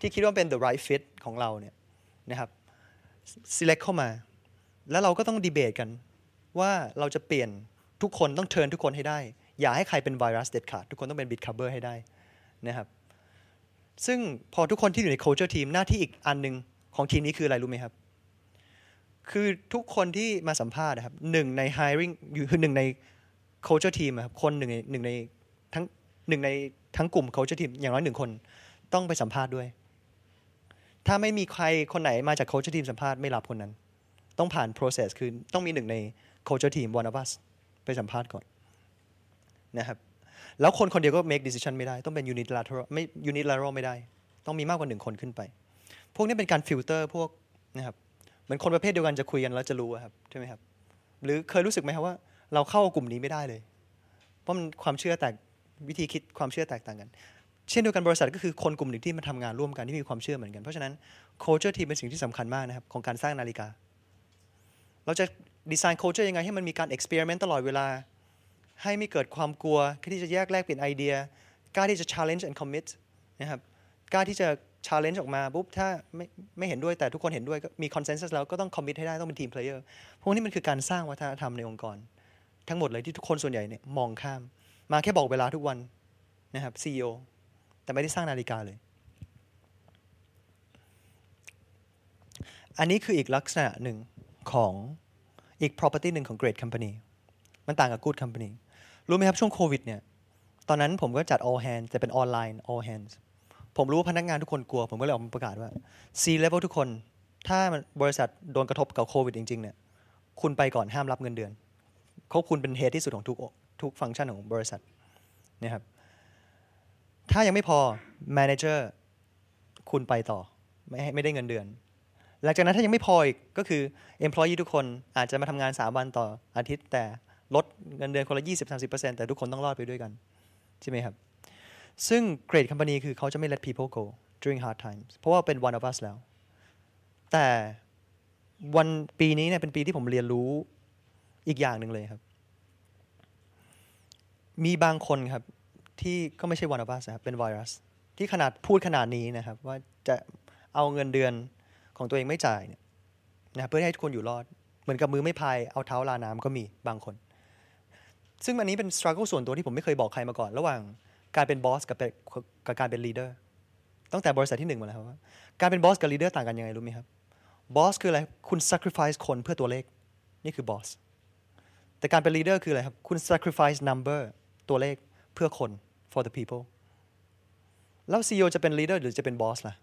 ที่คิดว่าเป็น the right fit ของเราเนี่ยนะครับ select เข้ามา แล้วเราก็ต้องดีเบตกัน ว่าเราจะเปลี่ยนทุกคนต้องเชิญทุกคนให้ได้อย่าให้ใครเป็นไวรัสเด็ดขาดทุกคนต้องเป็นบิดคาเบอร์ให้ได้นะครับซึ่งพอทุกคนที่อยู่ใน culture team หน้าที่อีกอันหนึ่งของทีมนี้คืออะไรรู้ไหมครับคือทุกคนที่มาสัมภาษณ์นะครับหนึ่งใน hiring คือหนึ่งใน culture team ครับคนหนึ่งในหนึ่งในทั้งหนึ่งในทั้งกลุ่ม culture team อย่างน้อยหนึ่งคนต้องไปสัมภาษณ์ด้วย ถ้าไม่มีใครคนไหนมาจาก culture team สัมภาษณ์ไม่รับคนนั้นต้องผ่าน process คือต้องมีหนึ่งใน culture team one of us ไปสัมภาษณ์ก่อน นะครับแล้วคนคนเดียวก็ make decision ไม่ได้ ต้องเป็น unilateral ไม่ unilateral ไม่ได้ ต้องมีมากกว่าหนึ่งคนขึ้นไป พวกนี้เป็นการฟิลเตอร์พวกนะครับเหมือนคนประเภทเดียวกันจะคุยกันแล้วจะรู้ครับใช่ไหมครับหรือเคยรู้สึกไหมครับว่าเราเข้ากลุ่มนี้ไม่ได้เลย เพราะมันความเชื่อแตกวิธีคิดความเชื่อแตกต่างกัน เช่นเดียวกันบริษัทก็คือคนกลุ่มหนึ่งที่มาทำงานร่วมกันที่มีความเชื่อเหมือนกัน เพราะฉะนั้นโคเจอร์ทีมเป็นสิ่งที่สำคัญมากนะครับของการสร้างนาฬิกา เราจะดีไซน์โคเจอร์ยังไงให้มันมีการเอ็กซ์เพร์เมนต์ตลอดเวลา ให้ไม่เกิดความกลัวที่จะแยกแลกเปลี่ยนไอเดีย กล้าที่จะ challenge and commit นะครับกล้าที่จะชาเลนจ์ออกมาปุ๊บถ้าไม่ไม่เห็นด้วยแต่ทุกคนเห็นด้วยก็มีคอนเซนแซสแล้วก็ต้องคอมมิตให้ได้ต้องเป็นทีมเพลเยอร์พวกนี้มันคือการสร้างวัฒนธรรมในองค์กร ทั้งหมดเลยที่ทุกคนส่วนใหญ่เนี่ยมองข้าม มาแค่บอกเวลาทุกวันนะครับซีอแต่ไม่ได้สร้างนาฬิกาเลย อันนี้คืออีกลักษณะหนึ่งของอีก property หนึ่งของ great company มันต่างกับ good company รู้ไหมครับช่วงโควิดเนี่ยตอนนั้นผมก็จัด all hands แต่เป็นออนไลน์ all hands ผมรู้ว่าพนักงานทุกคนกลัวผมก็เลยออกมาประกาศว่า C level ทุกคน ถ้าบริษัทโดนกระทบกับโควิดจริงๆเนี่ยคุณไปก่อนห้ามรับเงินเดือนเขาคุณเป็นเฮดที่สุดของทุกทุกฟังก์ชันของบริษัทนะครับถ้ายังไม่พอ manager คุณไปต่อไม่ไม่ได้เงินเดือนหลังจากนั้นถ้ายังไม่พออีกก็คือ employee ทุกคนอาจจะมาทำงาน3วันต่ออาทิตย์แต่ลดเงินเดือนคนละ20-30%แต่ทุกคนต้องรอดไปด้วยกันใช่ไหมครับซึ่ง great company คือเขาจะไม่ let people go during hard times เพราะว่าเป็น one of us แล้ว แต่วันปีนี้เนี่ยเป็นปีที่ผมเรียนรู้อีกอย่างหนึ่งเลยครับ มีบางคนครับที่ก็ไม่ใช่ one of us นครับเป็นไวรัสที่ขนาดพูดขนาดนี้นะครับ ว่าจะเอาเงินเดือนของตัวเองไม่จ่ายเนี่ยนะเพื่อให้ทุกคนอยู่รอดเหมือนกับมือไม่พายเอาเท้าลาน้ำก็มีบางคน ซึ่งอันนี้เป็นสตรัคกลส่วนตัวที่ผมไม่เคยบอกใครมาก่อนระหว่างการเป็นบอสกับกับการเป็นลีดเดอร์ตั้งแต่บริษัทที่หนึ่งมาแล้วรับการเป็นบอสกับลีดเดอร์ต่างกันยังไงรู้ไหมครับบอสคืออะไรคุณ sacrifice คนเพื่อตัวเลขนี่คือบอสแต่การเป็นลีดเดอร์คืออะไรครับคุณ sacrifice number ตัวเลขเพื่อคน for the people แล้ว CEO จะเป็นลีดเดอร์หรือจะเป็นบอสล่ะ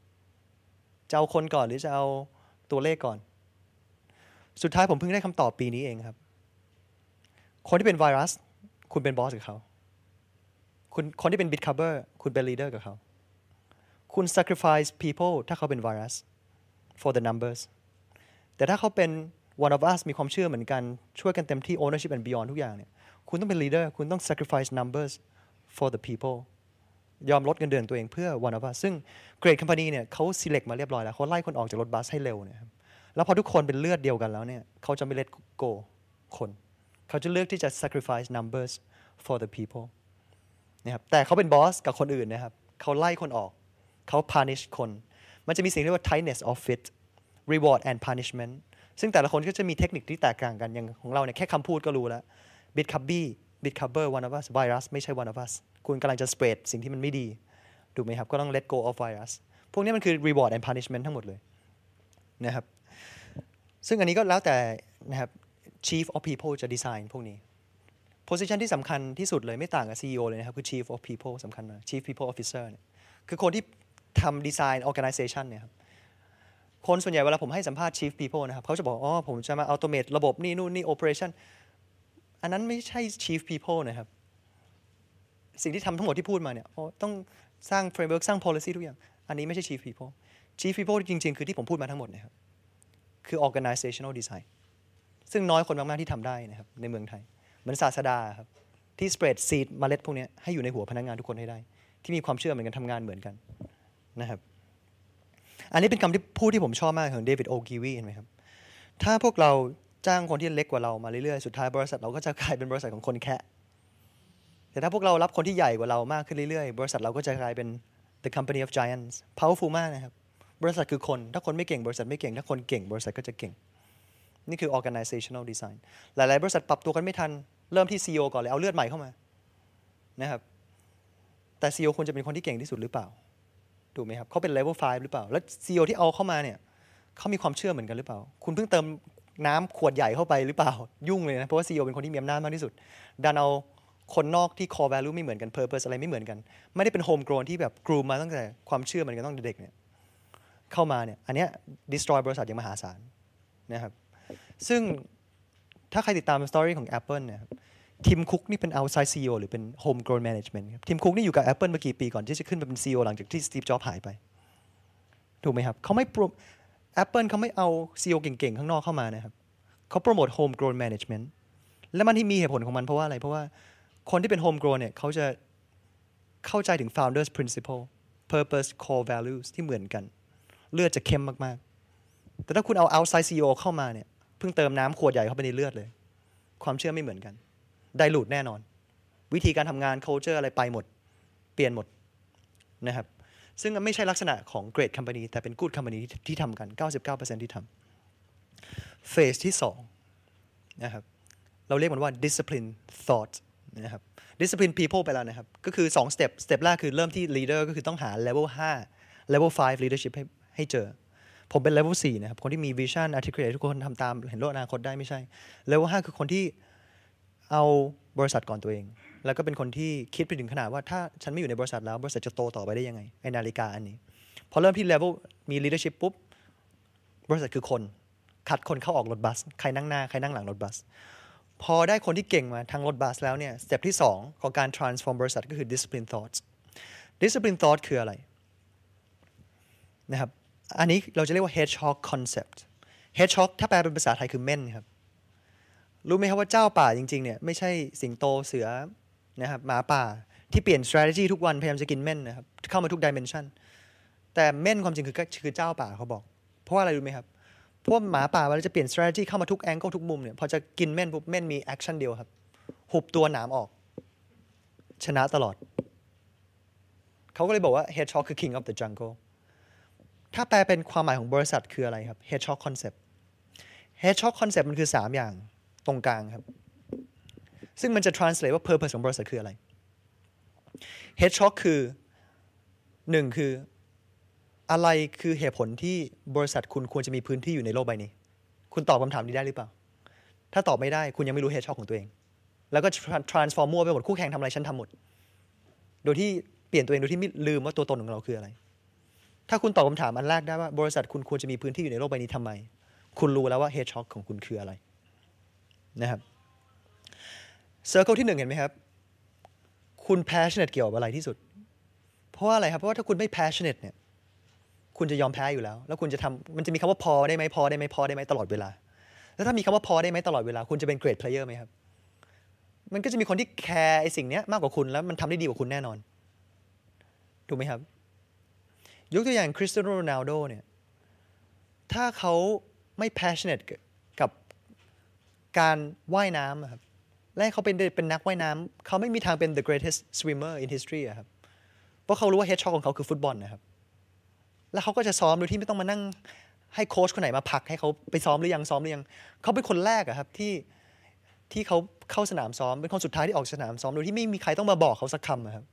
จะเอาคนก่อนหรือจะเอาตัวเลขก่อน สุดท้ายผมเพิ่งได้คำตอบปีนี้เองครับคนที่เป็นไวรัสคุณเป็นบอสกับเขาคุณคนที่เป็นบิตคาเบอร์คุณเป็นลีดเดอร์กับเขาคุณ sacrifice people ถ้าเขาเป็นไวรัส for the numbers แต่ถ้าเขาเป็น one of us มีความเชื่อเหมือนกัน ช่วยกันเต็มที่ ownership and beyond ทุกอย่างเนี่ย คุณต้องเป็น leader คุณต้อง sacrifice numbers for the people ยอมลดเงินเดือนตัวเองเพื่อ one of us ซึ่ง great company เนี่ยเขา select มาเรียบร้อยแล้วเขาไล่คนออกจากรถบัสให้เร็วเนี่ยแล้วพอทุกคนเป็นเลือดเดียวกันแล้วเนี่ยเขาจะไม่ล็ดโกคนเขาจะเลือกที่จะ sacrifice numbers for the people นะครับแต่เขาเป็นบอสกับคนอื่นนะครับ เขาไล่คนออก เขา punish คน มันจะมีสิ่งเรียกว่า tightness of fit reward and punishment ซึ่งแต่ละคนก็จะมีเทคนิคที่แตกต่างกัน อย่างของเราเนี่ยแค่คำพูดก็รู้แล้ว bit cubby bit cover one of us virus ไม่ใช่ one of us คุณกำลังจะ spread สิ่งที่มันไม่ดีถูกไหมครับ ก็ต้อง let go of virus พวกนี้มันคือ reward and punishment ทั้งหมดเลยนะครับ ซึ่งอันนี้ก็แล้วแต่นะครับ chief of people จะ design พวกนี้โพสิชันที่สำคัญที่สุดเลยไม่ต่างกับ CEO เลยนะครับ คือ Chief of People สำคัญมาก Chief People Officer เนี่ยคือคนที่ทำดีไซน์ organization เนี่ยครับคนส่วนใหญ่เวลาผมให้สัมภาษณ์ Chief People นะครับเขาจะบอก อ๋อ ผมจะมาอัตโนมัติระบบนี่นู่นนี่ operation อันนั้นไม่ใช่ Chief People นะครับ สิ่งที่ทำทั้งหมดที่พูดมาเนี่ยต้องสร้าง framework สร้าง policy ทุกอย่าง อันนี้ไม่ใช่ Chief People Chief People จริงๆ คือที่ผมพูดมาทั้งหมดนะครับคือ organizational design ซึ่งน้อยคนมากๆที่ทำได้นะครับในเมืองไทยเหมือนศาสดาครับที่สเปรดซีดเมล็ดพวกนี้ให้อยู่ในหัวพนักงานทุกคนให้ได้ ที่มีความเชื่อเหมือนกันทำงานเหมือนกันนะครับอันนี้เป็นคำที่พูดที่ผมชอบมากของเดวิดโอกีวีเห็นไหมครับถ้าพวกเราจ้างคนที่เล็กกว่าเรามาเรื่อยๆสุดท้ายบริษัท เราก็จะกลายเป็นบริษัทของคนแคะแต่ถ้าพวกเรารับคนที่ใหญ่กว่าเรามากขึ้นเรื่อยๆ บริษัทเราก็จะกลายเป็น the company of giants powerful มากนะครับบริษัทคือคนถ้าคนไม่เก่ง บริษัทไม่เก่งถ้าคนเก่ง บริษัทก็จะเก่งนี่คือ organizational design หลายๆ บริษัทปรับตัวกันไม่ทัน เริ่มที่ CEO ก่อนเลย เอาเลือดใหม่เข้ามา นะครับ แต่ CEO ควรจะเป็นคนที่เก่งที่สุดหรือเปล่าถูกไหมครับ เขาเป็น level 5 หรือเปล่า แล้ว CEO ที่เอาเข้ามาเนี่ยเขามีความเชื่อเหมือนกันหรือเปล่า คุณเพิ่งเติมน้ำขวดใหญ่เข้าไปหรือเปล่า ยุ่งเลยนะ เพราะว่า CEO เป็นคนที่มีอำนาจมากที่สุด ดันเอาคนนอกที่ core value ไม่เหมือนกัน purpose อะไรไม่เหมือนกัน ไม่ได้เป็น home grown ที่แบบกรูมมาตั้งแต่ความเชื่อเหมือนกันตั้งแต่เด็กเนี่ย เข้ามาเนี่ยอันเนี้ย destroy บริษัทอย่างมหาศาลนะครับซึ่งถ้าใครติดตามสตอรี่ของ Apple เนี่ยทีมคุกนี่เป็น outside CEO หรือเป็น homegrown management ครับทีมคุกนี่อยู่กับ Apple มื่อกี่ปีก่อนที่จะขึ้นมาเป็น CEO หลังจากที่สตีฟ จ็อบหายไปถูกไหมครับเขาไม่โปรแอปเปิลเขาไม่เอา CEO เก่งๆ ข้างนอกเข้ามานะครับเขาโปรโมท homegrown management และมันที่มีเหตุผลของมันเพราะว่าอะไร เพราะว่าคนที่เป็น homegrown เนี่ยเขาจะเข้าใจถึง founders principle purpose core values ที่เหมือนกัน เลือดจะเข้มมากๆ แต่ถ้าคุณเอา outside CEO เข้ามาเนี่ยพิ่งเติมน้ำขวดใหญ่เข้าไปในเลือดเลย ความเชื่อไม่เหมือนกันได้หลุดแน่นอน วิธีการทำงาน c u เชอร์อะไรไปหมด เปลี่ยนหมดนะครับซึ่งไม่ใช่ลักษณะของเกรดคัมพานีแต่เป็นกูดคัมพานีที่ทำกัน 99%ที่ทำเฟสที่2นะครับเราเรียกมันว่า discipline thought นะครับ discipline people ไปแล้วนะครับก็คือ2 step step แรกคือเริ่มที่ leader ก็คือต้องหา level 5 level 5 leadership ให้ให้เจอผมเป็นเลเวลสี่นะครับคนที่มีวิชั่นอาร์ติเค t e ทุกคนทำตามเห็นโลกอนาคตได้ไม่ใช่เลเวลห้าคือคนที่เอาบริษัทก่อนตัวเอง แล้วก็เป็นคนที่คิดไปถึงขนาดว่า ถ้าฉันไม่อยู่ในบริษัทแล้ว บริษัทจะโตต่อไปได้ยังไงไอนาฬิกาอันนี้ พอเริ่มที่เลเวลมีีดเดอร์ชิพปุ๊บบริษัทคือคนคัดคนเข้าออกรถบัสใครนั่งหน้าใครนั่งหลังรถบัสพอได้คนที่เก่งมาทางรถบัสแล้วเนี่ยสเต็ปที่2 ของการ transform บริษัทก็คือ discipline thoughts discipline thought คืออะไร นะครับอันนี้เราจะเรียกว่า hedgehog concept hedgehog ถ้าแปลเป็นภาษาไทยคือเม่นครับ รู้ไหมครับว่าเจ้าป่าจริงๆเนี่ยไม่ใช่สิงโตเสือนะครับหมาป่าที่เปลี่ยน strategy ทุกวันพยายามจะกินเม่นนะครับเข้ามาทุก dimension แต่เม่นความจริงคือคือเจ้าป่าเขาบอก เพราะว่าอะไรรู้ไหมครับ พวกหมาป่าเวลาจะเปลี่ยน strategy เข้ามาทุก angle ทุกมุมเนี่ยพอจะกินเม่นปุ๊บเม่นมี action เดียวครับหุบตัวหนามออก ชนะตลอด เขาก็เลยบอกว่า hedgehog คือ king of the jungle ถ้าแปลเป็นความหมายของบริษัทคืออะไรครับ hedgehog concept hedgehog concept มันคือ3อย่างตรงกลางครับซึ่งมันจะ translate ว่า purpose ของบริษัทคืออะไร hedgehog คือ 1 คืออะไรคือเหตุผลที่บริษัทคุณควรจะมีพื้นที่อยู่ในโลกใบนี้ คุณตอบคำถามนี้ได้หรือเปล่า ถ้าตอบไม่ได้คุณยังไม่รู้ hedgehog ของตัวเองแล้วก็ transform มั่วไปหมดคู่แข่งทำอะไรฉันทำหมด โดยที่เปลี่ยนตัวเองโดยที่ลืมว่าตัวตนของเราคืออะไรถ้าคุณตอบคำถามอันแรกได้ว่าบริษัทคุณควรจะมีพื้นที่อยู่ในโลกใบนี้ทำไม คุณรู้แล้วว่าเฮดช็อกของคุณคืออะไร นะครับเซอร์เคิลที่หนึ่งเห็นไหมครับ คุณแพชเนตเกี่ยวกับอะไรที่สุด เพราะว่าอะไรครับเพราะว่าถ้าคุณไม่แพชเนตเนี่ย คุณจะยอมแพ้อยู่แล้ว แล้วคุณจะทำมันจะมีคำว่าพอได้ไหมพอได้ไหมพอได้ไหมตลอดเวลา แล้วถ้ามีคำว่าพอได้ไหมตลอดเวลา คุณจะเป็นเกรดเพลเยอร์ไหมครับมันก็จะมีคนที่แคร์ไอ้สิ่งนี้มากกว่าคุณแล้วมันทำได้ดีกว่าคุณแน่นอนถูกไหมครับยกตัวอย่างคริสเตียโนโรนัลโดเนี่ย ถ้าเขาไม่ passionate กับการว่ายน้ำครับและเขาเป็นเป็นนักว่ายน้ำเขาไม่มีทางเป็น the greatest swimmer in history ครับ เพราะเขารู้ว่าเฮดชอ h ของเขาคือฟุตบอลนะครับ แล้วเขาก็จะซ้อมโดยที่ไม่ต้องมานั่งให้โค้ชคนไหนมาพักให้เขาไปซ้อมหรือยังซ้อมหรือยัง เขาเป็นคนแรกอะครับที่ที่เขาเข้าสนามซ้อม เป็นคนสุดท้ายที่ออกสนามซ้อมโดยที่ไม่มีใครต้องมาบอกเขาสักคำครับ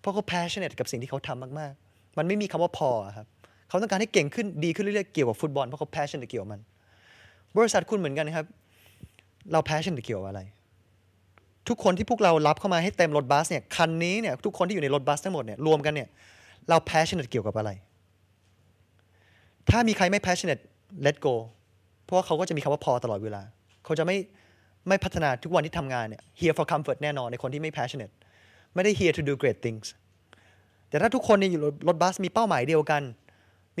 เพราะเขา passionate กับสิ่งที่เขาทำมากๆมันไม่มีคำว่าพอครับเขาต้องการให้เก่งขึ้นดีขึ้นเรื่อยๆเกี่ยวกับฟุตบอลเพราะเขาแพชชั่นเกี่ยวมันบริษัทคุณเหมือนกันครับเราแพชชั่นเกี่ยวอะไรทุกคนที่พวกเรารับเข้ามาให้เต็มรถบัสเนี่ยคันนี้เนี่ยทุกคนที่อยู่ในรถบัสทั้งหมดเนี่ยรวมกันเนี่ยเราแพชชั่นเกี่ยวกับอะไร ถ้ามีใครไม่แพชชั่นเลตโกเพราะว่าเขาก็จะมีคำว่าพอตลอดเวลา เขาจะไม่ไม่พัฒนาทุกวันที่ทำงานเนี่ย here for comfort แน่นอน ในคนที่ไม่แพชชั่นไม่ได้ here to do great things แต่ถ้าทุกคนในอยู่รถบัสมีเป้าหมายเดียวกัน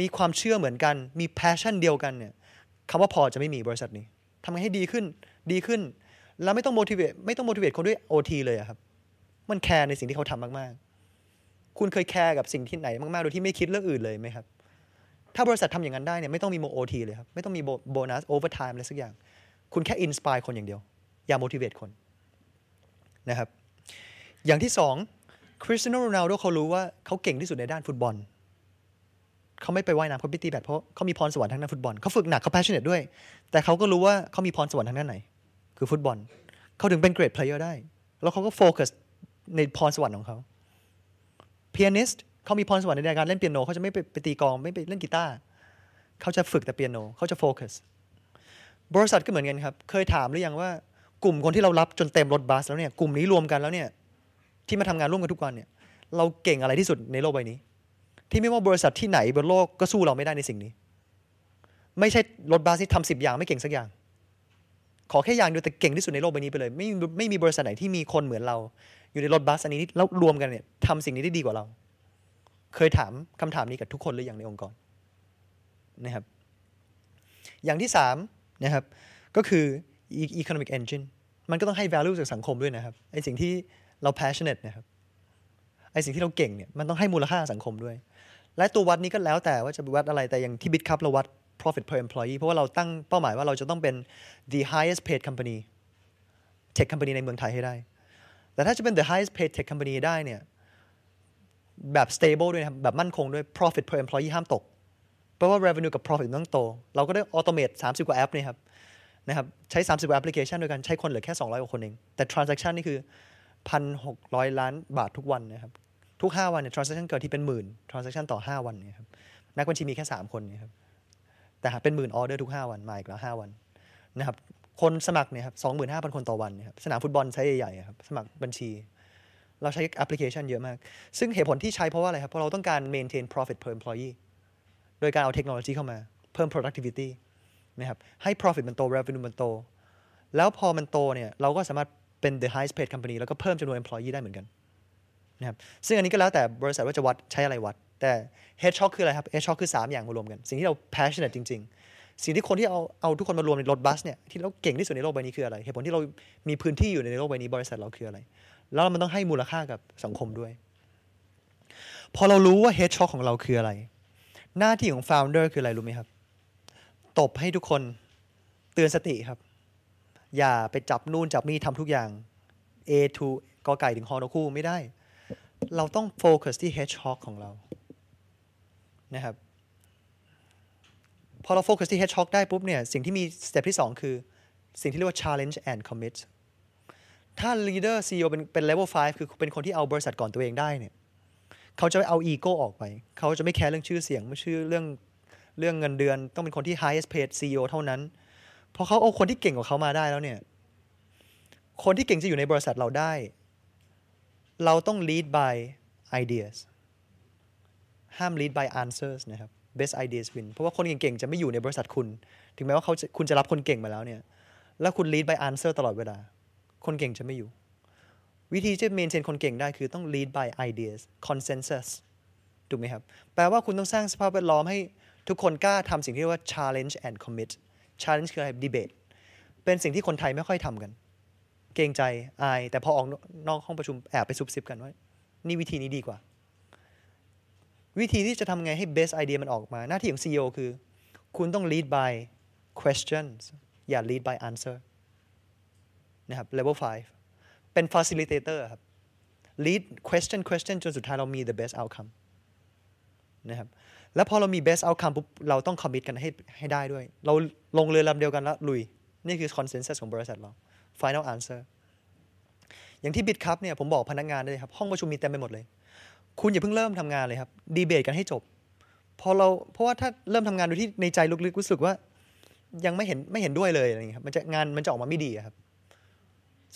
มีความเชื่อเหมือนกัน มีแพชชั่นเดียวกันเนี่ยคำว่าพอจะไม่มีบริษัทนี้ ทำไงให้ดีขึ้น ดีขึ้น แล้วไม่ต้องโมดิเวตไม่ต้องโมดิเวตคนด้วยโอทีเลยครับ มันแคร์ในสิ่งที่เขาทำมาก ๆ คุณเคยแคร์กับสิ่งที่ไหนมาก ๆ โดยที่ไม่คิดเรื่องอื่นเลยไหมครับ ถ้าบริษัททำอย่างนั้นได้เนี่ยไม่ต้องมีโมโอทีเลยครับ ไม่ต้องมีโบนัสโอเวอร์ไทม์อะไรสักอย่าง คุณแค่อินสปายคนอย่างเดียว อย่าโมดิเวตคนนะครับ อย่างที่สองคริสเตียโนโรนัลโดเขารู้ว่าเขาเก่งที่สุดในด้านฟุตบอลเขาไม่ไปว่ายน้ำเขาไปตีแบดเพราะเขามีพรสวรรค์ทางด้านฟุตบอลเขาฝึกหนักเขาแพชชั่นเน็ตด้วย แต่เขาก็รู้ว่าเขามีพรสวรรค์ทางด้านไหน คือฟุตบอลเขาถึงเป็นเกรดเพลเยอร์ได้แล้วเขาก็โฟกัสในพรสวรรค์ของเขาเปียโนิสเขามีพรสวรรค์ในการเล่นเปียโนเขาจะไม่ไปตีกองไม่ไปเล่นกีตาร์เขาจะฝึกแต่เปียโนเขาจะโฟกัสบริษัทก็เหมือนกันครับเคยถามหรือยังว่ากลุ่มคนที่เรารับจนเต็มรถบัสแล้วเนี่ยกลุ่มนี้รวมกันแล้วเนี่ยที่มาทำงานร่วมกันทุกวันเนี่ยเราเก่งอะไรที่สุดในโลกใบนี้ ที่ไม่ว่าบริษัทที่ไหนบนโลกก็สู้เราไม่ได้ในสิ่งนี้ ไม่ใช่รถบัสที่ทำสิบอย่างไม่เก่งสักอย่าง ขอแค่อย่างเดียวแต่เก่งที่สุดในโลกใบนี้ไปเลยไม่ไม่มีบริษัทไหนที่มีคนเหมือนเรา อยู่ในรถบัสอันนี้แล้วรวมกันเนี่ยทำสิ่งนี้ได้ดีกว่าเรา เคยถามคำถามนี้กับทุกคนหรือย่างในองค์กรนะครับ อย่างที่สามนะครับ ก็คือ economic engine มันก็ต้องให้ value จากสังคมด้วยนะครับไอสิ่งที่เรา passionate นะครับไอสิ่งที่เราเก่งเนี่ยมันต้องให้มูลค่าสังคมด้วย และตัววัดนี้ก็แล้วแต่ว่าจะวัดอะไรแต่อย่างที่บิดคับเราวัด profit per employee เพราะว่าเราตั้งเป้าหมายว่าเราจะต้องเป็น the highest paid company tech company ในเมืองไทยให้ได้แต่ถ้าจะเป็น the highest paid tech company ได้เนี่ยแบบ stable ด้วยนะครับแบบมั่นคงด้วย profit per employee ห้ามตกเพราะว่า revenue กับ profit ต้องโต เราก็ได้ automate 30กว่าแอปนี่ครับนะครับใช้30กว่าแอปพลิเคชันด้วยกันใช้คนเหลือแค่200กว่าคนเองแต่ transaction นี่คือ1,600 ล้านบาททุกวันนะครับทุก 5 วันเนี่ย transaction เกิดที่เป็นหมื่น transaction ต่อ 5 วันเนี่ยครับนักบัญชีมีแค่ 3 คนนะครับแต่เป็นหมื่นออเดอร์ทุก 5 วัน มาอีกแล้ว 5 วันนะครับคนสมัครเนี่ยครับสองหมื่นห้าพันคนต่อวันนะครับสนามฟุตบอลใช้ใหญ่ๆครับสมัครบัญชี เราใช้แอปพลิเคชันเยอะมาก ซึ่งเหตุผลที่ใช้เพราะว่าอะไรครับ เพราะเราต้องการ maintain profit per employee โดยการเอาเทคโนโลยีเข้ามา เพิ่ม productivity นะครับให้ profit มันโต revenue มันโตแล้วพอมันโตเนี่ยเราก็สามารถเป็น the highest paid company แล้วก็เพิ่มจำนวน employee ได้เหมือนกันนะครับ ซึ่งอันนี้ก็แล้วแต่บริษัทว่าจะวัดใช้อะไรวัด แต่ h e a d s h o c k คืออะไรครับ h e a d s h o c k คือ 3 อย่างมารวมกัน สิ่งที่เรา passionate จริง ๆ สิ่งที่คนที่เอาเอาทุกคนมารวมในรถบัสเนี่ย ที่เราเก่งที่สุดในโลกใบนี้คืออะไรเหตุผลที่เรามีพื้นที่อยู่ในโลกใบนี้บริษัทเราคืออะไร แล้วมันต้องให้มูลค่ากับสังคมด้วย พอเรารู้ว่า h e a d s h o c k ของเราคืออะไร หน้าที่ของ founder คืออะไรรู้ไหมครับ ตบให้ทุกคนเตือนสติครับอย่าไปจับนู่นจับนี่ ทำทุกอย่าง A to กอไก่ถึงฮอนคู่ไม่ได้ เราต้องโฟกัสที่ hedgehog ของเรานะครับ พอเราโฟกัสที่ hedgehog ได้ปุ๊บเนี่ยสิ่งที่มีสเต็ปที่ 2 คือสิ่งที่เรียกว่า challenge and commit ถ้า leader CEO เป็นเป็น level 5 คือเป็นคนที่เอาบริษัทก่อนตัวเองได้เนี่ยเขาจะเอาอีโก้ออกไป เขาจะไม่แคร์เรื่องชื่อเสียง ไม่ชื่อเรื่องเรื่องเงินเดือน ต้องเป็นคนที่ highest paid CEO เท่านั้นพอเขาเอาคนที่เก่งกว่าเขามาได้แล้วเนี่ยคนที่เก่งจะอยู่ในบริษัทเราได้ เราต้อง lead by ideas ห้าม lead by answers นะครับ best ideas win เพราะว่าคนเก่งๆจะไม่อยู่ในบริษัทคุณ ถึงแม้ว่าเขาคุณจะรับคนเก่งมาแล้วเนี่ยแล้วคุณ lead by answer ตลอดเวลา คนเก่งจะไม่อยู่ วิธีทจะ maintain คนเก่งได้คือต้อง lead by ideas consensus ถูกไหมครับแปลว่าคุณต้องสร้างสภาพแวดล้อมให้ ทุกคนกล้าทำสิ่งที่เรียกว่า challenge and commit ชาร์จคืออะไรดีเบตเป็นสิ่งที่คนไทยไม่ค่อยทำกัน เกรงใจอายแต่พอออกนอกห้องประชุมแอบไปซุบซิบกันว่านี่วิธีนี้ดีกว่า วิธีที่จะทำไงให้ best idea มันออกมา หน้าที่ของ CEO คือ คุณต้อง lead by questions อย่า lead by answer นะครับ level 5เป็น facilitator ครับ lead question question จนสุดท้ายเรามี the best outcome นะครับแล้วพอเรามี best outcome ปุ๊บ เราต้อง commit กันให้ให้ได้ด้วย เราลงเรือลำเดียวกันแล้วลุย นี่คือ consensus ของบริษัทเรา final answer อย่างที่บิดครับเนี่ยผมบอกพนักงานเลยครับห้องประชุมมีเต็มไปหมดเลย คุณอย่าเพิ่งเริ่มทำงานเลยครับดีเบตกันให้จบ พอเราเพราะว่าถ้าเริ่มทำงานโดยที่ในใจลึกๆรู้สึกว่า ยังไม่เห็นไม่เห็นด้วยเลยอะไรอย่างเงี้ยครับมันจะงานมันจะออกมาไม่ดีครับ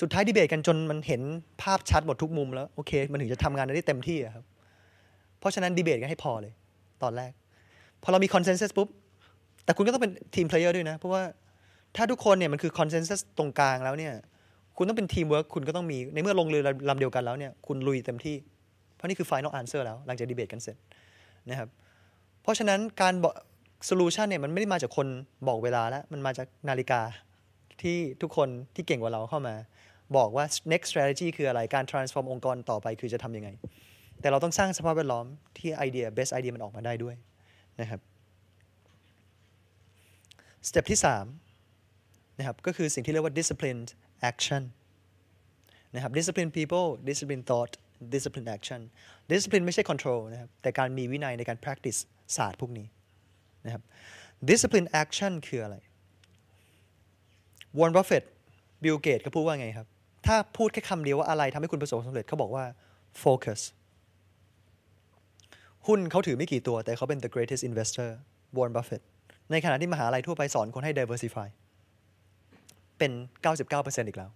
สุดท้ายดีเบตกันจนมันเห็นภาพชัดหมดทุกมุม แล้วโอเค มันถึงจะทำงานได้เต็มที่ครับ เพราะฉะนั้นดีเบตกันให้พอเลยตอนแรกพอเรามีคอนเซนแซสปุ๊บแต่คุณก็ต้องเป็นทีมเพลเยอร์ด้วยนะเพราะว่าถ้าทุกคนเนี่ยมันคือคอนเซนแซสตรงกลางแล้วเนี่ยคุณต้องเป็นทีมเวิร์กคุณก็ต้องมีในเมื่อลงเรือลำเดียวกันแล้วเนี่ยคุณลุยเต็มที่เพราะนี่คือไฟนอลอันเซอร์แล้วหลังจากดีเบตกันเสร็จนะครับเพราะฉะนั้นการบอกโซลูชันเนี่ยมันไม่ได้มาจากคนบอกเวลาแล้วมันมาจากนาฬิกาที่ทุกคนที่เก่งกว่าเราเข้ามาบอกว่า next strategy คืออะไรการ transform องค์กรต่อไป คือจะทำยังไงแต่เราต้องสร้างสภาพแวดล้อมที่ไอเดีย best ไอเดียมันออกมาได้ด้วยนะครับสเต็ปที่3นะครับก็คือสิ่งที่เรียกว่า disciplined action นะครับ disciplined people disciplined thought disciplined action discipline ไม่ใช่ control นะครับแต่การมีวินัยในการ practice ศาสตร์พวกนี้นะครับ disciplined action คืออะไร Warren b u f f e t t b i l l gate s ก็พูดว่าไงครับถ้าพูดแค่คำเดียวว่าอะไรทำให้คุณประสบความสำเร็จเขาบอกว่า focus หุ้นเขาถือไม่กี่ตัวแต่เขาเป็น the greatest investor Warren Buffett ในขณะที่มหาลัยทั่วไปสอนคนให้ diversify เป็น 99%อีกแล้ว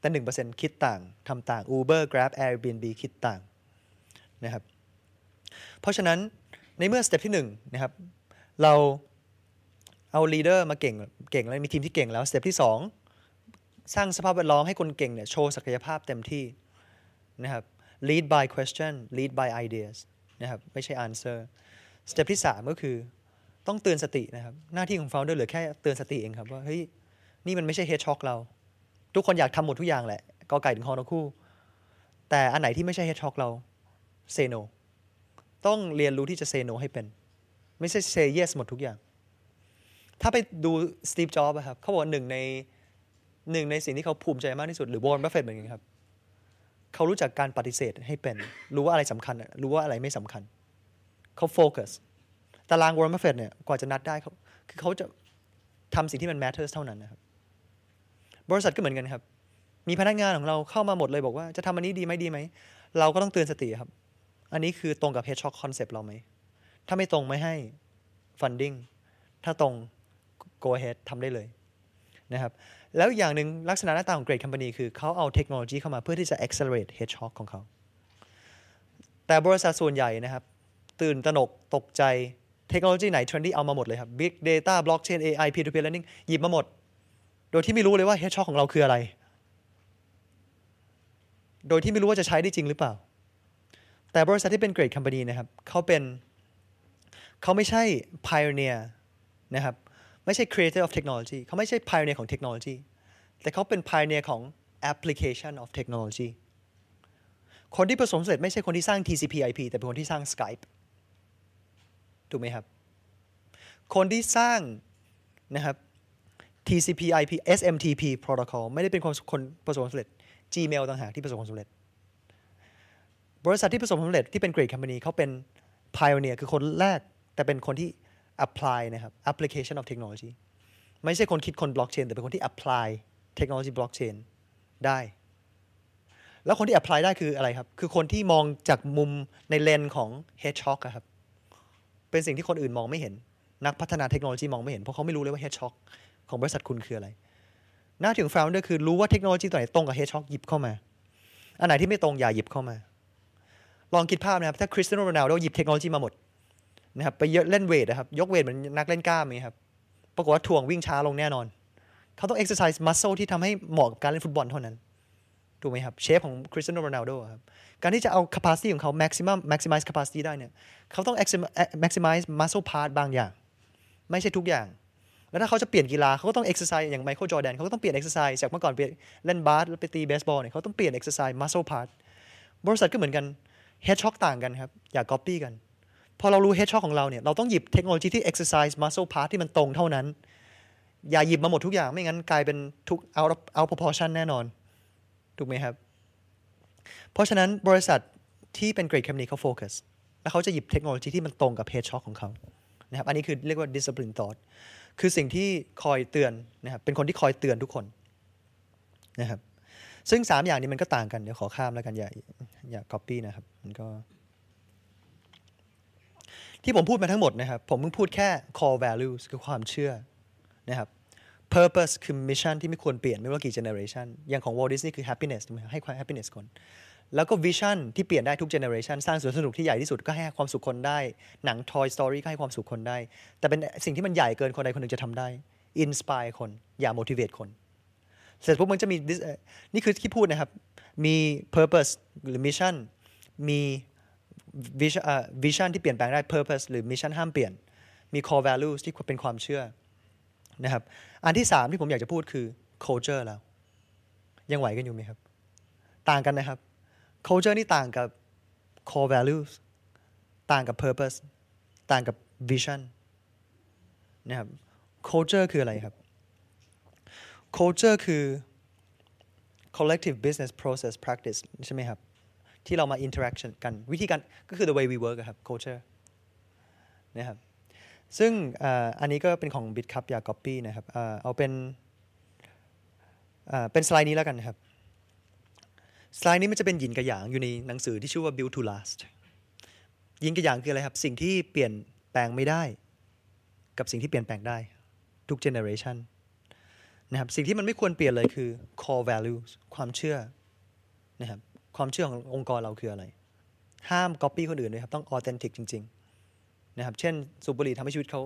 แต่ 1%คิดต่าง ทำต่าง Uber Grab Airbnb คิดต่างนะครับ เพราะฉะนั้นในเมื่อสเต็ปที่1นนะครับ เราเอาลีดเดอร์มาเก่ง เก่งแล้ว มีทีมที่เก่งแล้วสเต็ปที่2 สร้างสภาพแวดล้อมให้คนเก่งเนี่ยโชว์ศักยภาพเต็มที่นะครับ lead by question lead by ideas นะครับไม่ใช่ answer สเต็ปที่3ก็คือ ต้องเตือนสตินะครับ หน้าที่ของ founder เหลือแค่เตือนสติเองครับ ว่าเฮ้ยนี่มันไม่ใช่เฮดช็อกเรา ทุกคนอยากทำหมดทุกอย่างแหละกอไก่ถึงฮอทั้คู่ แต่อันไหนที่ไม่ใช่เฮดช็อกเราเซโนต้องเรียนรู้ที่จะเซโนให้เป็น ไม่ใช่เซเยสหมดทุกอย่าง ถ้าไปดูสตีฟจ็อบส์ครับเขาบอกหนึ่งในหนึ่งในสิ่งที่เขาภูมิใจมากที่สุดหรือวอร์นบรฟเฟตเหมือนกันครับเขารู้จักการปฏิเสธให้เป็นรู้ว่าอะไรสำคัญรู้ว่าอะไรไม่สำคัญ เขาโฟกัสตารางวอร์มเฟดเนี่ยกว่าจะนัดได้เขาคือเขาจะทำสิ่งที่มัน m a เ t อร์เท่านั้นนะครับ บริษัทก็เหมือนกันครับ มีพนักงานของเราเข้ามาหมดเลยบอกว่า จะทำอันนี้ดีไหมดีไหมเราก็ต้องเตือนสติครับ อันนี้คือตรงกับเฮดช็อคคอนเซปต์เราไหมถ้าไม่ตรงไม่ให้ฟันดิ้งถ้าตรง go ahead ทำได้เลยนะครับแล้วอย่างหนึ่งลักษณะหน้าตาของเกรดคัมพานีคือเขาเอาเทคโนโลยีเข้ามาเพื่อที่จะ accelerate hedgehog ของเขา แต่บริษัทส่วนใหญ่นะครับ ตื่นตระหนกตกใจเทคโนโลยีไหนเทรนดี้เอามาหมดเลยครับ big data blockchain AI p 2 p learning หยิบมาหมด โดยที่ไม่รู้เลยว่า hedgehog ของเราคืออะไร โดยที่ไม่รู้ว่าจะใช้ได้จริงหรือเปล่า แต่บริษัทที่เป็นเกรดคัมพานีนะครับเขาเป็นเขาไม่ใช่ pioneer นะครับไม่ใช่ creator of technology เขาไม่ใช่ pioneer ของ technology แต่เขาเป็น pioneer ของ application of technology คนที่ประสบสำเร็จ ไม่ใช่คนที่สร้าง TCP/IP แต่เป็นคนที่สร้าง Skype ถูกไหมครับ คนที่สร้างนะครับ TCP/IP SMTP protocol ไม่ได้เป็นคนคนประสบคสำเร็จ Gmail ต่างหากที่ประสบความสำเร็จ บริษัทที่ประสบความสำเร็จที่เป็น great company เขาเป็น pioneer คือคนแรก แต่เป็นคนที่ apply นะครับ application of technology ไม่ใช่คนคิดคนบล็อกเชนแต่เป็นคนที่ apply เทคโนโลยีบล็อกเชนได้ แล้วคนที่ apply ได้คืออะไรครับ คือคนที่มองจากมุมในเลนของ hedgehog ครับ เป็นสิ่งที่คนอื่นมองไม่เห็น นักพัฒนาเทคโนโลยีมองไม่เห็น เพราะเขาไม่รู้เลยว่า hedgehog ของบริษัทคุณคืออะไรหน้าถึง founder คือรู้ว่าเทคโนโลยีตัวไหนตรงกับ hedgehog หยิบเข้ามา อันไหนที่ไม่ตรง อย่าหยิบเข้ามา ลองคิดภาพนะครับถ้าคริสเตียโนโรนัลโดหยิบเทคโนโลยีมาหมดนะครับไปเยอะเล่นเวทนะครับ ยกเวทเหมือนนักเล่นกล้ามไหมครับปรากฏว่าถ่วงวิ่งช้าลงแน่นอน เขาต้องเอ็กซ์ไซส์มัสเซลที่ทำให้เหมาะกับการเล่นฟุตบอลเท่านั้นถูกไหมครับเชฟของคริสเตียโนโรนัลโดครับการที่จะเอา capacity ของเขา maximum maximize capacity ได้เนี่ยเขาต้อง maximize muscle part บางอย่าง ไม่ใช่ทุกอย่าง แล้วถ้าเขาจะเปลี่ยนกีฬาเขาก็ต้องเอ็กซ์ไซส์อย่างไมเคิลจอแดนเขาก็ต้องเปลี่ยนเอ็กซ์ไซส์จากเมื่อก่อนเล่นบาสแล้วไปตีเบสบอลเนี่ยเขาต้องเปลี่ยนเอ็กซ์ไซส์มัสเซพาร์บริษัทก็เหมือนกันเฮดช็อกต่างกันครับอย่าก๊อปปี้กันพอเรารู้ h e ดช s h o ของเราเนี่ยเราต้องหยิบเทคโนโลยีที่ exercise muscle part ที่มันตรงเท่านั้นอย่าหยิบมาหมดทุกอย่างไม่งั้นกลายเป็นทุก out out proportion แน่นอน ถูกไหมครับ เพราะฉะนั้นบริษัทที่เป็น great company เขาโฟกัสแล้วเขาจะหยิบเทคโนโลยีที่มันตรงกับ h e a ช s h o ของเขานะครับอันนี้คือเรียกว่า discipline thought คือสิ่งที่คอยเตือนนะครับเป็นคนที่คอยเตือนทุกคนนะครับ ซึ่ง3อย่างนี้มันก็ต่างกันเดี๋ยวขอข้ามแล้วกันอย่าอย่า copy นะครับมันก็ที่ผมพูดมาทั้งหมดนะครับ ผมเพิ่งพูดแค่ core values คือความเชื่อนะครับ purpose คือ mission ที่ไม่ควรเปลี่ยนไม่ว่ากี่ generation อย่างของ Walt Disney คือ happiness ให้ความ happiness คน แล้วก็ vision ที่เปลี่ยนได้ทุก generation สร้างสวนสนุกที่ใหญ่ที่สุด ก็ให้ความสุขคนได้ หนัง Toy Story ก็ให้ความสุขคนได้ แต่เป็นสิ่งที่มันใหญ่เกินคนใดคนหนึ่งจะทำได้ inspire คนอย่า motivate คนเสร็จปุ๊บมันจะมีนี่คือที่พูดนะครับ มี purpose หรือ mission มีวิชวิชั่นที่เปลี่ยนแปลงได้ purpose หรือ mission ห้ามเปลี่ยนมี core values ที่เป็นความเชื่อนะครับ อันที่3ที่ผมอยากจะพูดคือ culture แล้ว ยังไหวกันอยู่ไหมครับ ต่างกันนะครับ culture นี่ต่างกับ core values ต่างกับ purpose ต่างกับ vision นะครับ culture คืออะไรครับ culture คือ collective business process practice ใช่ไหมครับที่เรามา interaction กันวิธีการก็คือ the way we work ครับ culture นะครับซึ่งอันนี้ก็เป็นของ BitCup อย่อ copy นะครับเอาเป็นเป็นสไลด์นี้แล้วกันนะครับสไลด์นี้มันจะเป็นยินกับหยางอยู่ในหนังสือที่ชื่อว่า Build to Last ยินกับหยางคืออะไรครับสิ่งที่เปลี่ยนแปลงไม่ได้ กับสิ่งที่เปลี่ยนแปลงได้ทุก generation นะครับสิ่งที่มันไม่ควรเปลี่ยนเลยคือ core values ความเชื่อนะครับความเชื่อขององค์กรเราคืออะไร ห้ามก๊อปปี้คนอื่นด้วยครับ ต้องออเทนติกจริงๆนะครับ เช่นสูบบุหรี่ทำให้ชีวิตเขา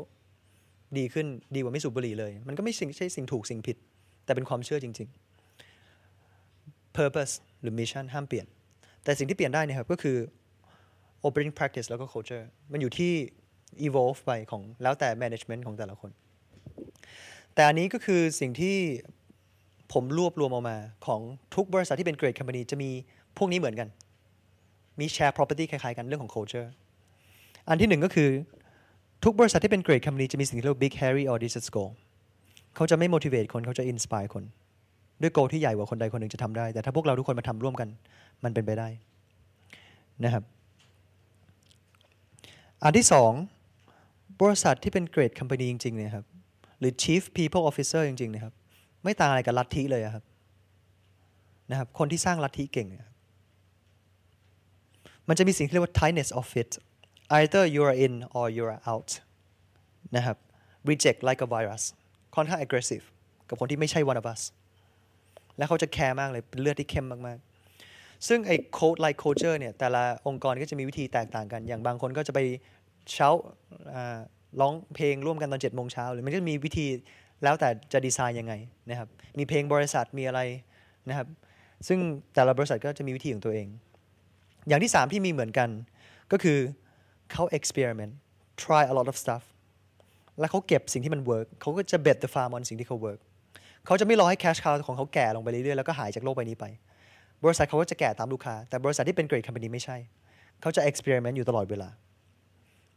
ดีขึ้น ดีกว่าไม่สูบบุหรี่เลย มันก็ไม่ใช่สิ่งถูกสิ่งผิด แต่เป็นความเชื่อจริง ๆ purpose หรือ mission ห้ามเปลี่ยน แต่สิ่งที่เปลี่ยนได้นะครับก็คือ operating practice แล้วก็ culture มันอยู่ที่ evolve ไปของแล้วแต่ management ของแต่ละคน แต่อันนี้ก็คือสิ่งที่ผมรวบรวมออกมา ของทุกบริษัทที่เป็น great company จะมีพวกนี้เหมือนกัน มีแชร์ property คล้ายๆกันเรื่องของ culture อันที่หนึ่งก็คือทุกบริษัทที่เป็นเกรดคัมภีจะมีสิ่งที่เรียกว่า big hairy a u d a c i o u s g o a l เขาจะไม่ motivate คนเขาจะ inspire คนด้วย goal ที่ใหญ่กว่าคนใดคนหนึ่งจะทำได้ แต่ถ้าพวกเราทุกคนมาทำร่วมกันมันเป็นไปได้นะครับ อันที่สองบริษัทที่เป็นเกรดคัมภีจริงๆเนี่ยครับหรือ chief people officer จริงๆนะครับไม่ต่างอะไรกับลัทธิเลยครับนะครับคนที่สร้างลัทธิเก่งเนี่ยมันจะมีสิ่งที่เรียกว่า tightness of fit either you are in or you are out นะครับ reject like a virus ค่อนข้าง aggressive กับคนที่ไม่ใช่ one of us และเขาจะแคร์มากเลยเป็นเลือดที่เข้มมากๆ ซึ่งไอ้โค้ดไลค์โคเ t อร์เนี่ยแต่ละองค์กรก็จะมีวิธีแตกต่างกัน อย่างบางคนก็จะไปเช้าร้องเพลงร่วมกันตอน7จ็ดโมงเช้าหรือมันก็มีวิธีแล้วแต่จะดีไซน์ยังไงนะครับมีเพลงบริษัทมีอะไรนะครับซึ่งแต่ละบริษัทก็จะมีวิธีของตัวเองอย่างที่3ที่มีเหมือนกันก็คือเขา experiment try a lot of stuff แล้วเขาเก็บสิ่งที่มัน work เขาก็จะ bet the farm on สิ่งที่เขา work เขาจะไม่รอให้ cash cow ของเขาแก่ลงไปเรื่อยๆแล้วก็หายจากโลกใบนี้ไป บริษัทเขาก็จะแก่ตามลูกค้า แต่บริษัทที่เป็น great company ไม่ใช่ เขาจะ experiment อยู่ตลอดเวลา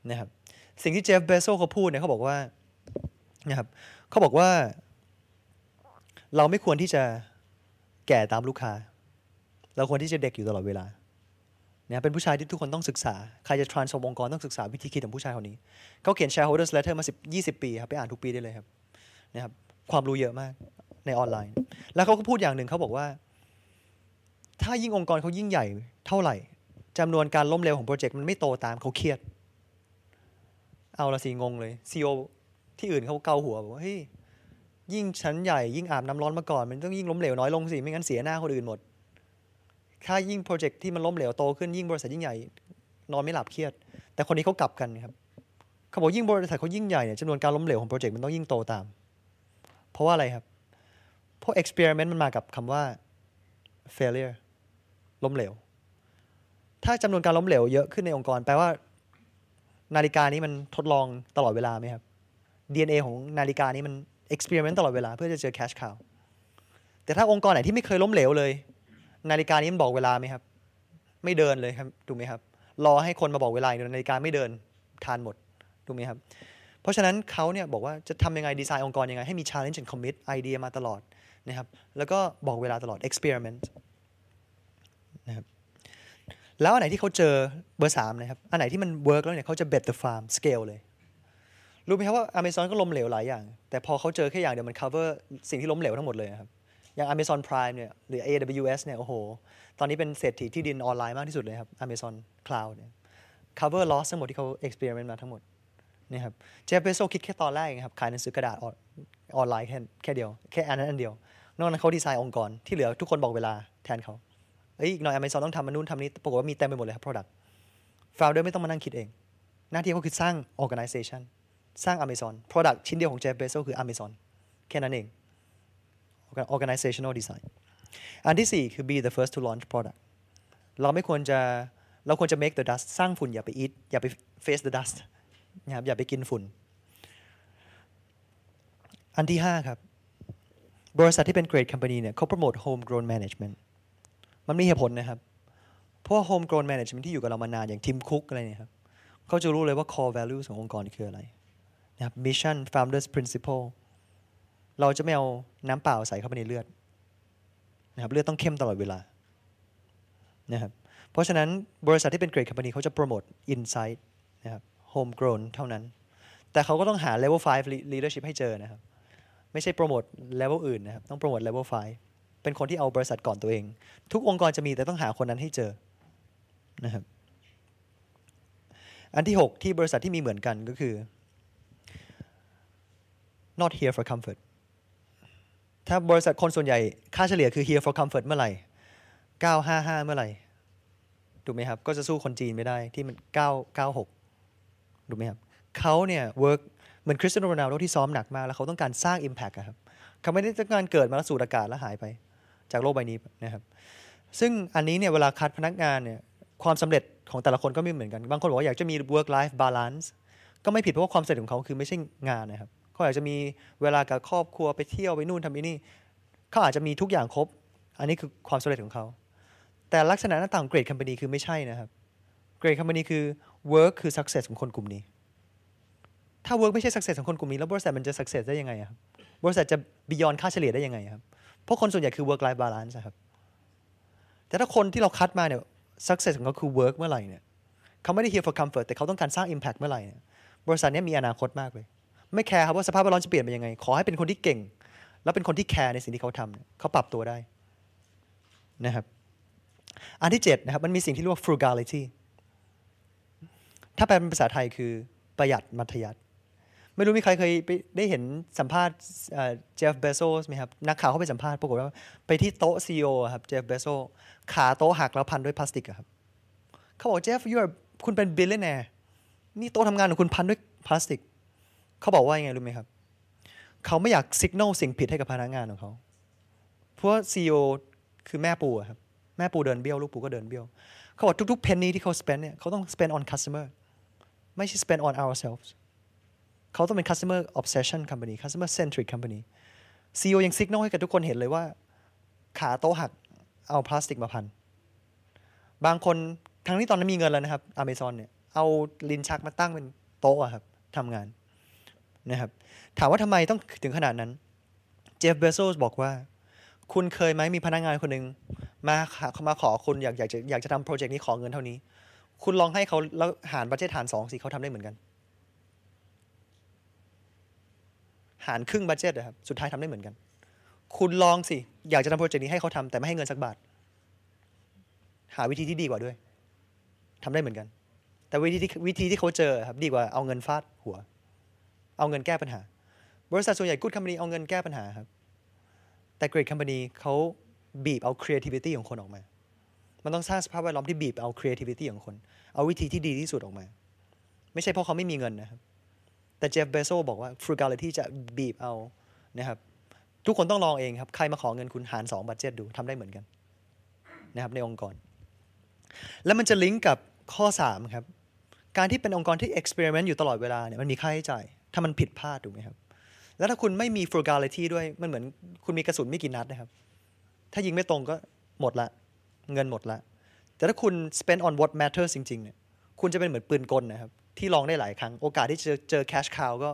นะครับ สิ่งที่เจฟเบโซเขาพูดเนี่ยเขาบอกว่า นะครับเขาบอกว่า เราไม่ควรที่จะแก่ตามลูกค้า เราควรที่จะเด็กอยู่ตลอดเวลาเนี่ยเป็นผู้ชายที่ทุกคนต้องศึกษา ใครจะ transform องค์กรต้องศึกษาวิธีคิดของผู้ชายคนนี้ เขาเขียน shareholders letter มา10 20 ปีครับ ไปอ่านทุกปีได้เลยครับนะครับ ความรู้เยอะมากในออนไลน์ แล้วเขาก็พูดอย่างหนึ่งเขาบอกว่า ถ้ายิ่งองค์กรเขายิ่งใหญ่ เท่าไหร่ จำนวนการล้มเหลวของโปรเจกต์ มันไม่โตตามเขาเครียด เอาละสิงงเลยซีอที่อื่นเขาเกาหัวบอกว่าเฮ้ยยิ่งชั้นใหญ่ยิ่งอาบน้ำาร้อนมาก่อน มันต้องยิ่งล้มเหลวน้อยลงสิ ไม่งั้นเสียหน้าคนอื่นหมดถ้ายิ่งโปรเจกต์ที่มันล้มเหลวโตขึ้นยิ่งบริษัทยิ่งใหญ่นอนไม่หลับเครียด แต่คนนี้เขากลับกันครับเขาบอกยิ่งบริษัทเขายิ่งใหญ่เนี่ยจำนวนการล้มเหลวของโปรเจกต์มันต้องยิ่งโตตาม เพราะว่าอะไรครับ เพราะ experiment มันมากับคำว่า failure ล้มเหลว ถ้าจำนวนการล้มเหลวเยอะขึ้นในองค์กร แปลว่า นาฬิกานี้มันทดลองตลอดเวลาไหมครับ DNA ของนาฬิกานี้มัน experiment ตลอดเวลาเพื่อจะเจอ cash cow แต่ถ้าองค์กรไหนที่ไม่เคยล้มเหลวเลยนาฬิกานี้มันบอกเวลาไหมครับไม่เดินเลยครับถูกไหมครับรอให้คนมาบอกเวลาเดี๋ยวนาฬิกาไม่เดินทานหมดถูกไหมครับเพราะฉะนั้นเขาเนี่ยบอกว่าจะทำยังไงดีไซน์องค์กรยังไงให้มี challenge and commit ไอเดียมาตลอดนะครับแล้วก็บอกเวลาตลอด experiment นะครับแล้วอันไหนที่เขาเจอเบอร์สามนะครับอันไหนที่มันเวิร์กแล้วเนี่ยเขาจะ bet the farm scale เลย รู้ไหมครับว่า Amazon ก็ล้มเหลวหลายอย่าง แต่พอเขาเจอแค่อย่างเดียวมัน cover สิ่งที่ล้มเหลวทั้งหมดเลยครับอย่าง Amazon Prime เนี่ยหรือ AWS เนี่ยโอ้โหตอนนี้เป็นเศรษฐีที่ดินออนไลน์มากที่สุดเลยครับ Amazon Cloud เนี่ย cover loss ทั้งหมดที่เขา experiment มาทั้งหมดนี่ครับเจฟเบโซคิดแค่ตอนแรกเองครับขายหนังสือกระดาษออนไลน์แค่แค่เดียวแค่อันนั้นอันเดียว นอกนั้นเขาดีไซน์องค์กรที่เหลือทุกคนบอกเวลาแทนเขาเอ้ยอีกหน่อย Amazon ต้องทำมันนู่นทำนี้ปรากฏว่ามีเต็มไปหมดเลยครับ product founder ไม่ต้องมานั่งคิดเองหน้าที่เขาคือสร้าง organization สร้าง Amazon product ชิ้นเดียวของเจฟเบโซคือ Amazon แค่นั้นเอง organizational design อันที่4คือ be the first to launch product เราไม่ควรจะเราควรจะ make the dust สร้างฝุ่นอย่าไป eat อย่าไป face the dust นะครับอย่าไปกินฝุ่น อันที่5ครับบริษัทที่เป็น great company เนี่ยเขาโปรโมท homegrown management มันมีเหตุผลนะครับ เพราะ homegrown management ที่อยู่กับเรามานานอย่างทีมคุกอะไรเนี่ยครับเขาจะรู้เลยว่า core v a l u e ขององค์กรคืออะไรนะครับ mission founders principle เราจะไม่เอาน้ำเปล่าใส่เข้าไปในเลือดนะครับเลือดต้องเข้มตลอดเวลานะครับเพราะฉะนั้นบริษัทที่เป็นเกรดคอมพานีเขาจะโปรโมทอินไซต์นะครับโฮมกรนเท่านั้น แต่เขาก็ต้องหาเลเวล5 leadership ให้เจอนะครับไม่ใช่โปรโมทเลเวลอื่นนะครับต้องโปรโมทเลเวล 5 เป็นคนที่เอาบริษัทก่อนตัวเอง ทุกองค์กรจะมีแต่ต้องหาคนนั้นให้เจอนะครับอันที่ 6 ที่บริษัทที่มีเหมือนกันก็คือ not here for comfort ถ้าบริษัทคนส่วนใหญ่ค่าเฉลี่ยคือ here for comfort เมื่อไหร่ 955 เมื่อไหร่ถูกไหมครับ ก็จะสู้คนจีนไม่ได้ที่มัน 996ถูกไหมครับเขาเนี่ย work เหมือนคริสเตียโนโรนัลโดที่ซ้อมหนักมากแล้วเขาต้องการสร้าง impact ครับเขาไม่ได้ต้องการเกิดมาแล้วสูดอากาศแล้วหายไป จากโลกใบนี้นะครับ ซึ่งอันนี้เนี่ยเวลาคัดพนักงานเนี่ยความสำเร็จของแต่ละคนก็ไม่เหมือนกัน บางคนบอกว่าอยากจะมี work life balance ก็ไม่ผิดเพราะว่าความสำเร็จของเขาคือไม่ใช่งานนะครับเขาอาจจะมีเวลากับครอบครัวไปเที่ยวไปนู่นทำไปนี่เขาอาจจะมีทุกอย่างครบอันนี้คือความสำเร็จของเขาแต่ลักษณะหน้าต่างเกรดคัมภีรีคือไม่ใช่นะครับเกรดคัมภีรีคือ work คือ success ของคนกลุ่มนี้ ถ้า work ไม่ใช่ success ของคนกลุ่มนี้แล้วบริษัทมันจะ success ได้ยังไงครับบริษัทจะ beyond ค่าเฉลี่ยได้ยังไงครับเพราะคนส่วนใหญ่คือ work life balance ครับแต่ถ้าคนที่เราคัดมาเนี่ย success ของเขาคือ work เมื่อไหร่เนี่ยเขาไม่ได้ here for comfort แต่เขาต้องการสร้าง impact เมื่อไหร่เนี่ยบริษัทนี้มีอนาคตมากเลยไม่แคร์ครับว่าสภาพแวดล้อมจะเปลี่ยนไปยังไงขอให้เป็นคนที่เก่ง แล้วเป็นคนที่แคร์ในสิ่งที่เขาทำเขาปรับตัวได้นะครับอันที่7นะครับมันมีสิ่งที่เรียกว่า frugality ถ้าแปลเป็นภาษาไทยคือประหยัดมัธยัติไม่รู้มีใครเคยไปได้เห็นสัมภาษณ์เจฟเบโซสไหมครับนักข่าวเขาไปสัมภาษณ์ปรากฏว่า ไปที่โต๊ะซีอครับเจฟเบโซขาโต๊ะหักแล้วพันด้วยพลาสติกครับเขาบอกเจฟยูคุณเป็นบิลเลนแนร์นี่โต๊ะทำงานของคุณพันด้วยพลาสติกเขาบอกว่ายังไงรู้ไหมครับ เขาไม่อยากสัญญาสิ่งผิดให้กับพนักงานของเขา เพราะซีอีคือแม่ปูครับ แม่ปูเดินเบี้ยวลูกปูก็เดินเบี้ยว เขาบอกทุก ๆเพนนีที่เขาสเปนเนี่ยเขาต้องสเปนออนคัสเตอร์ไม่ใช่สเปนออน o ร r เซ l ล e ์เขาต้องเป็น c u อ t o อ e r o b s ั s s i o n company customer centric c o m p ซีอีโอยังสัญญาให้กับทุกคนเห็นเลยว่า ขาโต๊ะหักเอาพลาสติกมาพัน บางคนทั้งที่ตอนนั้นมีเงินแล้วนะครับอเมซอนเนี่ยเอาลินชักมาตั้งเป็นโต๊ะครับทำงานนะครับถามว่าทำไมต้องถึงขนาดนั้น เจฟเบโซสบอกว่าคุณเคยไหมมีพนักงงานคนหนึ่งมาขมาขอคุณอยากอยากจะอยากจะทำโปรเจกต์นี้ขอเงินเท่านี้ คุณลองให้เขาแล้วหารบัตเจตหารสองสิเขาทำได้เหมือนกัน หารครึ่งบัตเจตนะครับสุดท้ายทำได้เหมือนกัน คุณลองสิ อยากจะทำโปรเจกต์นี้ให้เขาทำแต่ไม่ให้เงินสักบาทหาวิธีที่ดีกว่าด้วยทำได้เหมือนกัน แต่วิธีที่วิธีที่เขาเจอครับดีกว่าเอาเงินฟาดหัวเอาเงินแก้ปัญหาบริษัทส่วนใหญ่กู๊ดคัมภีร์เอาเงินแก้ปัญหาครับแต่เกรดคัมภีร์เขาบีบเอา creativity ของคนออกมา มันต้องสร้างสภาพแวดล้อมที่บีบเอา creativity ของคน เอาวิธีที่ดีที่สุดออกมา ไม่ใช่เพราะเขาไม่มีเงินนะครับแต่เจฟเบโซบอกว่า frugality จะบีบเอานะครับทุกคนต้องลองเองครับใครมาขอเงินคุณหาร 2 บัตเจ็ดดูทำได้เหมือนกันนะครับในองค์กร แล้วมันจะลิงก์กับข้อ3ครับการที่เป็นองค์กรที่ experiment อยู่ตลอดเวลาเนี่ยมันมีค่าใช้จ่ายถ้ามันผิดพลาดถูกไหมครับ แล้วถ้าคุณไม่มี frugality ด้วย มันเหมือนคุณมีกระสุนไม่กี่นัดนะครับ ถ้ายิงไม่ตรงก็หมดละ เงินหมดละ แต่ถ้าคุณ spend on what matters จริง ๆเนี่ย คุณจะเป็นเหมือนปืนกลนะครับ ที่ลองได้หลายครั้ง โอกาสที่จะเจอ cash cow ก็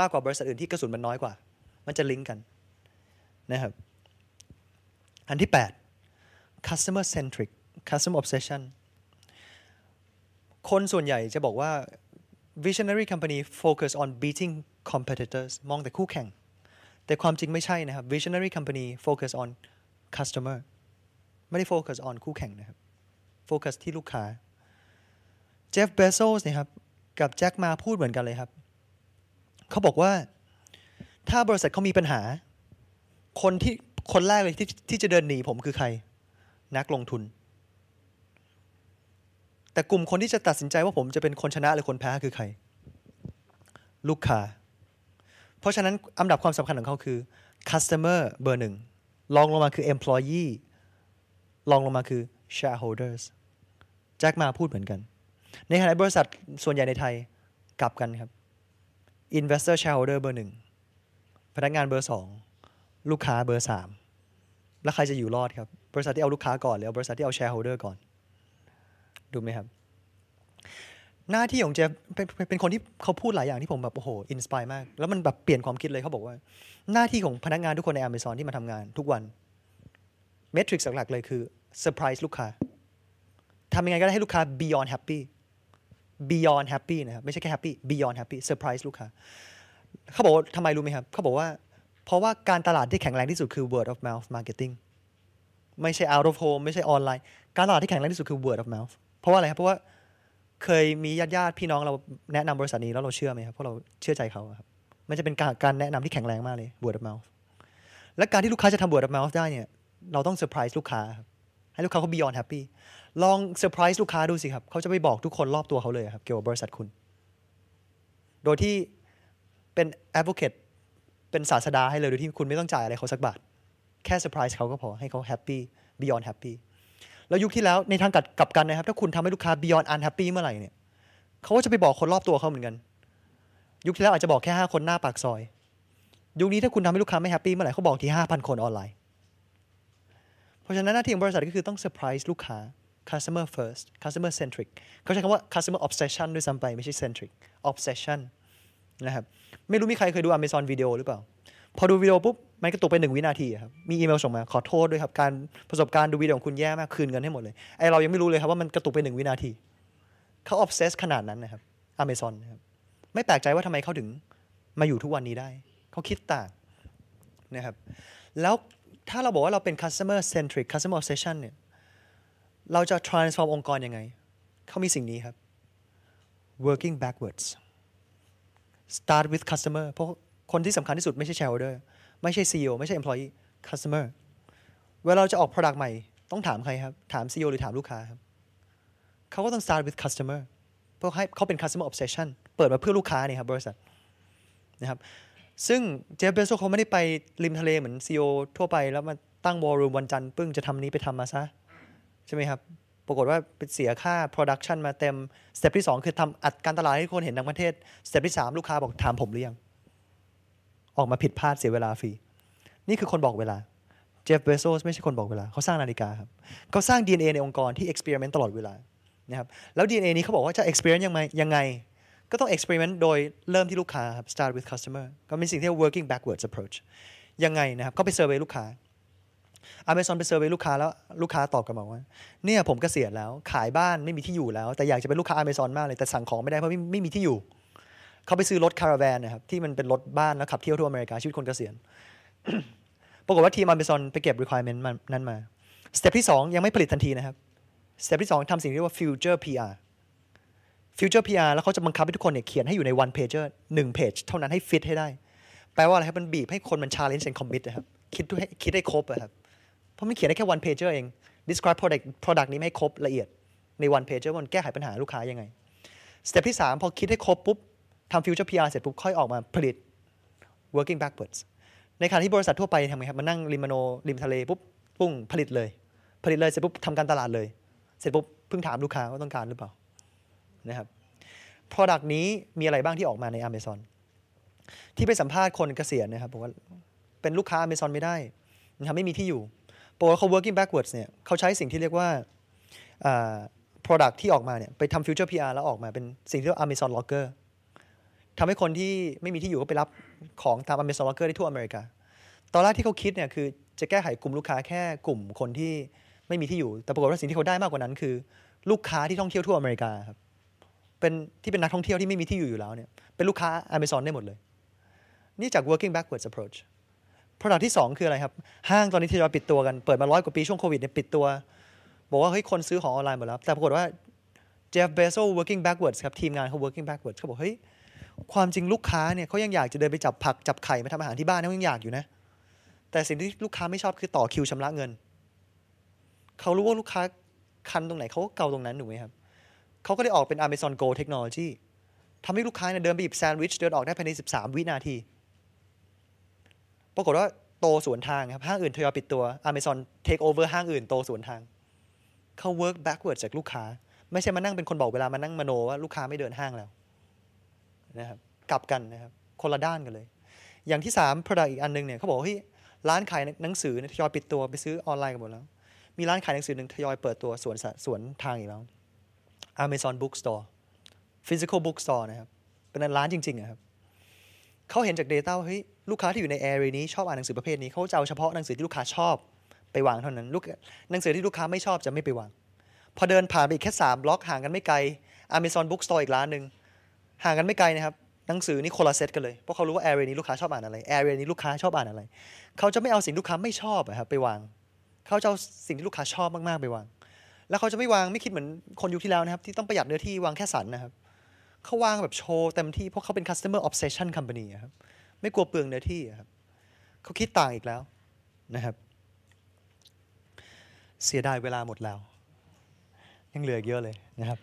มากกว่าบริษัทอื่นที่กระสุนมันน้อยกว่า มันจะลิงก์กันนะครับ อันที่8 customer centric customer obsession คนส่วนใหญ่จะบอกว่า visionary company focus on beating competitors มองแต่คู่แข่ง แต่ความจริงไม่ใช่นะครับ visionary company focus on customer ไม่ได้ focus on คู่แข่งนะครับ focus ที่ลูกค้า Jeff Bezos เนี่ยครับ กับแจ็คมาพูดเหมือนกันเลยครับเขาบอกว่าถ้าบริษัทเขามีปัญหา คนที่คนแรกเลยที่ที่จะเดินหนีผมคือใคร นักลงทุนแต่กลุ่มคนที่จะตัดสินใจว่าผมจะเป็นคนชนะหรือคนแพ้คือใคร ลูกค้าเพราะฉะนั้นอันดับความสำคัญของเขาคือ customer เบอร์หนึ่งลองลงมาคือ employee ลองลงมาคือ shareholders แจ็คมาพูดเหมือนกัน ในขณะบริษัทส่วนใหญ่ในไทยกลับกันครับ investor shareholder เบอร์หนึ่งพนักงานเบอร์สองลูกค้าเบอร์สามแล้วใครจะอยู่รอดครับบริษัทที่เอาลูกค้าก่อนหรือเอาบริษัทที่เอาแชร์โฮเดอร์ก่อนดูไหมครับหน้าที่ของเจฟเป็นเป็นคนที่เขาพูดหลายอย่างที่ผมแบบโอ้โหอินสปายมาก แล้วมันแบบเปลี่ยนความคิดเลยเขาบอกว่า หน้าที่ของพนักงานทุกคนในอเมซอนที่มาทำงานทุกวันเมทริกซ์หลักๆเลยคือเซอร์ไพรส์ลูกค้าทำยังไงก็ได้ให้ลูกค้า beyond happy beyond happy นะครับไม่ใช่แค่ happy beyond happy อร์ไพรส์ลูกค้าเขาบอกทำไมรู้ไหมครับเขาบอกว่า เพราะว่าการตลาดที่แข็งแรงที่สุดคือ word of mouth marketing ไม่ใช่ out of home ไม่ใช่ออนไลน์การตลาดที่แข็งแรงที่สุดคือ word of mouth เพราะว่าอะไรครับเพราะว่าเคยมีญาติญาติพี่น้องเราแนะนำบริษัทนี้แล้วเราเชื่อไหมครับเพราะเราเชื่อใจเขาครับมันจะเป็นการการแนะนำที่แข็งแรงมากเลยบวชดับเมาส์และการที่ลูกค้าจะทำบวชดับเมาส์ได้เนี่ยเราต้องเซอร์ไพรส์ลูกค้าครับให้ลูกค้าเขาบีออนแฮปปี้ลองเซอร์ไพรส์ลูกค้าดูสิครับเขาจะไปบอกทุกคนรอบตัวเขาเลยครับเกี่ยวกับบริษัทคุณ โดยที่เป็นแอดโวเกตเป็นศาสดาให้เลยโดยที่คุณไม่ต้องจ่ายอะไรเขาสักบาทแค่เซอร์ไพรส์เขาก็พอให้เขาแฮปปี้บีออนแฮปปี้แล้วยุคที่แล้ว ในทางกลับกันนะครับ ถ้าคุณทำให้ลูกค้า beyond unhappy เมื่อไหร่เนี่ยเขาก็จะไปบอกคนรอบตัวเขาเหมือนกัน ยุคที่แล้วอาจจะบอกแค่ 5 คนหน้าปากซอย ยุคนี้ถ้าคุณทำให้ลูกค้าไม่แฮปปี้เมื่อไหร่เขาบอกที่ 5,000 คนออนไลน์ เพราะฉะนั้นหน้าที่ของบริษัทก็คือต้องเซอร์ไพรส์ลูกค้า customer first customer centric เขาใช้คำว่า customer obsession ด้วยซ้ำไปไม่ใช่ centric obsession นะครับไม่รู้มีใครเคยดู Amazon Video หรือเปล่าพอดูวิดีโอปุ๊บมันกระตุกไปหนึ่งวินาทีครับมีอีเมลส่งมาขอโทษด้วยครับการประสบการณ์ดูวิดีโอของคุณแย่มากคืนเงินให้หมดเลยไอเรายังไม่รู้เลยครับว่ามันกระตุกไปหนึ่งวินาทีเขาออฟเซสขนาดนั้นนะครับอเมซอนนะครับไม่แปลกใจว่าทำไมเขาถึงมาอยู่ทุกวันนี้ได้เขาคิดต่างนะครับแล้วถ้าเราบอกว่าเราเป็น customer centric customer obsession เนี่ยเราจะ transform องค์กรยังไงเขามีสิ่งนี้ครับ working backwards start with customer เพราะคนที่สำคัญที่สุดไม่ใช่ shareholder ไม่ใช่ CEO ไม่ใช่ employee customer เวลาเราจะออก product ใหม่ ต้องถามใครครับถาม CEO หรือถามลูกค้าครับเขาก็ต้อง start with customer เพื่อให้เขาเป็น customer obsession เปิดมาเพื่อลูกค้าเนี่ยครับบริษัทนะครับซึ่งเจฟเบโซเขาไม่ได้ไปริมทะเลเหมือน CEO ทั่วไปแล้วมาตั้งวอลลุ่มวันจันทร์ปึ้งจะทำนี้ไปทำมาซะใช่ไหมครับปรากฏว่าเป็นเสียค่า production มาเต็มสเต็ปที่2คือทำอัดการตลาดให้คนเห็นทั้งประเทศสเต็ปที่3ลูกค้าบอกถามผมหรือยังออกมาผิดพลาดเสียเวลาฟรี นี่คือคนบอกเวลา เจฟเบโซสไม่ใช่คนบอกเวลาเขาสร้างนาฬิกาครับเขาสร้าง DNA ในองค์กรที่ experiment ตลอดเวลานะครับ แล้ว DNA นี้เขาบอกว่าจะ experiment ยังไงยังไง ก็ต้อง experiment โดยเริ่มที่ลูกค้าครับ start with customer ก็เป็นสิ่งที่ working backwards approach ยังไงนะครับก็ไปเอร์ v e y ลูกค้า Amazon ไปเซอร์เวยลูกค้าแล้วลูกค้าตอบกลับมาว่า เนี่ยผมกเกษียณแล้ว ขายบ้านไม่มีที่อยู่แล้วแต่อยากจะเป็นลูกค้า Amazon มากเลยแต่สั่งของไม่ได้เพราะไม่ไม่มีที่อยู่เขาไปซื้อรถคาราแวนนะครับที่มันเป็นรถบ้านแล้วขับเที่ยวทั่วอเมริกาชีวิตคนเกษียณปรากฏว่าทีมอเมซอนไปเก็บ requirement นั้นมาสเต็ปที่2 ยังไม่ผลิตทันทีนะครับสเต็ปที่2 ทำสิ่งที่เรียกว่า future PR future PR แล้วเขาจะบังคับให้ทุกคนเนี่ยเขียนให้อยู่ใน one p a g e หนึ่ง page เท่านั้นให้ฟิตให้ได้ แปลว่าอะไรครับมันบีบให้คนมัน challenge and commit นะครับคิดให้คิดให้ครบครับเพราะมันเขียนได้แค่ one p a g e เอง describe product product นี้ให้ครบละเอียดใน one p a g e มันแก้ไขปัญหาลูกค้ายังไงสเต็ปที่3 พอคิดให้ครบปุ๊บทำฟิวเจอร์พีอาร์เสร็จปุ๊บค่อยออกมาผลิต working backwards ในขณะที่บริษัททั่วไปทำไงครับมานั่งริมโนริมทะเล ปุ๊บปุ้งผลิตเลย ผลิตเลยเสร็จปุ๊บทำการตลาดเลย เสร็จปุ๊บเพิ่งถามลูกค้าว่าต้องการหรือเปล่านะครับ product นี้มีอะไรบ้างที่ออกมาใน Amazon ที่ไปสัมภาษณ์คนเกษียณนะครับบอกว่าเป็นลูกค้า Amazon ไม่ได้นะครับไม่มีที่อยู่ปกติเขา working backwards เนี่ยเขาใช้สิ่งที่เรียกว่า product ที่ออกมาเนี่ยไปทำ future PR แล้วออกมาเป็นสิ่งที่เรียกว่า Amazon Locker ทำให้คนที่ไม่มีที่อยู่ก็ไปรับของตามอเมซอนวอเกอร์ได้ทั่วอเมริกา ตอนแรกที่เขาคิดเนี่ยคือจะแก้ไขกลุ่มลูกค้าแค่กลุ่มคนที่ไม่มีที่อยู่ แต่ปรากฏว่าสิ่งที่เขาได้มากกว่านั้นคือลูกค้าที่ท่องเที่ยวทั่วอเมริกาครับ เป็นที่เป็นนักท่องเที่ยวที่ไม่มีที่อยู่อยู่แล้วเนี่ย เป็นลูกค้า Amazon ได้หมดเลย นี่จาก working backwards approach ผลลัพธ์ที่2คืออะไรครับ ห้างตอนนี้ที่เราปิดตัวกันเปิดมาร้อยกว่าปีช่วงโควิดเนี่ยปิดตัว บอกว่าเฮ้ยคนซื้อของออนไลน์หมดแล้ว แต่ปรากฏว่า Jeff Bezos working backwards ครับทีมงานเขา working backwards เขาบอกเฮ้ยความจริงลูกค้าเนี่ยเขายังอยากจะเดินไปจับผักจับไข่มาทำอาหารที่บ้านเขายังอยากอยู่นะแต่สิ่งที่ลูกค้าไม่ชอบคือต่อคิวชำระเงินเขารู้ว่าลูกค้าคันตรงไหนเขาก็เกาตรงนั้นถูกไหมครับเขาก็ได้ออกเป็น Amazon Go Technology ทำให้ลูกค้าเนี่ยเดินไปหยิบแซนด์วิชเดินออกได้ภายใน 13 วินาที ปรากฏว่าโตสวนทางครับห้าง อื่นทยอยปิดตัว Amazon take over ห้างอื่น โตสวนทางเขา work backward จากลูกค้า ไม่ใช่มานั่งเป็นคนบอกเวลามานั่งมโนว่าลูกค้าไม่เดินห้างแล้วนะครับกลับกันนะครับคนละด้านกันเลย อย่างที่3 product อีกอันนึงเนี่ยเขาบอกว่าเฮ้ยร้านขายหนังสือเนี่ยทยอยปิดตัวไปซื้อออนไลน์กันหมดแล้วมีร้านขายหนังสือหนึ่งทยอยเปิดตัวสวนสวนทางอีกแล้ว Amazon Bookstore Physical Bookstore นะครับเป็นร้านจริงๆครับเขาเห็นจาก Data ว่าเฮ้ยลูกค้าที่อยู่ในแอเรีนี้ชอบอ่านหนังสือประเภทนี้เขาจะเอาเฉพาะหนังสือที่ลูกค้าชอบไปวางเท่านั้นลูกหนังสือที่ลูกค้าไม่ชอบจะไม่ไปวางพอเดินผ่านไปอีกแค่3บล็อกห่างกันไม่ไกล Amazon Bookstore อีกร้านหนึ่งห่างกันไม่ไกลนะครับหนังสือนี่คนละเซตกันเลยเพราะเขารู้ว่าแอร์เรียนี้ลูกค้าชอบอ่านอะไรแอร์เรียนี้ลูกค้าชอบอ่านอะไร เขาจะไม่เอาสิ่งลูกค้าไม่ชอบนะครับไปวาง เขาจะเอาสิ่งที่ลูกค้าชอบมากๆไปวางแล้วเขาจะไม่วางไม่คิดเหมือนคนยุคที่แล้วนะครับ ที่ต้องประหยัดเนื้อที่วางแค่สันนะครับ เขาวางแบบโชว์เต็มที่เพราะเขาเป็น customer obsession company ครับไม่กลัวเปลืองเนื้อที่ครับ เขาคิดต่างอีกแล้วนะครับ เสียดายเวลาหมดแล้ว ยังเหลือเยอะเลยนะครับ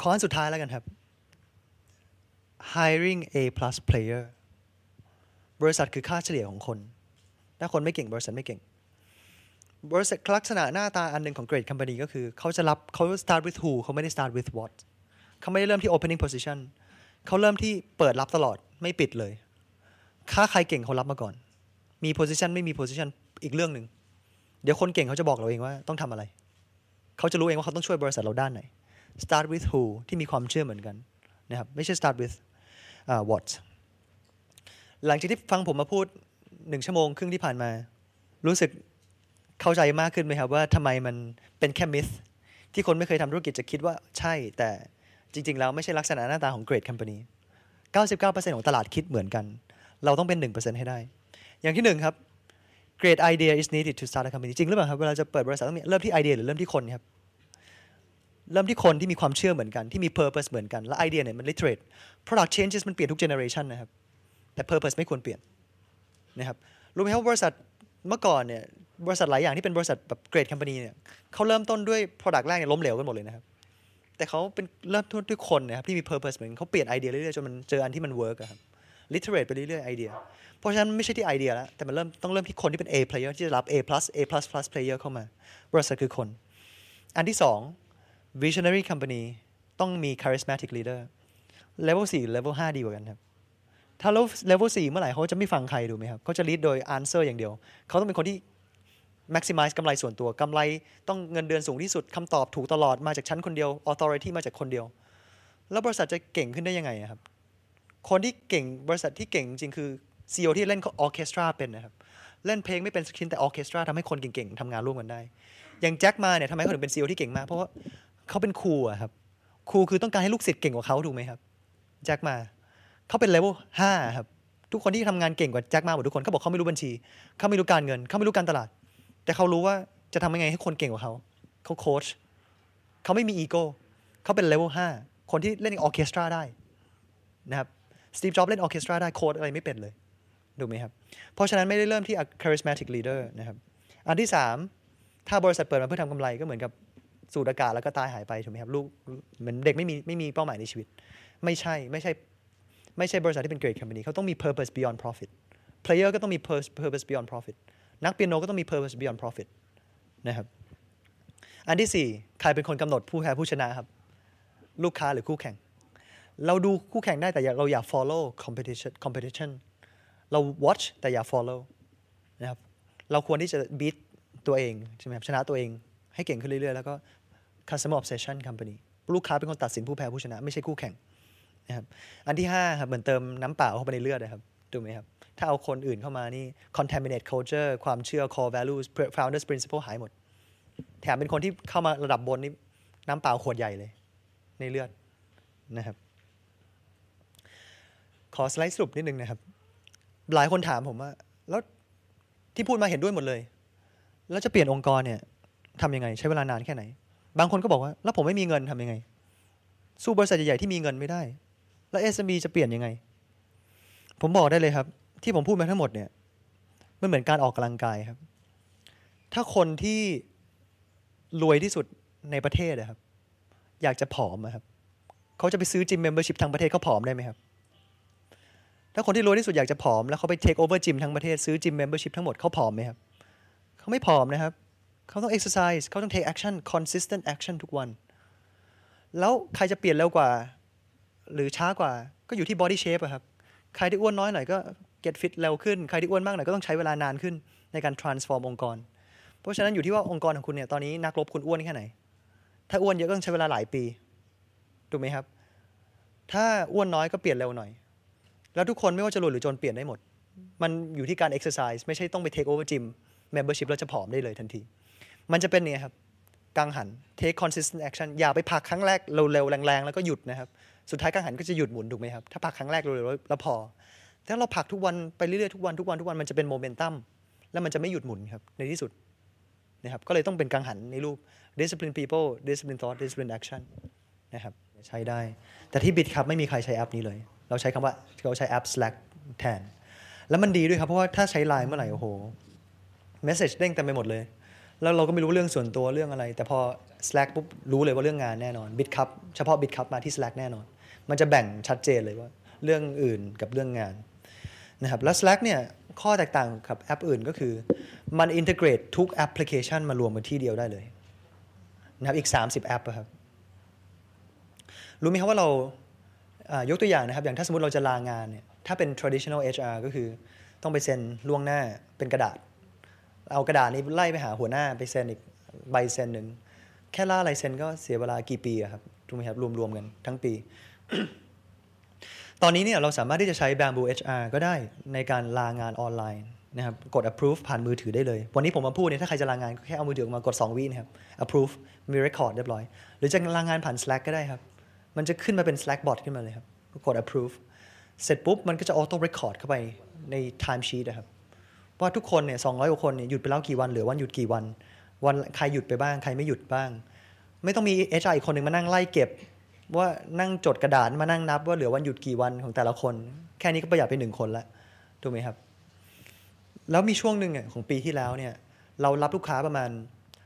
ข้อสุดท้ายแล้วกันครับ hiring A plus player บริษัทคือค่าเฉลี่ยของคน ถ้าคนไม่เก่งบริษัทไม่เก่ง บริษัทลักษณะหน้าตาอันหนึ่งของ great company ก็คือเขาจะรับเขา start with who เขาไม่ได้ start with what เขาไม่ได้เริ่มที่ opening position เขาเริ่มที่เปิดรับตลอดไม่ปิดเลย ค่าใครเก่งเขารับมาก่อน มี position ไม่มี position อีกเรื่องหนึ่งเดี๋ยวคนเก่งเขาจะบอกเราเองว่า ต้องทำอะไร เขาจะรู้เองว่าเขาต้องช่วยบริษัทเราด้านไหน start with who ที่มีความเชื่อเหมือนกันนะครับไม่ใช่ start with วอตหลังจากที่ฟังผมมาพูดหนึ่งชั่วโมงครึ่งที่ผ่านมา รู้สึกเข้าใจมากขึ้นไหมครับว่าทำไมมันเป็นแค่มิสที่คนไม่เคยทำธุรกิจจะคิดว่าใช่ แต่จริงๆแล้วไม่ใช่ลักษณะหน้าตาของเกรดคัมพานี99%ของตลาดคิดเหมือนกัน เราต้องเป็น1%ให้ได้ อย่างที่1ครับ great idea is needed to start a company จริงหรือเปล่าครับเวลาจะเปิดบริษัทต้องเริ่มที่ไอเดียหรือเริ่มที่คนครับเริ่มที่คนที่มีความเชื่อเหมือนกันที่มี purpose เหมือนกันและไอเดียเนี่ยมัน literate product changes มันเปลี่ยนทุก generation นะครับแต่ purpose ไม่ควรเปลี่ยนนะครับรู้ไหมครับบริษัทเมื่อก่อนเนี่ยบริษัทหลายอย่างที่เป็นบริษัทแบบเกรดคัมพานีเนี่ยเขาเริ่มต้นด้วย product แรกเนี่ยล้มเหลวกันหมดเลยนะครับแต่เขาเป็นเริ่มต้นด้วยคนนะครับที่มี purpose เหมือนเขาเปลี่ยนไอเดียเรื่อยๆจนมันเจออันที่มัน work ครับ literate ไปเรื่อยๆไอเดียเพราะฉะนั้นไม่ใช่ที่ไอเดียแล้วแต่มันเริ่มต้องเริ่มที่คนที่เป็น A player ที่จะรับ A plus A plus plus player เข้ามาบริษัทคือคน อันที่สอง visionary company ต้องมี charismatic leader level 4 level 5ดีกว่ากันครับถ้า level 4เมื่อไหร่เขาจะไม่ฟังใครดูไหมครับเขาจะ lead โดย answer อย่างเดียว เขาต้องเป็นคนที่ maximize กำไรส่วนตัวกำไร ต้องเงินเดือนสูงที่สุดคำตอบถูกตลอดมาจากชั้นคนเดียว authority มาจากคนเดียว แล้วบริษัทจะเก่งขึ้นได้ยังไงครับคนที่เก่งบริษัทที่เก่งจริงคือ CEO ที่เล่นออเคสตราเป็นนะครับเล่นเพลงไม่เป็นสักชิ้นแต่ออเคสตราทำให้คนเก่งๆทำงานร่วมกันได้ อย่างแจ็คมาเนี่ยทำไมเขาถึงเป็นซีอที่เก่งมากเพราะว่าเขาเป็นครูครับครูคือต้องการให้ลูกศิษย์เก่งกว่าเขาถูกไหมครับแจ็คมาเขาเป็นเลเวลห้าครับทุกคนที่ทำงานเก่งกว่าแจ็คมาหมดทุกคนเขาบอกเขาไม่รู้บัญชี เขาไม่รู้การเงิน เขาไม่รู้การตลาด แต่เขารู้ว่าจะทำยังไงให้คนเก่งกว่าเขา เขาโค้ชเขาไม่มีอีโก้เขาเป็นเลเวลห้าคนที่เล่นออเคสตราได้นะครับสตีฟจ็อบเล่นออเคสตราได้โค้ดอะไรไม่เป็นเลยดูไหมครับ เพราะฉะนั้นไม่ได้เริ่มที่ charismatic leader นะครับ อันที่3ถ้าบริษัทเปิดมาเพื่อทำกำไรก็เหมือนกับสูดอากาศแล้วก็ตายหายไปถูกไหมครับลูกเหมือนเด็กไม่มีไม่มีเป้าหมายในชีวิต ไม่ใช่ไม่ใช่ไม่ใช่บริษัทที่เป็นเกรดคอมพานีเขาต้องมี purpose beyond profit player ก็ต้องมี purpose beyond profit นักเปียโนก็ต้องมี purpose beyond profit นะครับอันที่4ใครเป็นคนกำหนดผู้แพ้ผู้ชนะครับลูกค้าหรือคู่แข่ง เราดูคู่แข่งได้แต่เราอย่า follow competition competition เรา watch แต่อย่า follow นะครับเราควรที่จะ beat ตัวเองใช่ไหมครับชนะตัวเองให้เก่งขึ้นเรื่อยๆ แล้วก็ customer obsession company ลูกค้าเป็นคนตัดสินผู้แพ้ผู้ชนะ ไม่ใช่คู่แข่งนะครับอันที่5ครับเหมือนเติมน้ำเปล่าเข้าไปในเลือดนะครับถูกไหมครับถ้าเอาคนอื่นเข้ามานี่ contaminate culture ความเชื่อ core values founders principle หายหมดแถมเป็นคนที่เข้ามาระดับบนนี่น้ำเปล่าขวดใหญ่เลย ในเลือดนะครับขอสไลด์สรุปนิดนึงนะครับ หลายคนถามผมว่า แล้วที่พูดมาเห็นด้วยหมดเลยแล้วจะเปลี่ยนองค์กรเนี่ยทำยังไงใช้เวลานานแค่ไหนบางคนก็บอกว่า แล้วผมไม่มีเงินทำยังไงสู้บริษัทใหญ่ๆที่มีเงินไม่ได้ แล้วม m ีจะเปลี่ยนยังไง ผมบอกได้เลยครับ ที่ผมพูดมาทั้งหมดเนี่ยมันเหมือนการออกกำลังกายครับ ถ้าคนที่ รวยที่สุดในประเทศนะครับ อยากจะผอมนะครับเขาจะไปซื้อจิมเมมเบอร์ชิพทางประเทศเขาผอมได้ไหมครับถ้าคนที่รวยที่สุดอยากจะผอมแล้วเขาไปเทคโอเวอร์จิมทางประเทศซื้อจิมเมมเบอร์ชิพทั้งหมดเขาผอมไหมครับเขาไม่ผอมนะครับเขาต้อง exercise เขาต้อง take action consistent action ทุกวัน แล้วใครจะเปลี่ยนเร็วกว่า หรือช้ากว่า ก็อยู่ที่ body shape อะครับใครที่อ้วนน้อยหน่อยก็ get fit เร็วขึ้นใครที่อ้วนมากหน่อยก็ต้องใช้เวลานานขึ้นในการ transform องค์กร เพราะฉะนั้นอยู่ที่ว่าองค์กรของคุณเนี่ยตอนนี้นักลบคุณอ้วนแค่ไหนถ้าอ้วนเยอะก็ต้องใช้เวลาหลายปีถูกไหมครับ ถ้าอ้วนน้อยก็เปลี่ยนเร็วหน่อย แล้วทุกคนไม่ว่าจะรวยหรือจนเปลี่ยนได้หมด มันอยู่ที่การ exercise ไม่ใช่ต้องไป take over gym membership แล้วจะผอมได้เลยทันทีมันจะเป็นเนี่ยครับกังหัน take consistent action อย่าไปผักครั้งแรกเร็วๆแรงๆแล้วก็หยุดนะครับ สุดท้ายกังหันก็จะหยุดหมุนถูกไหมครับ ถ้าผักครั้งแรกเร็วๆแล้วพอถ้าเราผักทุกวันไปเรื่อยๆทุกวันทุกวันทุกวันมันจะเป็นโมเมนตัมแล้วมันจะไม่หยุดหมุนครับ ในที่สุดนะครับก็เลยต้องเป็นกังหันในรูป discipline people discipline thought discipline action นะครับใช้ได้ แต่ที่บิดครับไม่มีใครใช้แอปนี้เลย เราใช้คำว่าเราใช้แอป Slack แทนแล้วมันดีด้วยครับเพราะว่าถ้าใช้ไลน์เมื่อไหร่โอ้โห message เด้งเต็มไปหมดเลยแล้วเราก็ไม่รู้เรื่องส่วนตัวเรื่องอะไร แต่พอ Slack ปุ๊บรู้เลยว่าเรื่องงานแน่นอน BitCup เฉพาะ BitCup มาที่ Slack แน่นอน มันจะแบ่งชัดเจนเลยว่าเรื่องอื่นกับเรื่องงานนะครับแล้ว Slack เนี่ยข้อแตกต่างกับแอปอื่น ก็คือมันอินทิเกรตทุกแอปพลิเคชันมารวมเปนที่เดียวได้เลยนะครับอีก 30 แอปครับรู้ไหมครับว่าเรายกตัวอย่างนะครับอย่างถ้าสมมติเราจะลางานเนี่ยถ้าเป็น traditional HR ก็คือต้องไปเซ็นล่วงหน้าเป็นกระดาษเอากระดาษนี้ไล่ไปหาหัวหน้าไปเซ็นอีก ใบเซ็นหนึ่ง แค่ล่าลายเซ็นก็เสียเวลากี่ปีอะครับถูกไหมครับ รวมๆกันทั้งปี ตอนนี้เนี่ยเราสามารถที่จะใช้ Bamboo HR ก็ได้ในการลางานออนไลน์นะครับกด approve ผ่านมือถือได้เลย วันนี้ผมมาพูดเนี่ยถ้าใครจะลางานก็แค่เอามือถือมากด 2 วินะครับ approve มี record เรียบร้อย หรือจะลางานผ่าน Slack ก็ได้ครับมันจะขึ้นมาเป็น Slack bot ขึ้นมาเลยครับกด approve เสร็จปุ๊บมันก็จะ auto record เข้าไปใน time sheet นะครับว่าทุกคนเนี่ยสองร้อยกว่าคนเนี่ย หยุดไปแล้วกี่วัน เหลือวันหยุดกี่วัน วันใครหยุดไปบ้าง ใครไม่หยุดบ้าง ไม่ต้องมีเอชไอคนหนึ่งมานั่งไล่เก็บ ว่านั่งจดกระดาษมานั่งนับ ว่าเหลือวันหยุดกี่วันของแต่ละคน แค่นี้ก็ประหยัดไปหนึ่งคนละถูกไหมครับ แล้วมีช่วงหนึ่ง่ของปีที่แล้วเนี่ย เรารับลูกค้าประมาณ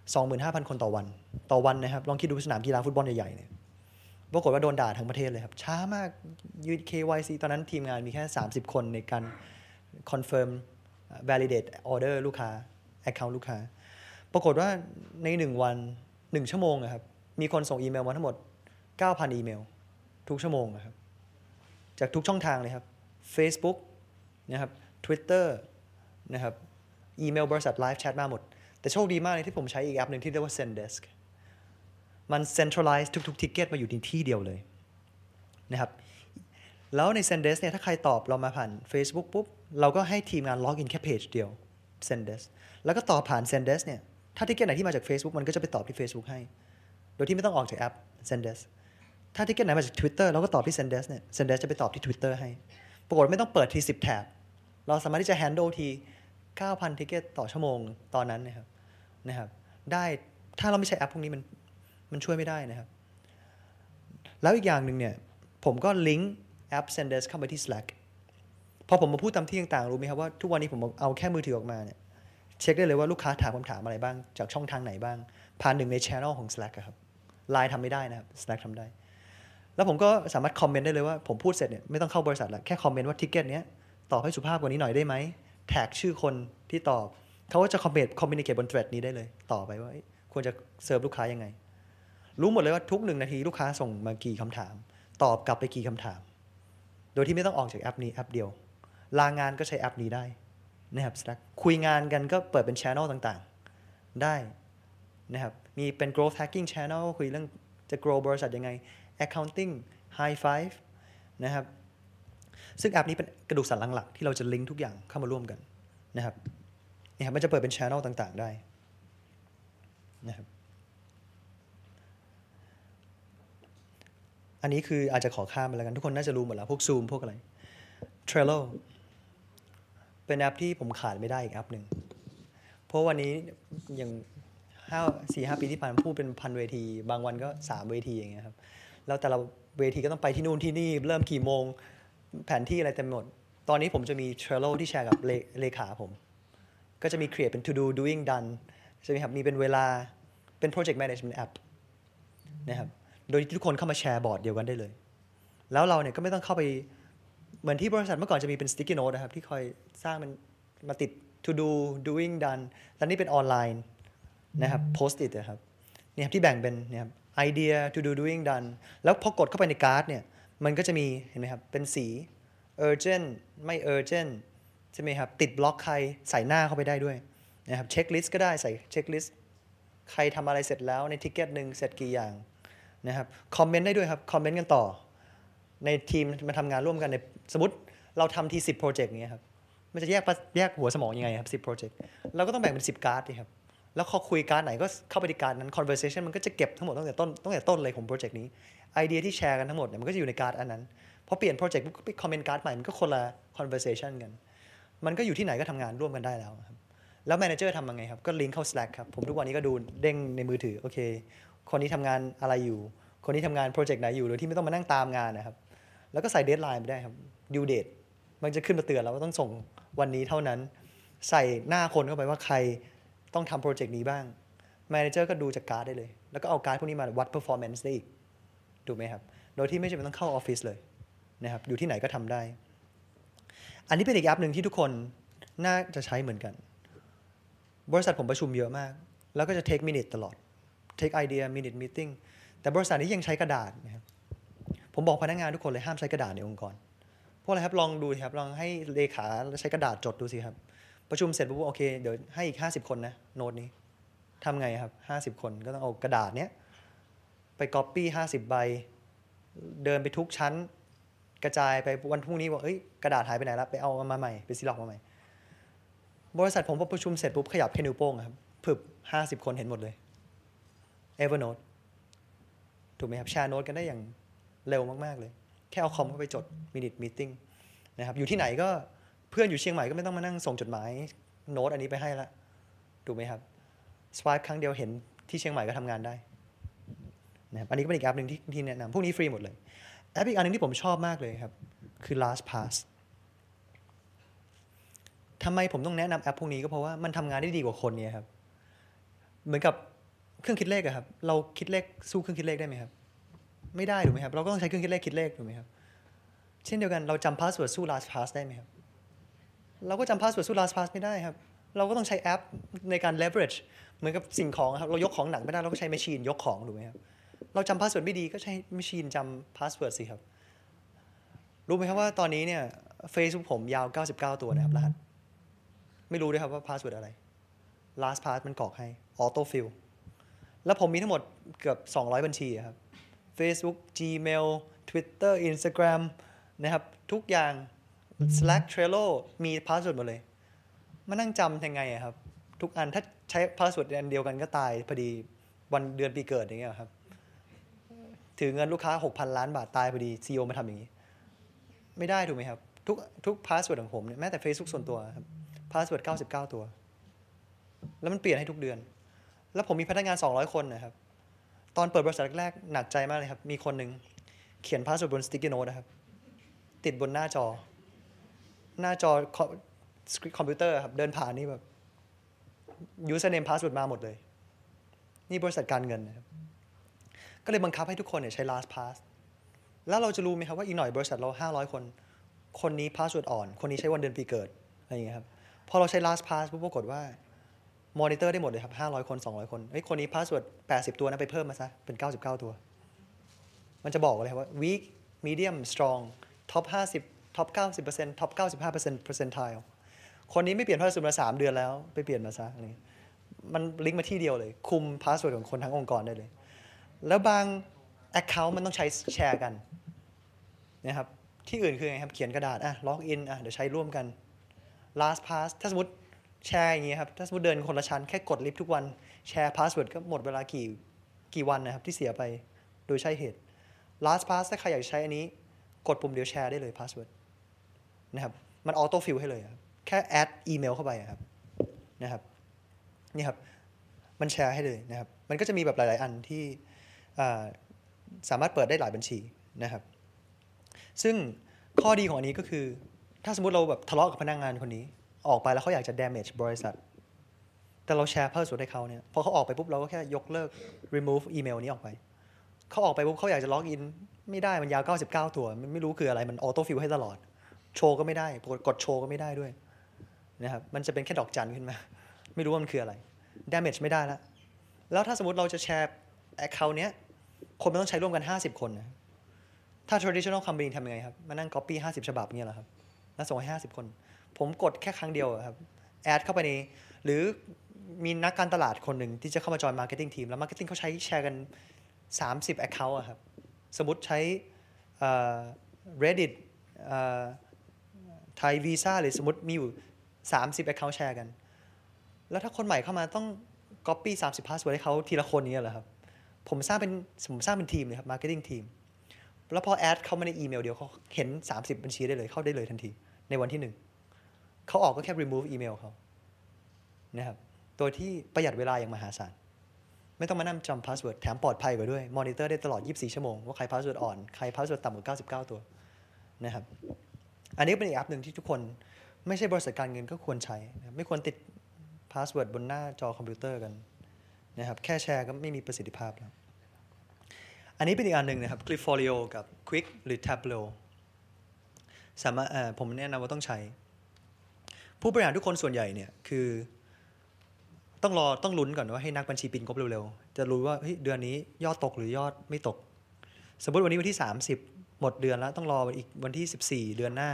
25,000 คนต่อวัน ต่อวันนะครับ ลองคิดดูสนามกีฬาฟุตบอลใหญ่ๆเนี่ย ปรากฏว่าโดนด่าทั้งประเทศเลยครับ ช้ามากยืด KYC ตอนนั้นทีมงานมีแค่ 30 คนในการคอนเฟิร์ม validate order ลูกค้า account ลูกค้า ปรากฏว่าใน 1 วัน 1 ชั่วโมงครับ มีคนส่งอีเมลมาทั้งหมด 9,000อีเมล ทุกชั่วโมงครับ จากทุกช่องทางเลยครับ Facebook นะครับ Twitter นะครับอีเมลบริษัทไลฟ์แชทมาหมด แต่โชคดีมากเลยที่ผมใช้อีกแอปหนึ่งที่เรียกว่า Sendesk มัน centralize ทุกๆ ticket มาอยู่ในที่เดียวเลยนะครับแล้วใน s e n d e s เนี่ยถ้าใครตอบเรามาผ่าน Facebook ปุ๊บเราก็ให้ทีมงานล็อกอินแค่เพจเดียว s e n d e s แล้วก็ตอบผ่าน s e n d e s เนี่ยถ้าทิกเก็ตไหนที่มาจาก Facebook มันก็จะไปตอบที่ Facebook ให้ โดยที่ไม่ต้องออกจากแอป s e n d e s ถ้าทิกเก็ตไหนมาจาก Twitter เราก็ตอบที่ s e n d e s เนี่ย s e n d e s จะไปตอบที่ Twitter ให้ ปรากฏไม่ต้องเปิดที10 แท็บเราสามารถที่จะ handle ที9,000ทิกเก็ตต่อชั่วโมงตอนนั้นนะครับนะครับได้ถ้าเราไม่ใช้แอปพวกนี้มันมันช่วยไม่ได้นะครับแล้วอีกอย่างหนึ่งเนี่ยผมก็ลิงก์แอปเซนเดสเข้าไปที่ Slack พอผมมาพูดตามที่ต่างๆ รู้ไหมครับว่าทุกวันนี้ผมเอาแค่มือถือออกมาเนี่ยเช็คได้เลยว่าลูกค้าถามคำถามอะไรบ้างจากช่องทางไหนบ้าง ผ่านหนึ่งในช a n n ของ Slack ครับไลน์ทำไม่ได้นะครับ Slack ทำได้ แล้วผมก็สามารถคอมเมนต์ได้เลยว่า ผมพูดเสร็จเนี่ยไม่ต้องเข้าบริษัทละแค่คอมเมนต์ว่าทิกเก็ตเนี้ยตอบให้สุภาพกว่านี้หน่อยได้ไหมแท็กชื่อคนที่ตอบเขาก็จะคอมเมนต์คอมมิเนเกตบนเทรดนี้ได้เลย ต่อไปว่าควรจะเสิร์ฟลูกค้ายังไงรู้หมดเลยว่าทุกหนึ่งนาทีลูกค้าส่งมากี่คำถาม ตอบกลับไปกี่คำถามโดยที่ไม่ต้องออกจากแอปนี้ แอปเดียว ลางานก็ใช้แอปนี้ได้นะครับ Slack คุยงานกันก็เปิดเป็น Channel ต่าง ๆ ได้ นะครับ มีเป็น growth hacking channel คุยเรื่องจะ grow บริษัทยังไง accounting high five นะครับ ซึ่งแอปนี้เป็นกระดูกสันหลังหลักที่เราจะลิงก์ทุกอย่างเข้ามาร่วมกัน นะครับนี่ครับมันจะเปิดเป็น channel ต่าง ๆ ได้ นะครับอันนี้คืออาจจะขอข้ามไปแล้วกันทุกคนน่าจะรู้หมดแล้วพวก Zoom พวกอะไร Trello เป็นแอปที่ผมขาดไม่ได้อีกแอปหนึ่งเพราะวันนี้อย่างห้าสี่ห้าปีที่ผ่านมาพูดเป็นพันเวทีบางวันก็สามเวทีอย่างเงี้ยครับ แล้วแต่ละเวทีก็ต้องไปที่นู่นที่นี่เริ่มกี่โมง แผนที่อะไรเต็มหมดตอนนี้ผมจะมี Trello ที่แชร์กับเลขาผม ก็จะมีเค e ีย e เป็น to do doing done ใช่ไหมครับมีเป็นเวลาเป็น project management app นะครับโดยทุกคนเข้ามาแชร์บอร์ดเดียวกันได้เลย แล้วเราเนี่ยก็ไม่ต้องเข้าไปเหมือนที่บริษัทเมื่อก่อนจะมีเป็น sticky note นะครับที่คอยสร้างมันมาติด to do doing done แล้วนี่เป็นออนไลน์นะครับ post it นะครับนี่ครับที่แบ่งเป็นเนี่ยครับ idea to do doing done แล้วพอกดเข้าไปในการ์ดเนี่ยมันก็จะมีเห็นไหมครับเป็นสี urgent ไม่ urgent ใช่ไหมครับติดบล็อกใครใส่หน้าเข้าไปได้ด้วยนะครับเช็คลิสต์ก็ได้ใส่เช็คลิสต์ใครทำอะไรเสร็จแล้วในทิกเก็ตหนึ่งเสร็จกี่อย่างนะครับคอมเมนต์ได้ด้วยครับ คอมเมนต์กันต่อ ในทีมมาทำงานร่วมกันในสมมติเราทำทีสิบโปรเจกต์เงี้ยครับ มันจะแยกแยกหัวสมองยังไงครับสิบโปรเจกต์เราก็ต้องแบ่งเป็นสิบการ์ดดิครับ แล้วพอคุยการไหนก็เข้าไปในการนั้น conversation มันก็จะเก็บทั้งหมดตั้งแต่ต้นตั้งแต่ต้นเลยของโปรเจกต์นี้ไอเดียที่แชร์กันทั้งหมดเนี่ยมันก็จะอยู่ในการ์ดอันนั้นพอเปลี่ยนโปรเจกต์ก็ไปคอมเมนต์การ์ดใหม่มันก็คนละ conversation กันมันก็อยู่ที่ไหนก็ทำงานร่วมกันได้ แล้วครับแล้วแมเนเจอร์ทำยังไงครับก็ลิงก์เข้า Slack ครับผมทุกวันนี้ก็ดูเด้งในมือถือโอเคคนนี้ทำงานอะไรอยู่ คนนี้ทำงานโปรเจกต์ไหนอยู่โดยที่ไม่ต้องมานั่งตามงานนะครับ แล้วก็ใส่เดทไลน์ไปได้ครับดิวเดทมันจะขึ้นมาเตือนเราว่าต้องส่งวันนี้เท่านั้น ใส่หน้าคนเข้าไปว่าใครต้องทำโปรเจกต์นี้บ้าง แมเนเจอร์ก็ดูจากการ์ดได้เลย แล้วก็เอาการ์ดพวกนี้มาวัดเพอร์ฟอร์แมนซ์ได้อีก ดูไหมครับ โดยที่ไม่จำเป็นต้องเข้าออฟฟิศเลยนะครับ อยู่ที่ไหนก็ทำได้ อันนี้เป็นอีกแอปหนึ่งที่ทุกคนน่าจะใช้เหมือนกัน บริษัทผมประชุมเยอะมาก แล้วก็จะเทคมินิตตลอด take idea minute meeting แต่บริษัทนี้ยังใช้กระดาษนะครับผมบอกพนักงานทุกคนเลย ห้ามใช้กระดาษในองค์กรพวกอะไรครับลองดูครับ ลองให้เลขาใช้กระดาษจดดูสิครับ ประชุมเสร็จปุ๊บโอเค เดี๋ยวให้อีก 50 คนนะ โน้ตนี้ทำไงครับ 50 คน ก็ต้องเอากระดาษเนี้ย ไปก๊อปปี้ห้าสิบใบ เดินไปทุกชั้น กระจายไปวันพรุ่งนี้ว่าเอ้ยกระดาษหายไปไหนละไปเอามาใหม่ไปซีล็อกมาใหม่บริษัทผมพอประชุมเสร็จปุ๊บขยับแค่นิวโป้งครับผึบห้าสิบคนเห็นหมดเลย Evernote ถูกไหมครับแชร์โน้ตกันได้อย่างเร็วมาก ๆเลย แค่เอาคอมเข้าไปจดมินิทมีติ้งนะครับ อยู่ที่ไหนก็เพื่อนอยู่เชียงใหม่ก็ไม่ต้องมานั่งส่งจดหมายโน้ต อันนี้ไปให้ละถูกไหมครับสวายครั้งเดียวเห็นที่เชียงใหม่ก็ทำงานได้นะครับอันนี้ก็เป็นอีกแอปหนึ่งที่ที่แนะนำพวกนี้ฟรีหมดเลย แอปอีกอันนึงที่ผมชอบมากเลยครับ คือ LastPass ทำไมผมต้องแนะนำแอปพวกนี้ก็เพราะว่ามันทำงานได้ดีกว่าคนเนี่ยครับ เหมือนกับเครื่องคิดเลขอะครับ เราคิดเลขสู้เครื่องคิดเลขได้ไหมครับ ไม่ได้ถูกไหมครับ เราก็ต้องใช้เครื่องคิดเลขคิดเลขถูกไหมครับ เช่นเดียวกันเราจำพาสเวิร์ดสู้ last pass ได้ไหมครับ เราก็จำพาสเวิร์ดสู้ last pass ไม่ได้ครับ เราก็ต้องใช้แอปในการ leverage เหมือนกับสิ่งของครับเรายกของหนักไม่ได้เราก็ใช้แมชชีนยกของถูกไหมครับ เราจำพาสเวิร์ดไม่ดีก็ใช้แมชชีนจำพาสเวิร์ดสิครับ รู้ไหมครับว่าตอนนี้เนี่ยเฟซบุ๊กผมยาว99 ตัวนะครับรหัสไม่รู้ด้วยครับว่าพาสเวิร์ดอะไร last pass มันกรอกให้ auto fill แล้วผมมีทั้งหมดเกือบ 200 บัญชีครับ Facebook Gmail Twitter Instagram นะครับ ทุกอย่าง Slack Trello มีพาสเวิร์ดหมดเลยมานั่งจำยังไงครับทุกอันถ้าใช้พาสเวิร์ดอันเดียวกันก็ตาย พอดีวันเดือนปีเกิดอย่างเงี้ยครับ ถือเงินลูกค้า 6,000 ล้านบาทตายพอดีซีอมาทำอย่างนี้ ไม่ได้ถูกไหมครับ ทุกทุกพาสเวิร์ดของผมเนี่ยแม้แต่ Facebook ส่วนตัวครับพาสเวิร์ด99 ตัว แล้วมันเปลี่ยนให้ทุกเดือนแล้วผมมีพนักงาน 200 คนนะครับ ตอนเปิดบริษัทแรก หนักใจมากเลยครับ มีคนหนึ่งเขียนพาสเวิร์ดบนสติ๊กเกอร์โน้ตนะครับ ติดบนหน้าจอ หน้าจอคอมพิวเตอร์ครับ เดินผ่านนี่แบบ username password มาหมดเลย นี่บริษัทการเงินนะครับ ก็เลยบังคับให้ทุกคนเนี่ยใช้ last pass แล้วเราจะรู้ไหมครับ ว่าอีกหน่อยบริษัทเรา 500 คน คนนี้พา s s w o r ดอ่อน คนนี้ใช้วันเดือนปีเกิด อะไรอย่างเงี้ยครับ พอเราใช้ last pass ปุ๊บปรากฏว่ามอนิเตอร์ได้หมดเลยครับ 500 คน 200 คนเฮ้ยคนนี้พาสเวิร์ด80 ตัวนะ ไปเพิ่มมาซะ เป็น 99 ตัว มันจะบอกเลยว่า weak medium strong top 50 top 90% top 95% percentile คนนี้ไม่เปลี่ยนพาสเวิร์ดมา3 เดือนแล้ว ไปเปลี่ยนมาซะอะไรมันลิงก์มาที่เดียวเลย คุมพาสเวิร์ดของคนทั้งองค์กรได้เลย แล้วบาง Account มันต้องใช้แชร์กันนะครับ ที่อื่นคือไงครับ เขียนกระดาษอ่ะล็อกอินอ่ะเดี๋ยวใช้ร่วมกัน last pass ถ้าสมมติแชร์อย่างเงี้ยครับ ถ้าสมมติเดินคนละชั้นแค่กดลิฟต์ทุกวัน แชร์พาสเวิร์ดก็หมดเวลากี่กี่วันนะครับที่เสียไปโดยใช่เหตุ last pass ถ้าใครอยากใช้อันนี้ กดปุ่มเดียวแชร์ได้เลยพาสเวิร์ดนะครับมันออโต้ฟิลให้เลยครับแค่แอดอีเมลเข้าไปครับนะครับนี่ครับ มันแชร์ให้เลยนะครับ มันก็จะมีแบบหลาย ๆ อันที่สามารถเปิดได้หลายบัญชีนะครับซึ่งข้อดีของอันนี้ก็คือ ถ้าสมมติเราแบบทะเลาะกับพนักงงานคนนี้ออกไปแล้วเขาอยากจะ damage บริษัท แต่เราแชร์เพิ่มส่วนให้เขาเนี่ย พอเขาออกไปปุ๊บเราก็แค่ยกเลิก remove อีเมลนี้ออกไป เขาออกไปปุ๊บเขาอยากจะล็อกอินไม่ได้มันยาว99ตัวมันไม่รู้คืออะไรมันออโต้ฟิลให้ตลอดโชว์ก็ไม่ได้ กดโชว์ก็ไม่ได้ด้วยนะครับมันจะเป็นแค่ดอกจันขึ้นมา ไม่รู้ว่ามันคืออะไร damage ไม่ได้แล้วแล้วถ้าสมมติเราจะแชร์ account เนี้ยคนมันต้องใช้ร่วมกัน 50 คนนะถ้า traditional company ทำยังไงครับมานั่ง copy 50 ฉบับเงี้ยเหรอครับแล้วส่งให้50 คนผมกดแค่ครั้งเดียวครับแอดเข้าไปในหรือมีนักการตลาดคนหนึ่งที่จะเข้ามาจอยมาร์เก็ตติ้งทีมแล้วมาร์เก็ตติ้งเขาใช้แชร์กัน 30 Account อะครับสมมติใช้ Reddit ไทยวีซ่าหรือสมมติมีอยู่30 Account แชร์กัน แล้วถ้าคนใหม่เข้ามาต้อง Copy 30 Password ให้เขาทีละคนนี้เหรอครับผมสร้างเป็นผมสร้างเป็นทีมเลยครับมาร์เก็ตติ้งทีมแล้วพอแอดเข้ามาในอีเมลเดียวเขาเห็น 30 บัญชีได้เลยเข้าได้เลยทันทีในวันที่ 1เขาออกก็แค่ remove อีเมลเขานะครับ ตัวที่ประหยัดเวลาอย่างมหาศาล ไม่ต้องมานั่งจำพาสเวิร์ด แถมปลอดภัยกว่าด้วย มอนิเตอร์ได้ตลอด 24 ชั่วโมงว่าใครพาสเวิร์ดอ่อน ใครพาสเวิร์ดต่ำกว่า99 ตัว นะครับ อันนี้เป็นอีกแอปหนึ่งที่ทุกคนไม่ใช่บริษัทการเงินก็ควรใช้ ไม่ควรติดพาสเวิร์ดบนหน้าจอคอมพิวเตอร์กันนะครับ แค่แชร์ก็ไม่มีประสิทธิภาพแล้ว อันนี้เป็นอีกอันหนึ่งนะครับ Clifolio กับ Quick หรือ Tableau สามารถผมแนะนำว่าต้องใช้ผู้บริหารทุกคนส่วนใหญ่เนี่ยคือ ต้องรอต้องลุ้นก่อนว่า ให้นักบัญชีปินกบเร็วๆจะรู้ว่าเฮ้ยเดือนนี้ยอดตกหรือยอดไม่ตก สมมติวันนี้วันที่30หมดเดือนแล้ว ต้องรออีกวันที่14เดือนหน้า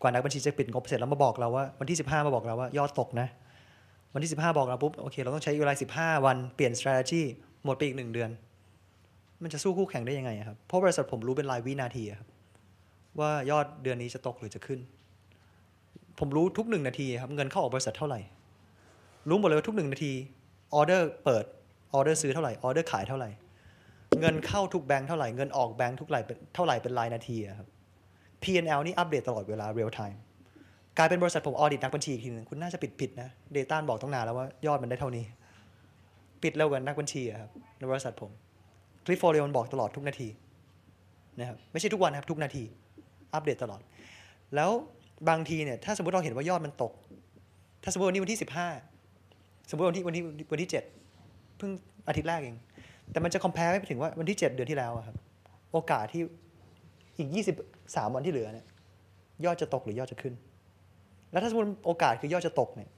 กว่านักบัญชีจะปิดงบเสร็จแล้วมาบอกเราว่าวันที่15มาบอกเราว่ายอดตกนะวันที่15บอกเราปุ๊บโอเคเราต้องใช้เวลา15วันเปลี่ยน strategy หมดไปอีกหนึ่งเดือน มันจะสู้คู่แข่งได้ยังไงครับเพราะบริษัทผมรู้เป็นรายวินาทีครับว่ายอดเดือนนี้จะตกหรือจะขึ้นผมรู้ทุกหนึ่งนาทีครับเงินเข้าออกบริษัทเท่าไหร่รู้หมดเลยว่าทุกหนึ่งนาทีออเดอร์เปิดออเดอร์ซื้อเท่าไหร่ออเดอร์ขายเท่าไหร่ เงินเข้าทุกแบงค์เท่าไหร่เงินออกแบงค์ทุกไหรเป็นเท่าไหร่เป็นรายนาทีครับ P&L นี่อัปเดตตลอดเวลาเรียลไทม์กลายเป็นบริษัทผมออดิตนักบัญชีอีกทีนึงคุณน่าจะปิดผิดนะเดต้าบอกตั้งนานแล้วว่ายอดมันได้เท่านี้ ปิดแล้วกันนักบัญชีครับ ในบริษัทผมคลิฟโฟเรียนบอกตลอดทุกนาทีนะครับไม่ใช่ทุกวันนะครับ ทุกนาที อัปเดตตลอดแล้วบางทีเนี่ยถ้าสมมติเราเห็นว่ายอดมันตก ถ้าสมมติวันนี้วันที่สิบห้าสมมติวันที่วันที่วันที่เจ็ดเพิ่งอาทิตย์แรกเอง แต่มันจะคอมเพลไปถึงว่าวันที่เจ็ดเดือนที่แล้วครับ โอกาสที่อีกยี่สิบสามวันที่เหลือเนี่ยยอดจะตกหรือยอดจะขึ้น แล้วถ้าสมมติโอกาสคือยอดจะตกเนี่ย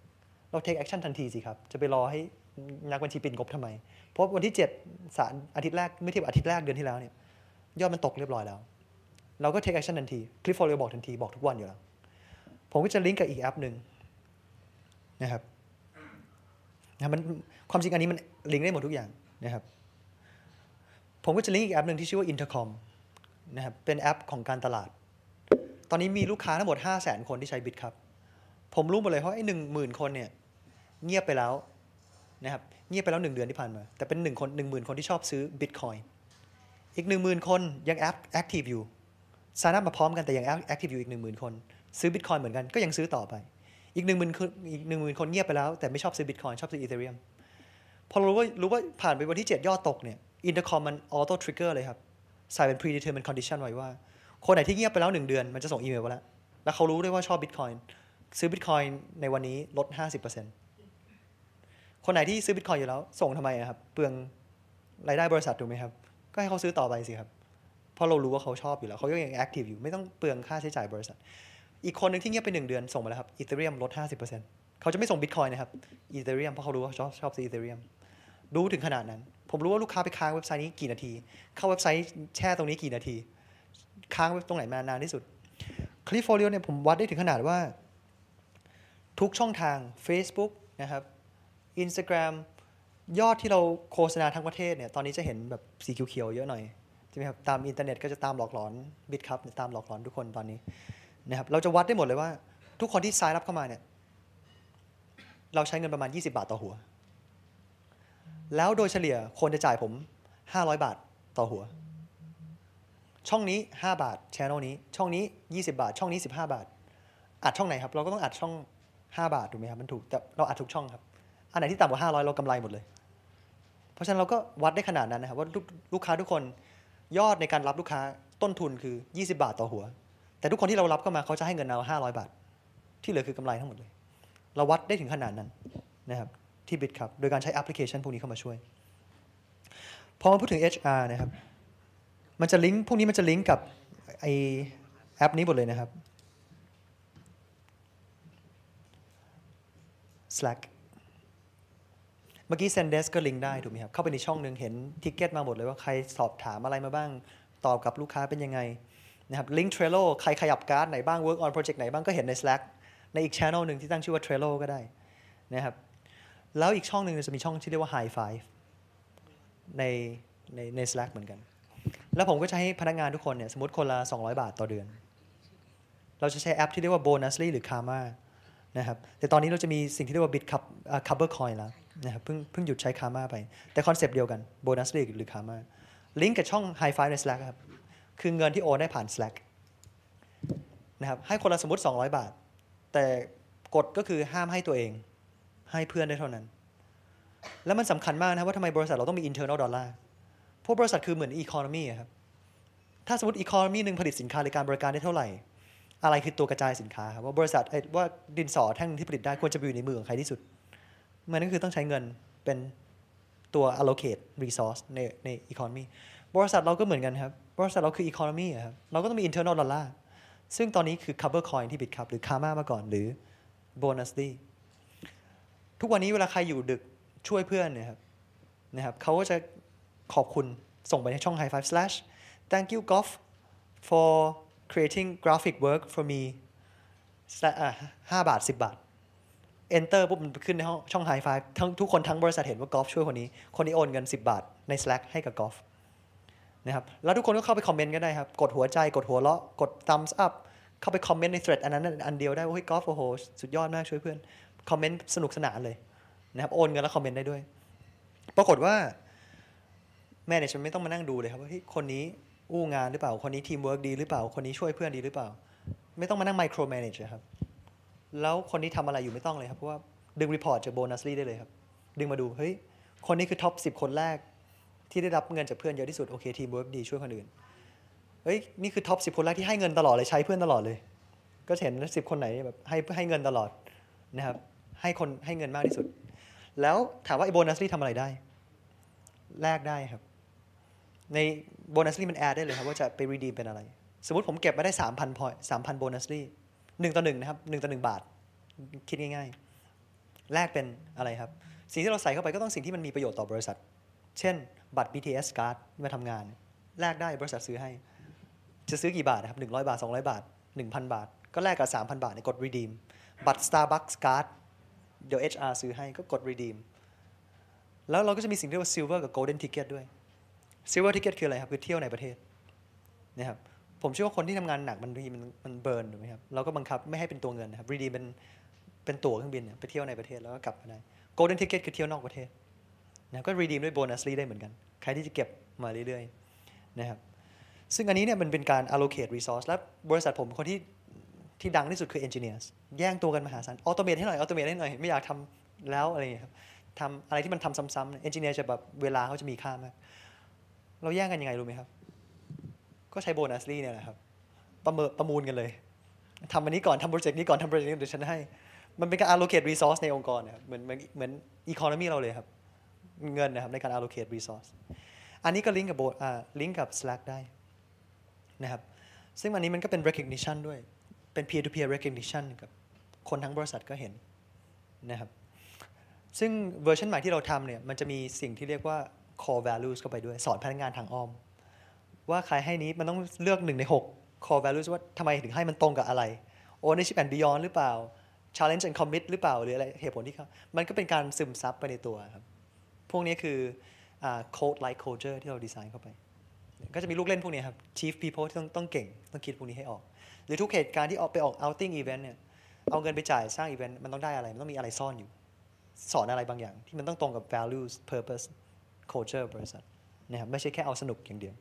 เราเทคแอคชั่นทันทีสิครับ จะไปรอให้นักบัญชีปิดงบทำไม เพราะวันที่ดสารอาทิตย์แรกไม่เทียบอาทิตย์แรกเดือนที่แล้วเนี่ยยอดมันตกเรียบร้อยแล้ว เราก็เทคแอคชั่นทันทีคลิปฟอร์เรบอกทันทีบอกทุกวันอยู่แล้วผมก็จะลิงก์กับอีกแอปหนึ่งนะครับนะมันความจริงอันนี้มันลิงก์ได้หมดทุกอย่างนะครับผมก็จะลิงก์อีกแอปหนึ่งที่ชื่อว่า Intercom นะครับเป็นแอปของการตลาด ตอนนี้มีลูกค้าทั้งหมด5 0 0 0 0 0 คนที่ใช้บิตครับ ผมรู้หมดเลยเพราะไอ้หนึ่งหมื่นคนเนี่ยเงียบไปแล้วนะครับเงียบไปแล้วหนึ่งเดือนที่ผ่านมา แต่เป็นหนึ่งคนหนึ่งหมื่นคนที่ชอบซื้อบิตคอยอีกหนึ่งหมื่นคนยังแอปแอคทีฟอยู่ซานับมาพร้อมกันแต่ยังแอคทีฟอยู่อีกหนึ่งหมื่นคนซื้อบิตคอยเหมือนกันก็ยังซื้อต่อไป อีกหนึ่งหมื่นอีกหนึ่งหมื่นคนเงียบไปแล้วแต่ไม่ชอบซื้อบิตคอยชอบซื้ออีเธอรียม พอรู้ว่ารู้ว่าผ่านไปวันที่ 7 ยอดตกเนี่ยอินเตอร์คอมมันออโต้ทริกเกอร์เลยครับใส่เป็นพรีเดเทอร์ม e นคอนดิชันไว้ว่า คนไหนที่เงียบไปแล้ว 1 เดือนมันจะส่งอีเมลมาแล้ว แล้วเขารู้ด้วยว่าชอบบิตคอยซื้อบิตคอยในวันนี้ลด 50%คนไหนที่ซื้อบิตคอยอยู่แล้ว ส่งทำไมครับเปลืองรายได้บริษัทถูกไหมครับก็ให้เขาซื้อต่อไปสิครับเพราะเรารู้ว่าเขาชอบอยู่แล้ว เขาก็ยังแอคทีฟอยู่ไม่ต้องเปลืองค่าใช้จ่ายบริษัทอีกคนหนึ่งที่เงียบไปหนึ่งเดือนส่งมาแล้วครับอีเธเรียมลด 50%เปอร์์เเซ็นตขาจะไม่ส่งบิตคอยนะครับอีเธเรียมเพราะเขารู้ว่าชอบชอบซื้ออีเธเรียมรู้ถึงขนาดนั้น ผมรู้ว่าลูกค้าไปค้างเว็บไซต์นี้กี่นาที เข้าเว็บไซต์แช่ตรงนี้กี่นาที ค้างเว็บตรงไหนมานานที่สุดคลิฟโฟลิโอเนี่ยผมวัดได้ถึงขนาดว่า ทุกช่องทาง Facebook นะครับ Instagram ยอดที่เราโฆษณาทั้งประเทศเนี่ยตอนนี้จะเห็นแบบสีเขียวๆเยอะหน่อยใช่ไหมครับตามอินเทอร์เน็ตก็จะตามหลอกหลอนบิตครับตามหลอกหลอนทุกคนตอนนี้นะครับเราจะวัดได้หมดเลยว่าทุกคนที่ซ้ายรับเข้ามาเนี่ยเราใช้เงินประมาณ 20 บาทต่อหัว แล้วโดยเฉลี่ยคนจะจ่ายผม 500 บาทต่อหัว ช่องนี้ 5 บาทชแนลนี้ ช่องนี้ 20 บาทช่องนี้ 15 บาทอัดช่องไหนครับเราก็ต้องอัดช่อง 5 บาทถูกไหมครับมันถูกแต่เราอัดทุกช่องครับอันไหนที่ต่ำกว่า 500เรากำไรหมดเลย เพราะฉะนั้นเราก็วัดได้ขนาดนั้นนะครับว่าลูกค้าทุกคนยอดในการรับลูกค้าต้นทุนคือ 20 บาทต่อหัวแต่ทุกคนที่เรารับเข้ามาเขาจะให้เงินเราห้าร้อยบาท ที่เหลือคือกำไรทั้งหมดเลย เราวัดได้ถึงขนาดนั้นนะครับที่บิตครับโดยการใช้แอปพลิเคชันพวกนี้เข้ามาช่วย พอมาพูดถึง HR นะครับมันจะลิงก์พวกนี้มันจะลิงก์กับไอแอปนี้หมดเลยนะครับ Slack เมื่อกี้ Sendesk ก็ลิงก์ได้ถูกไหมครับ เข้าไปในช่องหนึ่งเห็นทิกเก็ตมาหมดเลยว่าใครสอบถามอะไรมาบ้างตอบกับลูกค้าเป็นยังไงนะครับลิงก์ Trello ใครขยับการ์ดไหนบ้าง work on project ไหนบ้าง ก็เห็นใน Slack ในอีก channel หนึ่งที่ตั้งชื่อว่า Trello ก็ได้นะครับแล้วอีกช่องหนึ่งจะมีช่องที่เรียกว่า High Five ในในใน Slack เหมือนกัน แล้วผมก็ให้พนักงานทุกคนเนี่ยสมมติคนละ200 บาทต่อเดือน เราจะใช้แอปที่เรียกว่า Bonusly หรือ Karma นะครับแต่ตอนนี้เราจะมีสิ่งที่เรียกว่า Bit Cup Cover Coin แล้วนะครับเพิ่งเพิ่งหยุดใช้ Karma ไป แต่คอนเซปต์เดียวกัน Bonusly หรือ Karma ลิงก์กับช่อง High Five ใน Slack ครับคือเงินที่โอนได้ผ่าน Slack นะครับ ให้คนละสมมติ 200 บาท แต่กฎก็คือห้ามให้ตัวเอง ให้เพื่อนได้เท่านั้น แล้วมันสำคัญมากนะว่าทำไมบริษัทเราต้องมี internal dollar พวกบริษัทคือเหมือน economy ครับ ถ้าสมมติ economy หนึ่งผลิตสินค้าหรือการบริการได้เท่าไหร่ อะไรคือตัวกระจายสินค้าว่าบริษัทว่าดินสอแท่งที่ผลิตได้ควรจะอยู่ในมือของใครที่สุด มันก็คือต้องใช้เงินเป็นตัว allocate resource ในใน economy บริษัทเราก็เหมือนกันครับบริษัทเราคืออีโคโนมีครับ เราก็ต้องมี internal อล l าร์ซึ่งตอนนี้คือค c o v ์ r c o i ์ที่บิตครับหรือคาร์มามาก่อน หรือโบนัสดีทุกวันนี้เวลาใครอยู่ดึกช่วยเพื่อนนะครับนะครับเขาก็จะขอบคุณส่งไปในช่อง high five slash thank you golf for creating graphic work for me ห้าบาท 10 บาท enter ปุ๊บมันขึ้นในห้องช่อง high five ทั้งทุกคนทั้งบริษัทเห็นว่ากอล์ฟช่วยคนนี้ คนนี้โอนเงิน 10 บาทใน slack ให้กับกอล์ฟนะครับแล้วทุกคนก็เข้าไปคอมเมนต์ก็ได้ครับ กดหัวใจกดหัวเราะกด thumbs up เข้าไปคอมเมนต์ใน thread อันนั้นอันเดียวได้ว่าเฮ้ยกอล์ฟโอ้โหสุดยอดมาก ช่วยเพื่อนคอมเมนต์สนุกสนานเลยนะครับโอนเงินแล้วคอมเมนต์ได้ด้วย ปรากฏว่าแม่เนี่ยฉันไม่ต้องมานั่งดูเลยครับว่าคนนี้อู้งานหรือเปล่าคนนี้ทีมเวิร์กดีหรือเปล่า คนนี้ช่วยเพื่อนดีหรือเปล่า ไม่ต้องมานั่งไมโครแมネจครับแล้วคนนี้ทำอะไรอยู่ไม่ต้องเลยครับเพราะว่าดึงรีพอร์ตจากโบนัสลี่ได้เลยครับ ดึงมาดูเฮ้ยคนนี้คือท็อป10 คนแรกที่ได้รับเงินจากเพื่อนเยอะที่สุดโอเคทีมเวิร์กดี ช่วยคนอื่น เฮ้ย นี่คือท็อปสิบคนแรกที่ให้เงินตลอดเลย ใช้เพื่อนตลอดเลย ก็เห็นสิบคนไหนแบบ ให้ให้เงินตลอดนะครับให้คนให้เงินมากที่สุด แล้วถามว่า ไอ้โบนัสลี่ทำอะไรได้แลกได้ครับ ในโบนัสลี่มันแอดได้เลยครับ ว่าจะไปรีดีมเป็นอะไร สมมติผมเก็บมาได้สามพันพอยสามพันโบนัสลี่หนึ่งต่อหนึ่งนะครับหนึ่งต่อหนึ่งบาท คิดง่าย ๆแลกเป็นอะไรครับสิ่งที่เราใส่เข้าไปก็ต้องสิ่งที่มันมีประโยชน์ต่อบริษัทเช่น บัตร BTS card มาทำงานแลกได้บริษัทซื้อให้ จะซื้อกี่บาทนะครับ 100 บาท 200 บาท 1,000 บาท ก็แลกกับ 3,000 บาทในกด redeem บัตร Starbucks card เดี๋ยว HR ซื้อให้ก็กด redeem แล้วเราก็จะมีสิ่งที่เรียกว่า silver กับ golden ticket ด้วย silver ticket คืออะไรครับ คือเที่ยวในประเทศนะครับผมเชื่อว่าคนที่ทำงานหนักมันมันมันเบิร์นถูกไหมครับเราก็บังคับไม่ให้เป็นตัวเงินนะครับรีด m เป็นเป็นตั๋วเครื่องบินเนี่ยไปเที่ยวในประเทศแล้วก็กลับมาได้โกลเด้นทิ k e t คือเที่ยวนอกประเทศนะก็รีดีมด้วยโบนัสลีได้เหมือนกัน ใครที่จะเก็บมาเรื่อย ๆ นะครับ ซึ่งอันนี้เนี่ยมันเป็นการ allocate resource และบริษัทผมคนที่ที่ดังที่สุดคือ engineers แย่งตัวกันมหาศาลออโตเมทให้หน่อย ออโตเมทให้หน่อย ไม่อยากทำแล้วอะไรอย่างเงี้ยครับทำอะไรที่มันทำซ้ำๆเอนจิเนียร์จะแบบเวลาเขาจะมีค่ามาก เราแย่งกันยังไงรู้ไหมครับ ก็ใช้โบนัสลีเนี่ยแหละครับ ประเมประมูลกันเลย ทำอันนี้ก่อนทำโปรเจกต์นี้ก่อนทำโปรเจกต์นี้เดี๋ยวฉันให้ มันเป็นการ allocate resource ในองค์กรนะครับเหมือนเหมือน economy เราเลยครับเงินนะครับในการ allocate resource อันนี้ก็ลิงก์กับลิงก์กับ Slack ได้นะครับ ซึ่งอันนี้มันก็เป็น recognition ด้วย เป็น peer to peer recognition กับคนทั้งบริษัทก็เห็นนะครับ ซึ่งเวอร์ชันใหม่ที่เราทำเนี่ย มันจะมีสิ่งที่เรียกว่า core values เข้าไปด้วยสอนพนักงานทางอ้อม ว่าใครให้นี้มันต้องเลือกหนึ่งใน 6 core values ว่าทำไมถึงให้มันตรงกับอะไร ownership and beyond หรือเปล่า challenge and commit หรือเปล่าหรืออะไรเหตุผลที่เขามันก็เป็นการซึมซับไปในตัวครับวกนี้คือโค้ดไล k ์โคเ t อร์ที่เราดีไซน์เข้าไป ก็จะมีลูกเล่นพวกนี้ครับ chief people ที่ต้องต้องเก่ง ต้องคิดพวกนี้ให้ออก หรือทุกเหตุการณ์ที่ออกไปออก outing event เนี่ย เอาเงินไปจ่ายสร้างอีเวนต์มันต้องได้อะไร มันต้องมีอะไรซ่อนอยู่ สอนอะไรบางอย่างที่มันต้องตรงกับ values purpose culture บริษัทนะครับ ไม่ใช่แค่เอาสนุกอย่างเดียว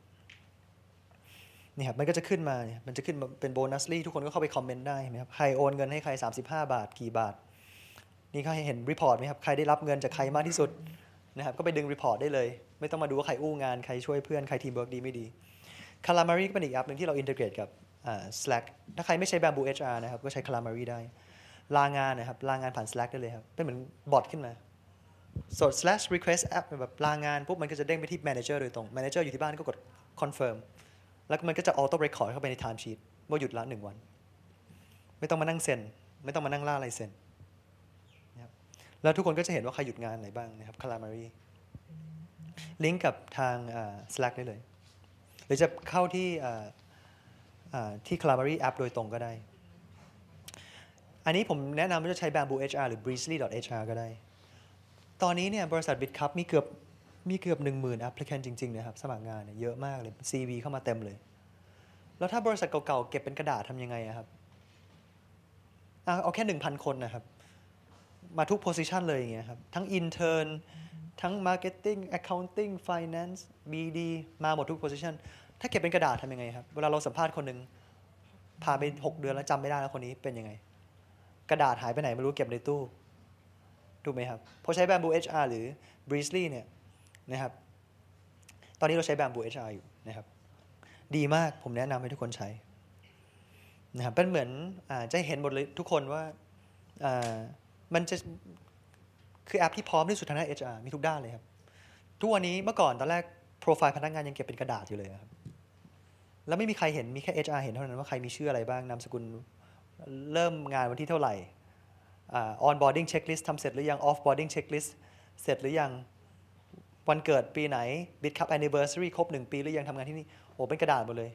นี่ครับมันก็จะขึ้นมาเนี่ย มันจะขึ้นเป็นโบนัสลี่ทุกคนก็เข้าไปคอมเมนต์ได้นมครับใครโอนเงินให้ใคร 35 บาทกี่บาท นี่เขาเห็นรีพอร์ตไหมครับใครได้รับเงินจากใครมากที่สุดนะครับก็ไปดึงรีพอร์ตได้เลย ไม่ต้องมาดูว่าใครอู้งาน ใครช่วยเพื่อนใครทีมเวิร์กดี ไม่ดี Calamari ก็เป็นอีกแอปหนึ่งที่เราอินทิเกรตกับ Slack ถ้าใครไม่ใช้ Bamboo HR นะครับก็ใช้ Calamari ได้ ลางานนะครับลางานผ่าน Slack ได้เลยครับ เป็นเหมือนบอทขึ้นมาสด slash request app แบบลางานปุ๊บมันก็จะเด้งไปที่ manager โดยตรง manager อยู่ที่บ้านก็กด confirm แล้วมันก็จะ auto record เข้าไปใน time sheet ว่าหยุดละหนึ่งวัน ไม่ต้องมานั่งเซ็นไม่ต้องมานั่งล่าลายเซ็นแล้วทุกคนก็จะเห็นว่าใครหยุดงานไหนบ้างนะครับคาลามารี ลิงก์กับทาง Slack ได้เลย หรือจะเข้าที่ที่คาร a m a รีแอปโดยตรงก็ได้ อันนี้ผมแนะนำว่าจะใช้ Bamboo HR หรือ b r e e z l y HR ก็ได้ ตอนนี้เนี่ยบริษัท BitCup มีเกือบมีเกือบ 1 0,000 applicant จริงๆนะครับสมัครงานเนี่ยเยอะมากเลย CV เข้ามาเต็มเลย แล้วถ้าบริษัทเก่าๆ เก็บเป็นกระดาษทำยังไงครับเอาแค่1,000 คนนะครับมาทุกโพสิชันเลยอย่างเงี้ยครับ ทั้งอินเทอร์นทั้งมาร์เก็ต a r k e t i ค g a c ์ติ้งฟินแนนซ์บีดีมาหมดทุกโพสิชันถ้าเก็บเป็นกระดาษทำยังไงครับ เวลาเราสัมภาษณ์คนหนึ่งผ่านไป 6 เดือนแล้วจำไม่ได้แล้วคนนี้เป็นยังไง กระดาษหายไปไหนไม่รู้เก็บในตู้ถูกไหมครับพอใช้แบบมูเอชอาร์หรือบริสลีย์เนี่ยนะครับตอนนี้เราใช้แบมบูเอชอาร์อยู่นะครับดีมากผมแนะนำให้ทุกคนใช้นะครับเป็นเหมือนอจะเห็นหมดเลยทุกคนว่ามันจะคือ แอปที่พร้อมที่สุดทางด้าน HR มีทุกด้านเลยครับทุกวันนี้เมื่อก่อนตอนแรก โปรไฟล์พนักงานยังเก็บเป็นกระดาษอยู่เลยครับ แล้วไม่มีใครเห็นมีแค่เร์เห็นเท่านั้นว่าใครมีชื่ออะไรบ้างนามสกุลเริ่มงานวันที่เท่าไหร่ออนบอร์ดิ้งเช็คลิสต์ทำเสร็จหรือยังออฟบอร์ดิ้งเช็คลิสต์เสร็จหรือยังวันเกิดปีไหนบิดคัพแอนนิเวอร์ซารีครบ1ปีหรือยังทำงานที่นี่โอ้เป็นกระดาษหมดเลย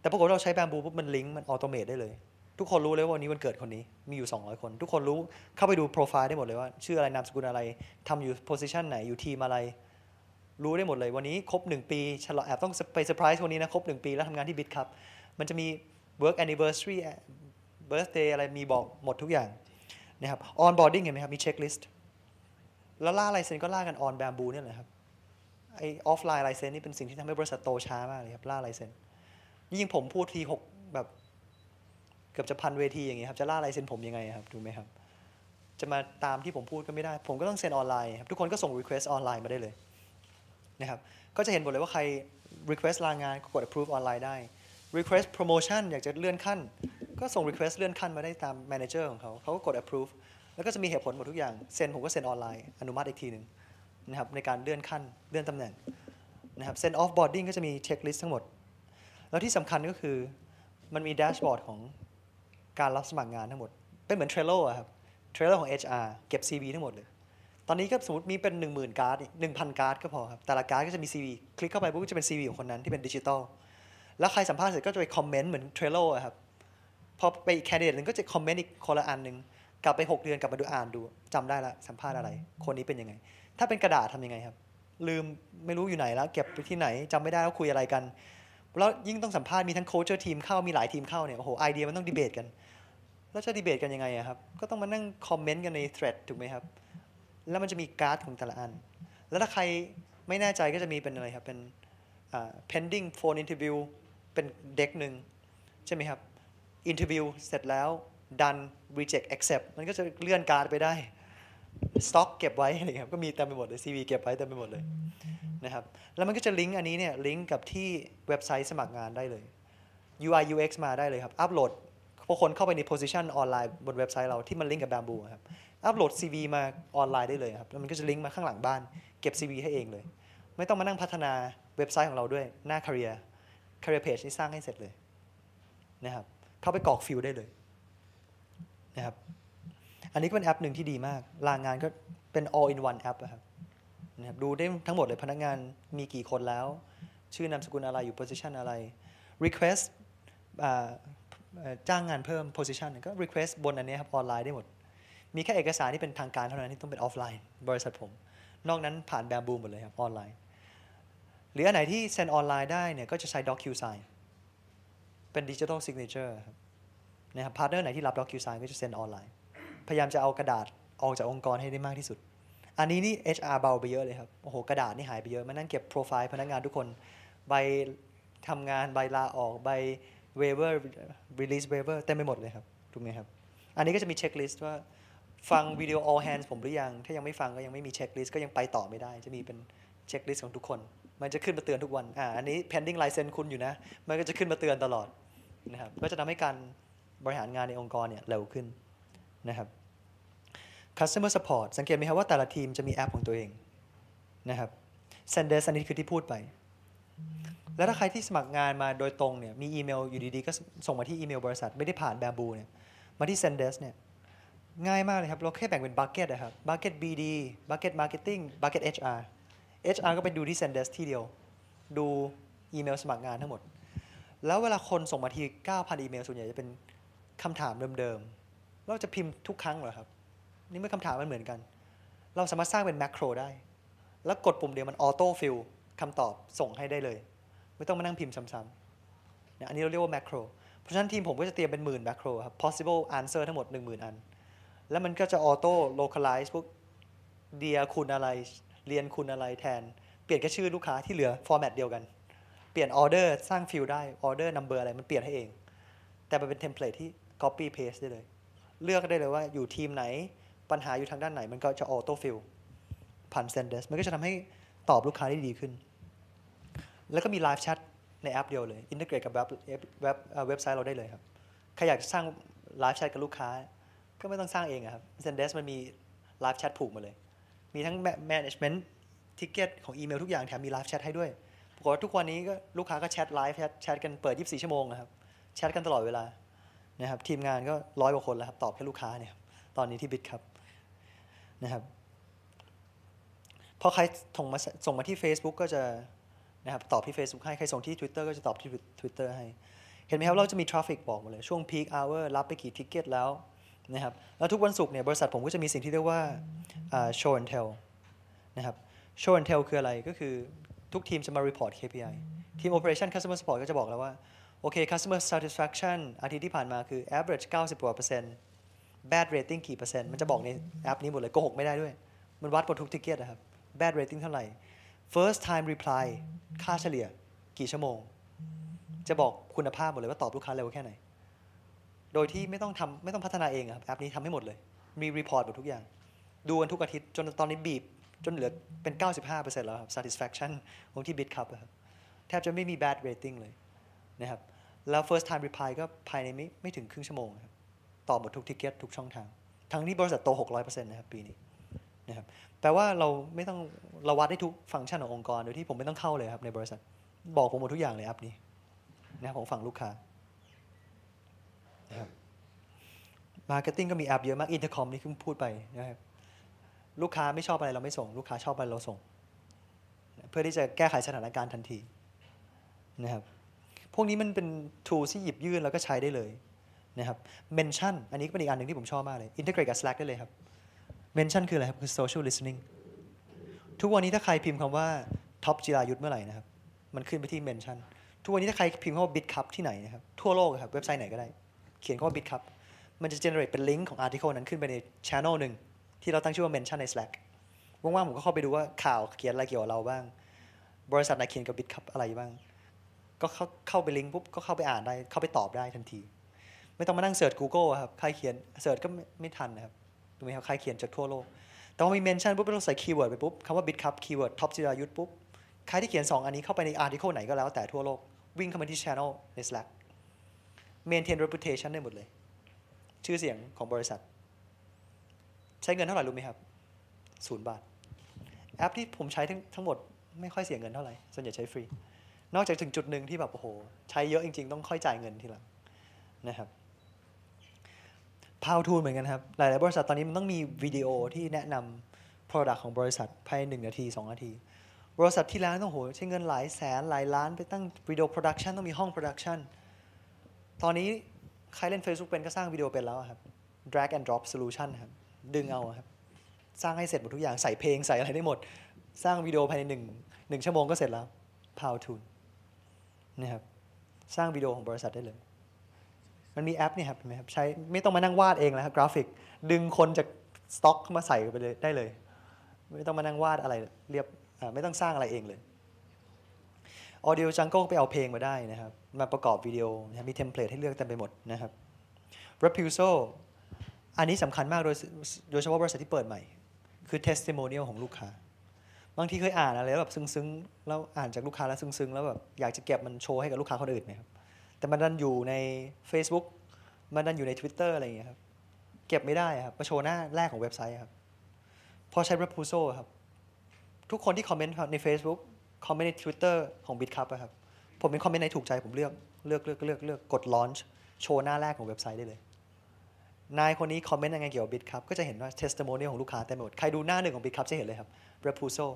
แต่ปรากฏเราใช้แบมบูปุ๊บมันลิงก์มันอัตโนมัติได้เลยทุกคนรู้เลยว่าวันนี้วันเกิดคนนี้มีอยู่ 200 คน ทุกคนรู้เข้าไปดูโปรไฟล์ได้หมดเลยว่าชื่ออะไรนามสกุลอะไรทำอยู่โพสิชันไหน อยู่ทีมอะไร รู้ได้หมดเลย วันนี้ครบ 1 ปีฉลองแอบต้องไปเซอร์ไพรส์คนนี้นะครบ 1 ปี แล้วทำงานที่บิดครับ มันจะมี work anniversary birthday อะไรมีบอกหมดทุกอย่างนะครับ onboarding เห็นไหมครับ มีเช็คลิสต์แล้วล่าลายเซ็นก็ล่ากันออนแบมบูนี่แหละครับไอออฟไลน์ลายเซ็นนี่เป็นสิ่งที่ทำให้บริษัทโตช้า มากเลยครับล่าลายเซ็นยิ่งผมพูดทีหกแบบเกือบจะพันเวทีอย่างเงี้ยครับ จะล่าลายเซ็นผมยังไงครับ ดูไหมครับ จะมาตามที่ผมพูดก็ไม่ได้ ผมก็ต้องเซ็นออนไลน์ครับ ทุกคนก็ส่งรีเควสต์ออนไลน์มาได้เลย นะครับ ก็จะเห็นหมดเลยว่าใครรีเควสต์ลางานก็กด approve ออนไลน์ได้ รีเควสต์ promotion อยากจะเลื่อนขั้น ก็ส่งรีเควสต์เลื่อนขั้นมาได้ตามแมเนเจอร์ของเขา เขาก็กด approve แล้วก็จะมีเหตุผลหมดทุกอย่าง เซ็นผมก็เซ็นออนไลน์อนุมัติอีกทีหนึ่งนะครับในการเลื่อนขั้นเลื่อนตำแหน่งนะครับเซ็นออฟบอร์ดดิ้งก็จะมีเช็คลิสต์ทั้งหมด แล้วที่สาคัญก็คือมันมีแดชบอร์ดของการรับสมัครงานทั้งหมด เป็นเหมือนเทรลโลครับเทรลโลของ HR เก็บ CV ทั้งหมดเลย ตอนนี้ก็สมมติมีเป็น 1 0,000การ์ดหนึ่งพันการ์ดก็พอครับ แต่ละการ์ดก็จะมี CV คลิกเข้าไปปุ๊บก็จะเป็น CV ของคนนั้นที่เป็นดิจิตอลแล้วใครสัมภาษณ์เสร็จก็จะไปคอมเมนต์เหมือนเทรลโลครับ พอไปแคนดิเดตหนึ่งก็จะคอมเมนต์อีกคนละอันหนึ่งกลับไป 6 เดือนกลับมาดูอ่านดูจำได้ละสัมภาษณ์อะไร คนนี้เป็นยังไง ถ้าเป็นกระดาษทำยังไงครับ ลืมไม่รู้อยู่ไหนแล้ว เก็บไปที่ไหน จำไม่ได้แล้วคุยอะไรกันแล้วยิ่งต้องสัมภาษณ์มีทั้งโค้ชทีมเข้ามีหลายทีมเข้าเนี่ยโอ้โหไอเดียมันต้องดีเบตกันแล้วจะดีเบตกันยังไงครับก็ต้องมานั่งคอมเมนต์กันในเทรดถูกไหมครับแล้วมันจะมีการ์ดของแต่ละอันแล้วถ้าใครไม่แน่ใจก็จะมีเป็นอะไรครับเป็น pending phone interview เป็นเด็กหนึ่งใช่ไหมครับ interview เสร็จแล้ว done reject accept มันก็จะเลื่อนการ์ดไปได้สต็อกเก็บไว้อะไรเงี้ยก็มีเต็มไปหมดเลย CV เก็บไว้เต็มไปหมดเลยนะครับ แล้วมันก็จะลิงก์อันนี้เนี่ยลิงก์กับที่เว็บไซต์สมัครงานได้เลย UI UX มาได้เลยครับอัปโหลดพอคนเข้าไปใน position ออนไลน์บนเว็บไซต์เราที่มันลิงก์กับแบมบูครับอัปโหลด CV มาออนไลน์ได้เลยครับแล้วมันก็จะลิงก์มาข้างหลังบ้าน เก็บ CV ให้เองเลย ไม่ต้องมานั่งพัฒนาเว็บไซต์ของเราด้วยหน้า career career page ี่สร้างให้เสร็จเลยนะครับ เข้าไปกรอกฟิลได้เลยนะครับอันนี้ก็เป็นแอปหนึ่งที่ดีมากลางงานก็เป็น all in one แอปนะครับนะครับ ดูได้ทั้งหมดเลยพนักงานมีกี่คนแล้ว ชื่อนามสกุลอะไรอยู่ position อะไร request จ้างงานเพิ่ม position ก็ request บนอันนี้ครับออนไลน์ได้หมด มีแค่เอกสารที่เป็นทางการเท่านั้นที่ต้องเป็นออฟไลน์บริษัทผม นอกนั้นผ่านแบบบูมหมดเลยครับออนไลน์ หรืออันไหนที่เซ็นออนไลน์ได้เนี่ยก็จะใช้ DocuSign เป็นดิจิทัลซิกเนเจอร์ครับนะครับพาร์ทเนอร์ไหนที่รับ DocuSign ก็จะเซ็นออนไลน์พยายามจะเอากระดาษออกจากองค์กรให้ได้มากที่สุด อันนี้นี่ HR เบาไปเยอะเลยครับ โอ้โห กระดาษนี่หายไปเยอะมานั่งเก็บโปรไฟล์พนักงานทุกคน ใบทำงาน ใบลาออก ใบเวเวอร์รีลิสเวเวอร์เต็มไปหมดเลยครับถูกไหมครับ อันนี้ก็จะมีเช็คลิสต์ว่าฟังวิดีโอ all hands ผมหรือยัง ถ้ายังไม่ฟังก็ยังไม่มีเช็คลิสต์ ก็ยังไปต่อไม่ได้ จะมีเป็นเช็คลิสต์ของทุกคน มันจะขึ้นมาเตือนทุกวัน อ่า อันนี้ pending license คุณอยู่นะ มันก็จะขึ้นมาเตือนตลอดนะครับ ก็จะทำให้การบริหารงานในองค์กรเนี่ยเร็วขึ้นนะครับ customer support สังเกตไหมครับว่าแต่ละทีมจะมีแอปของตัวเองนะครับ s e n d e s อันนี้คือที่พูดไป แล้วถ้าใครที่สมัครงานมาโดยตรงเนี่ย มีอีเมลอยู่ดี ๆ ก็ส่งมาที่อีเมลบริษัท ไม่ได้ผ่านแบบูเนี่ย มาที่ s e n d e ส s เนี่ย ง่ายมากเลยครับ เราแค่แบ่งเป็นบัคเก็ตนะครับบัคเก็ต BD บัคเก็ต Marketing บัคเก็ต HR HR ก็ไปดูที่ s e n d e ส s ที่เดียว ดูอีเมลสมัครงานทั้งหมด แล้วเวลาคนส่งมาที9,000อีเมล ส่วนใหญ่จะเป็นคำถามเดิมๆเราจะพิมพ์ทุกครั้งเหรอครับ นี่ไม่คำถามมันเหมือนกัน เราสามารถสร้างเป็นแมคโครได้ แล้วกดปุ่มเดียวมันออโต้ฟิลคำตอบส่งให้ได้เลย ไม่ต้องมานั่งพิมพ์ซ้ำๆอันนี้เราเรียกว่าแมคโคร เพราะฉะนั้นทีมผมก็จะเตรียมเป็นหมื่นแมคโครครับ possible answer ทั้งหมด10,000อัน แล้วมันก็จะออโต้ l o c a ไลซ์พวกเดียคุณอะไร เรียนคุณอะไรแทน เปลี่ยนแค่ชื่อลูกค้าที่เหลือฟอร์แมตเดียวกัน เปลี่ยนออเดอร์สร้างฟิลได้ออเดอร์นัมเบอร์อะไรมันเปลี่ยนให้เอง แต่มันเป็นเทมเพลตที่ copy paste ได้เลยเลือกได้เลยว่าอยู่ทีมไหนปัญหาอยู่ทางด้านไหนมันก็จะออโต้ฟิลผ่านเซนเดสมันก็จะทำให้ตอบลูกค้าได้ดีขึ้น แล้วก็มีไลฟ์แชทในแอปเดียวเลยอินทิเกรตกับเว็บเว็บเว็บไซต์เราได้เลยครับใครอยากสร้างไลฟ์แชทกับลูกค้า ก็ไม่ต้องสร้างเองครับเซนเดสมันมีไลฟ์แชทผูกมาเลย มีทั้งแมネจเมนต์ทิกเก็ตของอีเมลทุกอย่างแถมมีไลฟ์แชทให้ด้วยปรากฏว่าทุกวันนี้ก็ลูกค้าก็แชทไลฟ์แชทกันเปิด 24ชั่วโมงครับแชทกันตลอดเวลานะครับทีมงานก็ร้อยกว่าคนแล้วครับ ตอบแค่ลูกค้าเนี่ยตอนนี้ที่บิดครับนะครับพอใครส่งมาส่งมาที่ Facebook ก็จะนะครับตอบที่ Facebook ให้ ใครส่งที่ Twitter ก็จะตอบที่ Twitter ให้ เห็นไหมครับ เราจะมีทราฟิกบอกหมดเลย ช่วงพีคอเวอร์รับไปกี่ทิกเก็ตแล้วนะครับแล้วทุกวันศุกร์เนี่ยบริษัทผมก็จะมีสิ่งที่เรียกว่าโชว์แอนเทลนะครับโชว์แอนเทลคืออะไรก็คือทุกทีมจะมา report KPI ทีม operation customer support ก็จะบอกแล้วว่าโอเค customer satisfaction อาทิตย์ที่ผ่านมาคือ average 90กว่าเปอร์เซ็นต์ bad rating กี่เปอร์เซ็นต์ มันจะบอกในแอปนี้หมดเลยโกหกไม่ได้ด้วย มันวัดบดทุกทิกเก็ตนะครับ bad rating เท่าไหร่ first time reply ค่าเฉลี่ยกี่ชั่วโมง จะบอกคุณภาพหมดเลยว่าตอบลูกค้าเร็วแค่ไหน โดยที่ไม่ต้องทำไม่ต้องพัฒนาเองครับ แอปนี้ทำให้หมดเลย มีรีพอร์ตหมดทุกอย่าง ดูกันทุกอาทิตย์จนตอนนี้บีบ จนเหลือเป็น 95%แล้วครับ satisfaction ของที่ Bitcup ครับแทบจะไม่มี bad rating เลยนะครับแล้ว first time reply ก็ภายในไม่ไม่ถึงครึ่งชั่วโมงครับตหมดทุกทิเก็ตทุกช่องทาง ทั้งที่บริษัทโต 600%นะครับปีนี้นะครับแปลว่าเราไม่ต้องเราวัดได้ทุกฟังก์ชันขององค์กร โดยที่ผมไม่ต้องเข้าเลยครับในบริษัท บอกผมหมดทุกอย่างเลยแอปนี้นะของฝั่งลูกค้านะครับมาร์เก็ตติ้งก็มีแอปเยอะมากอินเตอร์คอมนี่เพิ่งพูดไปนะครับ ลูกค้าไม่ชอบอะไรเราไม่ส่ง ลูกค้าชอบอะไรเราส่ง เพื่อที่จะแก้ไขสถานการณ์ทันที นะครับพวกนี้มันเป็น tool ที่หยิบยื่นแล้วก็ใช้ได้เลยนะครับ mention อันนี้ก็เป็นอีกอันหนึ่งที่ผมชอบมากเลย integrate กับ Slack ได้เลยครับ mention คืออะไรครับคือ social listening ทุกวันนี้ถ้าใครพิมพ์คำว่า ท็อปจิรายุทธเมื่อไหร่นะครับ มันขึ้นไปที่ mention ทุกวันนี้ถ้าใครพิมพ์คำว่า bitcup ที่ไหนนะครับ ทั่วโลกครับ เว็บไซต์ไหนก็ได้ เขียนคำว่า bitcup มันจะ generate เป็นลิงก์ของ article นั้นขึ้นไปใน channel หนึ่งที่เราตั้งชื่อว่า mention ใน Slack ว่างๆผมก็เข้าไปดูว่าข่าวเขียนอะไรเกี่ยวกับเราบ้าง บริษัทไหนเขียนกับ bitcup อะไรบ้างก็เข้าเข้าไปลิงก์ปุ๊บก็เข้าไปอ่านได้เข้าไปตอบได้ทันที ไม่ต้องมานั่งเสิร์ช Google ครับ ใครเขียนเสิร์ชก็ไม่ทันนะครับถูกไหมครับ ใครเขียนจากทั่วโลกแต่ว่ามีเมนชั่นปุ๊บเราใส่คีย์เวิร์ดไปปุ๊บคำว่าบิตคัพคีย์เวิร์ดท็อปจิรายุทธปุ๊บใครที่เขียน 2 อันนี้เข้าไปในอาร์ติเคิลไหนก็แล้วแต่ทั่วโลก วิ่งเข้ามาที่ Channel ใน Slack maintain reputation ได้หมดเลย ชื่อเสียงของบริษัท ใช้เงินเท่าไหร่รู้ไหมครับศูนย์บาท แอปที่ผมใช้ทั้งทั้งหมด ไม่ค่อยเสียเงินเท่าไหร่ส่วนใหญ่ใช้ฟรีนอกจากถึงจุดหนึ่งที่แบบโอ้โห ใช้เยอะจริงๆต้องค่อยจ่ายเงินทีหลังนะครับพาวทูนเหมือนกันครับ หลายๆ บริษัทตอนนี้มันต้องมีวิดีโอที่แนะนำ Product ของบริษัทภายในหนึ่งนาที2นาที บริษัทที่แล้วต้อง โหใช้เงินหลายแสนหลายล้านไปตั้งวิดีโอโปรดักชันต้องมีห้องโปรดักชันตอนนี้ ใครเล่น Facebook เป็นก็สร้างวิดีโอเป็นแล้วครับ drag and drop solution ครับดึงเอาครับสร้างให้เสร็จหมดทุกอย่างใส่เพลงใส่อะไรได้หมดสร้างวิดีโอภายในหนึ่งหนึ่งชั่วโมงก็เสร็จแล้วพาวทูนนะครับสร้างวิดีโอของบริษัทได้เลย มันมีแอปนี่ครับครับใช้ไม่ต้องมานั่งวาดเองแล้วครับกราฟิกดึงคนจากสต็อกมาใส่ไปเลยได้เลย ไม่ต้องมานั่งวาดอะไรเรียบไม่ต้องสร้างอะไรเองเลยอเดียลจังก็ไปเอาเพลงมาได้นะครับ มาประกอบวิดีโอนะมีเทมเพลตให้เลือกเต็มไปหมดนะครับ Repulso อันนี้สำคัญมากโดยโดยเฉพาะบริษัทที่เปิดใหม่ คือ testimonial ของลูกค้าบางทีเคยอ่านอะไรแบบซึ้งๆ แล้วอ่านจากลูกค้าแล้วซึ้งๆ แล้วแบบอยากจะเก็บมันโชว์ให้กับลูกค้าคนอื่นไะครับ แต่มันดันอยู่ใน Facebook มันดันอยู่ใน Twitter อะไรอย่างเงี้ยครับ เก็บไม่ได้ครับมาโชว์หน้าแรกของเว็บไซต์ครับ พอใช้ r e p u s o ครับ ทุกคนที่คอมเมนต์ใน Facebook คอมเมนต์ใน Twitter ของ BitCup ครับ ผมเป็นคอมเมนต์ในถูกใจผมเลือกเลือก เลือก เลือกเลือกกด launch โชว์หน้าแรกของเว็บไซต์ได้เลย นายคนนี้คอมเมนต์ยังไงเกี่ยวกับ BitCup ก็จะเห็นว่า testimonial ของลูกค้าเต็มหมดใครดูหน้าหนึ่งของ BitCup จะเห็นเลยครับ r e p u s o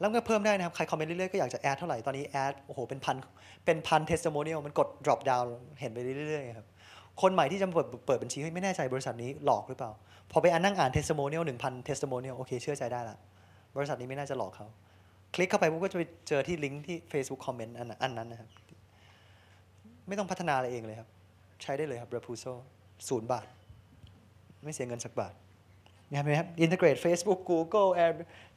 แล้วก็เพิ่มได้นะครับ ใครคอมเมนต์เรื่อยๆก็อยากจะแอดเท่าไหร่ ตอนนี้แอด โอ้โห เป็นพัน เป็นพันเทสต์โมเนียล มันกด drop down เห็นไปเรื่อยๆครับ คนใหม่ที่จะเปิดเปิดบัญชีไม่แน่ใจบริษัทนี้หลอกหรือเปล่า พอไปอ่านนั่งอ่านเทสต์โมเนียลหนึ่งพันเทสต์โมเนียล โอเค เชื่อใจได้ละบริษัทนี้ไม่น่าจะหลอกเขา คลิกเข้าไปปุ๊บก็จะไปเจอที่ลิงก์ที่ Facebook คอมเมนตอันอันนั้นนะครับ ไม่ต้องพัฒนาอะไรเองเลยครับ ใช้ได้เลยครับ Rapuso ศูนย์บาท ไม่เสียเงินสักบาทเนี่ยครับอินทิเกรต Facebook Google อ i r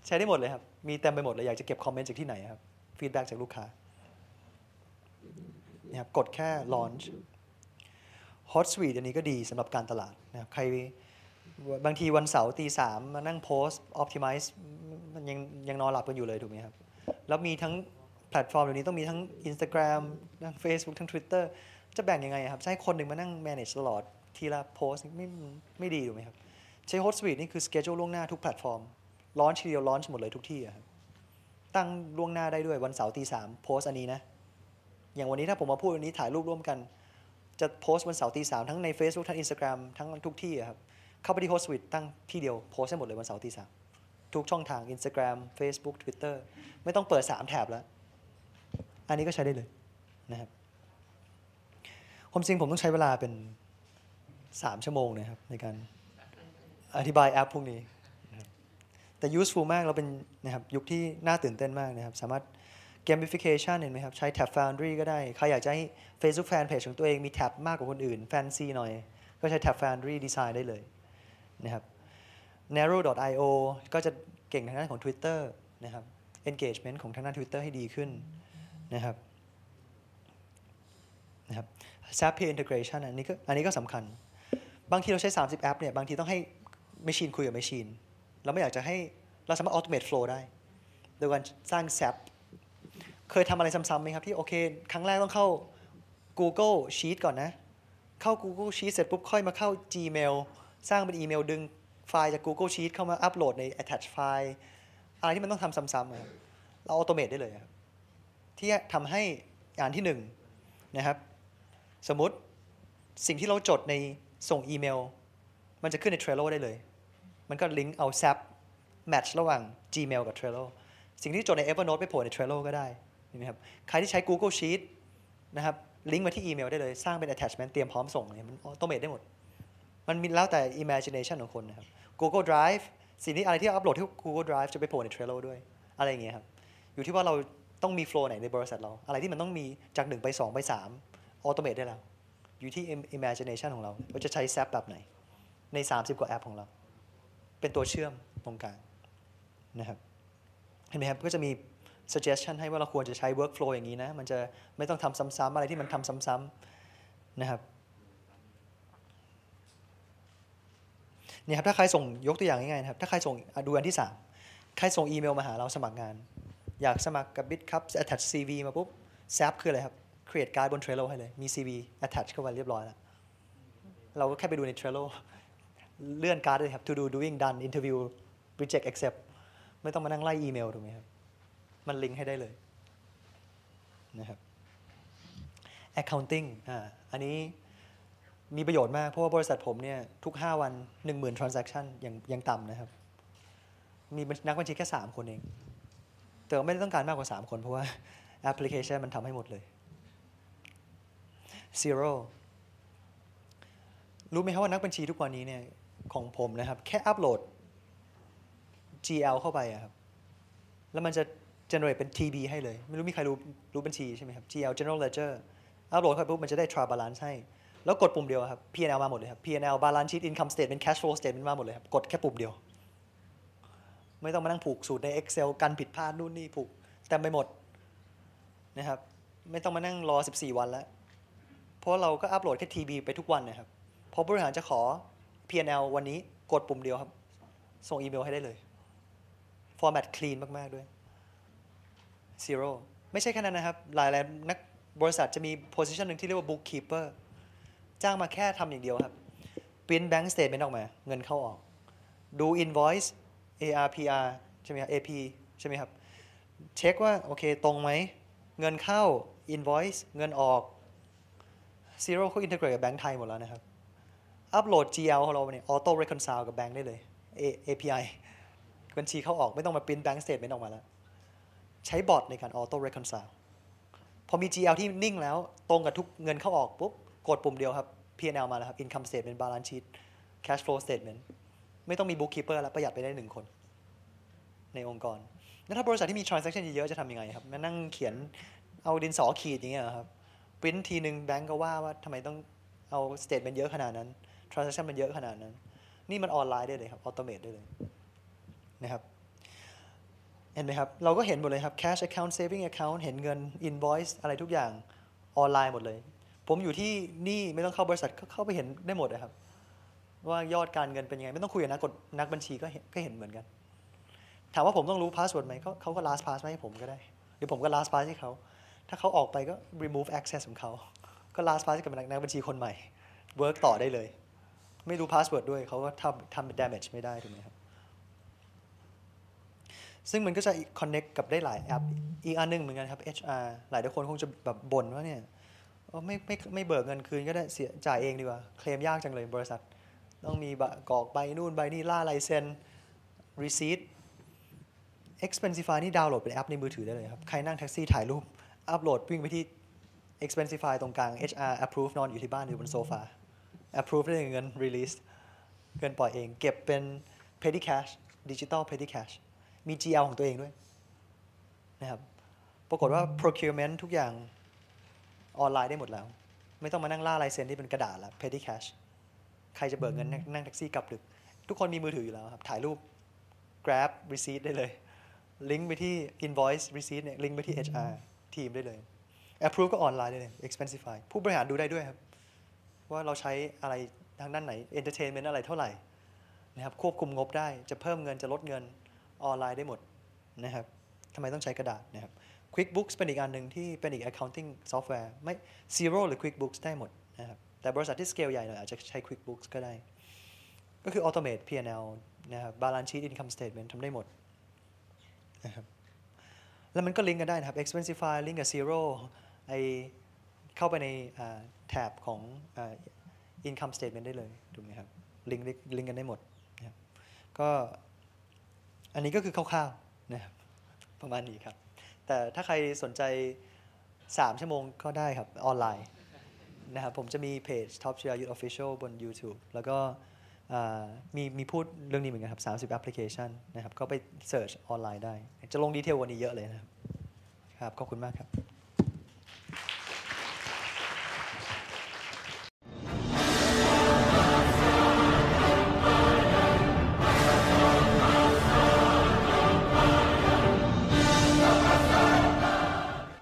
ใช้ได้หมดเลยครับ มีเต็มไปหมดเลย อยากจะเก็บคอมเมนต์จากที่ไหนครับฟีดแบ็กจากลูกค้านะครับกดแค่ launch Hot Suite อันนี้ก็ดีสำหรับการตลาดนะครับใครบางทีวันเสาร์ตีสามมานั่งโพสต์ optimize มันยังยังนอนหลับกันอยู่เลยถูกไหมครับแล้วมีทั้งแพลตฟอร์มเดี๋ยวนี้ต้องมีทั้ง Instagram ทั้ง Facebook ทั้ง Twitter จะแบ่งยังไงครับใช้คนหนึ่งมานั่ง manage ตลอด ทีละโพสต์ไม่ไม่ดีถูกไหมครับใช้ Hot Suite นี่คือสเกจ u l e ล่วงหน้าทุกแพลตฟอร์มลอนช์ทีเดียวลอนช์หมดเลยทุกที่ครับ ตั้งล่วงหน้าได้ด้วยวันเสาร์ตีสามโพสอันนี้นะ อย่างวันนี้ถ้าผมมาพูดวันนี้ถ่ายรูปร่วมกันจะโพสวันเสาร์ตีสามทั้งใน Facebook ทั้ง Instagram ทั้งทุกที่ครับ เข้าไปที่โฮสต์สวิตั้งที่เดียวโพสให้หมดเลยวันเสาร์ตีสามทุกช่องทาง Instagram Facebook Twitter ไม่ต้องเปิด3แถบแล้วอันนี้ก็ใช้ได้เลยนะครับความจริงผมต้องใช้เวลาเป็น3ชั่วโมงนะครับในการอธิบายแอปพวกนี้ แต่ useful มากเราเป็นนะครับยุคที่น่าตื่นเต้นมากนะครับสามารถ gamification เห็นไหมครับใช้แท็บ Foundry ก็ได้ใครอยากจะให้ Facebook Fanpage ของตัวเองมีแท็บมากกว่าคนอื่น fancy หน่อย ก็ใช้แท็บ Foundry Design ได้เลยนะครับ narrow.io ก็จะเก่งทางด้านของ Twitter นะครับ engagement ของทางด้าน Twitter ให้ดีขึ้นนะครับนะครับ SAP Integration อันนี้ก็อันนี้ก็สำคัญบางทีเราใช้ 30แอปเนี่ยบางทีต้องให้ไม่ชีนคุยกับไม่ชีนเราไม่อยากจะให้เราสามารถออโตเมตโฟล์ได้ โดยการสร้างแซปเคยทำอะไรซ้ำๆไหมครับที่โอเค ครั้งแรกต้องเข้า Google Sheet ก่อนนะ เข้า Google Sheet เสร็จปุ๊บค่อยมาเข้า Gmail สร้างเป็นอีเมลดึง ไฟล์จาก Google Sheet เข้ามาอัปโหลดใน attach ไฟล์อะไรที่มันต้องทำซ้ำๆเราออโตเมตได้เลยครับที่ทำให้งานที่หนึ่งนะครับ สมมติสิ่งที่เราจดในส่งอีเมล มันจะขึ้นใน Trello ได้เลยมันก็ลิงก์เอาแซปแมทช์ระหว่าง Gmail กับ Trello สิ่งที่จดใน Evernote ไปโผล่ใน Trello ก็ได้นะครับใครที่ใช้ Google Sheet นะครับลิงก์มาที่อีเมลได้เลยสร้างเป็น attachment เตรียมพร้อมส่งเนี่ยมันออโตเมตได้หมด มันมีแล้วแต่ imagination ของคนนะครับ Google Drive สิ่งนี้อะไรที่อัปโหลดที่ Google Drive จะไปโผล่ใน Trello ด้วย อะไรอย่างเงี้ยครับ อยู่ที่ว่าเราต้องมีโฟล์ไหนในบริษัทเรา อะไรที่มันต้องมีจาก1ไป2 ไป3ออโตเมตได้แล้วอยู่ที่ imagination ของเราเราจะใช้แซปแบบไหนใน 30 กว่าแอปของเราเป็นตัวเชื่อมตรงกลางนะครับเห็นไหมครับก็จะมี suggestion ให้ว่าเราควรจะใช้ workflow อย่างนี้นะ มันจะไม่ต้องทำซ้ำๆอะไรที่มันทำซ้ำๆนะครับเนี่ยครับ ถ้าใครส่งยกตัวอย่างง่ายๆนะครับ ถ้าใครส่งดูอันที่ 3 ใครส่งอีเมลมาหาเราสมัครงาน อยากสมัครกับ b i t ครับ attach CV มาปุ๊บ SAP คืออะไรครับ create การ d e บน Trello ให้เลย มี CV attach เข้ามาเรียบร้อยแล้ว เราก็แค่ไปดูใน Trello เลื่อนการ์ดเลยครับ to do doing done interview reject accept ไม่ต้องมานั่งไล่อีเมลถูกไหมครับ มันลิงก์ให้ได้เลยนะครับ accounting อ่าอันนี้มีประโยชน์มาก เพราะว่าบริษัทผมเนี่ยทุก 5 วัน 10,000 transaction ยังยังต่ำนะครับ มีนักบัญชีแค่ 3 คนเองแต่ไม่ได้ต้องการมากกว่า 3 คน เพราะว่าแอปพลิเคชันมันทำให้หมดเลย zero รู้ไหมครับว่านักบัญชีทุกวันนี้เนี่ยของผมนะครับ แค่อัปโหลด GL เข้าไปครับ แล้วมันจะ generate เป็น TB ให้เลย ไม่รู้มีใครรู้รู้บัญชีใช่ไหมครับ GL General Ledger อัปโหลดเข้าไปปุ๊บมันจะได้ trial balance ให้ แล้วกดปุ่มเดียวครับ P&L มาหมดเลยครับ P&L balance sheet income statement cash flow statement มาหมดเลยครับ กดแค่ปุ่มเดียว ไม่ต้องมานั่งผูกสูตรใน Excel กันผิดพลาดนู่นนี่ผูกเต็มไปหมดนะครับไม่ต้องมานั่งรอ 14 วันแล้ว เพราะเราก็อัปโหลดแค่ TB ไปทุกวันนะครับพอบริหารจะขอ P&L วันนี้กดปุ่มเดียวครับ ส่งอีเมลให้ได้เลย ฟอร์แมตคลีนมาก ๆ ด้วย Zero ไม่ใช่แค่นั้นนะครับ หลายๆนักบริษัทจะมีโพสิชันหนึ่งที่เรียกว่า bookkeeper จ้างมาแค่ทำอย่างเดียวครับ print bank statement ออกมา เงินเข้าออก ดู invoice ARPR ใช่ไหมครับ AP ใช่ไหมครับ เช็คว่า โอเค ตรงไหม เงินเข้า invoice เงินออก Zero เขาอินเทอร์เกรตกับแบงก์ไทยหมดแล้วนะครับอัปโหลด GL ของเราเนี่ย ออโต้เรคอนซัลกับแบงค์ได้เลย API บัญชีเข้าออกไม่ต้องมาปริ้นแบงค์สเตทเมนต์ออกมาแล้วใช้บอทในการออโต้เรคอนซัลพอมี GL ที่นิ่งแล้ว ตรงกับทุกเงินเข้าออกปุ๊บกดปุ่มเดียวครับ P&L มาแล้วครับ Income Statement Balance Sheet Cash Flow Statement ไม่ต้องมี Bookkeeper แล้วประหยัดไปได้หนึ่งคน ในองค์กร แล้วถ้าบริษัทที่มี transaction เยอะๆจะทำยังไงครับมานั่งเขียนเอาดินสอขีดอย่างเงี้ยครับปริ้นทีหนึ่งแบงก์ก็ว่าว่าทำไมต้องเอา statement เยอะขนาดนั้นทรานเ a ชัน o มันเยอะขนาดนั้น นี่มันออนไลน์ได้เลยครับออโตเมตได้เลย นะครับ เห็นไหมครับ เราก็เห็นหมดเลยครับ cash account saving account เห็นเงิน invoice อะไรทุกอย่างออนไลน์หมดเลย ผมอยู่ที่นี่ไม่ต้องเข้าบริษัทก็เข้าไปเห็นได้หมดนะครับ ว่ายอดการเงินเป็นยังไง ไม่ต้องคุยกับนักกนักบัญชีก็เห็นก็เห็นเหมือนกัน ถามว่าผมต้องรู้พาสเวิร์ดไหม เขาก็ last pass มให้ผมก็ได้ หรือผมก็ last pass ให้เขาถ้าเขาออกไปก็ remove access ของเขาก็ last pass กับนักบัญชีคนใหม่ work ต่อได้เลยไม่รู้พาสเวิร์ดด้วยเขาก็ทำทำเป็นดามจไม่ได้ถูกไหมครับซึ่งมันก็จะคอนเน็กกับได้หลายแอปอีกอันหนึ่งเหมือนกันครับ HR หลายทุกคนคงจะแบบบ่นว่าเนี่ยไม่ไม่ไม่เบิกเงินคืนก็ได้เสียจ่ายเองดีกว่า เคลมยากจังเลยบริษัทต้องมีกรอกใบนู่นใบนี่ล่าลายเซ็น receipt Expensify นี่ดาวน์โหลดเป็นแอปในมือถือได้เลยครับ ใครนั่งแท็กซี่ถ่ายรูปอัปโหลดวิ่งไปที่ Expensify ตรงกลาง HR approve นอนอยู่ที่บ้านอยู่บนโซฟา approve ได้เงิน release เงินปล่อยเอง เก็บเป็น petty cash digital petty cash มี GL ของตัวเองด้วยนะครับปรากฏว่า procurement ทุกอย่างออนไลน์ได้หมดแล้ว ไม่ต้องมานั่งล่าลายเซ็นที่เป็นกระดาษแล้ว petty cash ใครจะเบิกเงิน นั่งแท็กซี่กลับดึกทุกคนมีมือถืออยู่แล้วครับ ถ่ายรูป grab receipt ได้เลยลิงก์ไปที่ invoice receipt เนี่ยลิงก์ไปที่ HR ทีมได้เลย approve ก็ออนไลน์ได้เลย expensify ผู้บริหารดูได้ด้วยครับว่าเราใช้อะไรทางด้านไหนเอนเตอร์เทนเมนต์อะไรเท่าไหร่นะครับควบคุมงบได้จะเพิ่มเงินจะลดเงินออนไลน์ได้หมดนะครับทำไมต้องใช้กระดาษนะครับ QuickBooks เป็นอีกอันหนึ่งที่เป็นอีก accounting software ไม่ Zero หรือ QuickBooks ได้หมดนะครับแต่บริษัทที่ scale ใหญ่หน่อยอาจจะใช้ QuickBooks ก็ได้ ก็คือ automate P&L นะครับ balance sheet income statement ทำได้หมดนะครับแล้วมันก็ลิงก์กันได้นะครับ expensify ลิงก์กับ Zero ไอเข้าไปในแถบของ income statement ได้เลยถูกไหมครับ ลิงก์ลิงก์กันได้หมดนะครับก็อันนี้ก็คือคร่าวๆนะครับประมาณนี้ครับ แต่ถ้าใครสนใจ 3 ชั่วโมงก็ได้ครับ ออนไลน์นะครับผมจะมีเพจ Top c h i r a y u t h Official บน YouTube แล้วก็มีมีพูดเรื่องนี้เหมือนกันครับ 30แอปพลิเคชันนะครับก็ไปเสิร์ชออนไลน์ได้ จะลงดีเทลวันนี้เยอะเลยนะครับ ครับ ขอบคุณมากครับ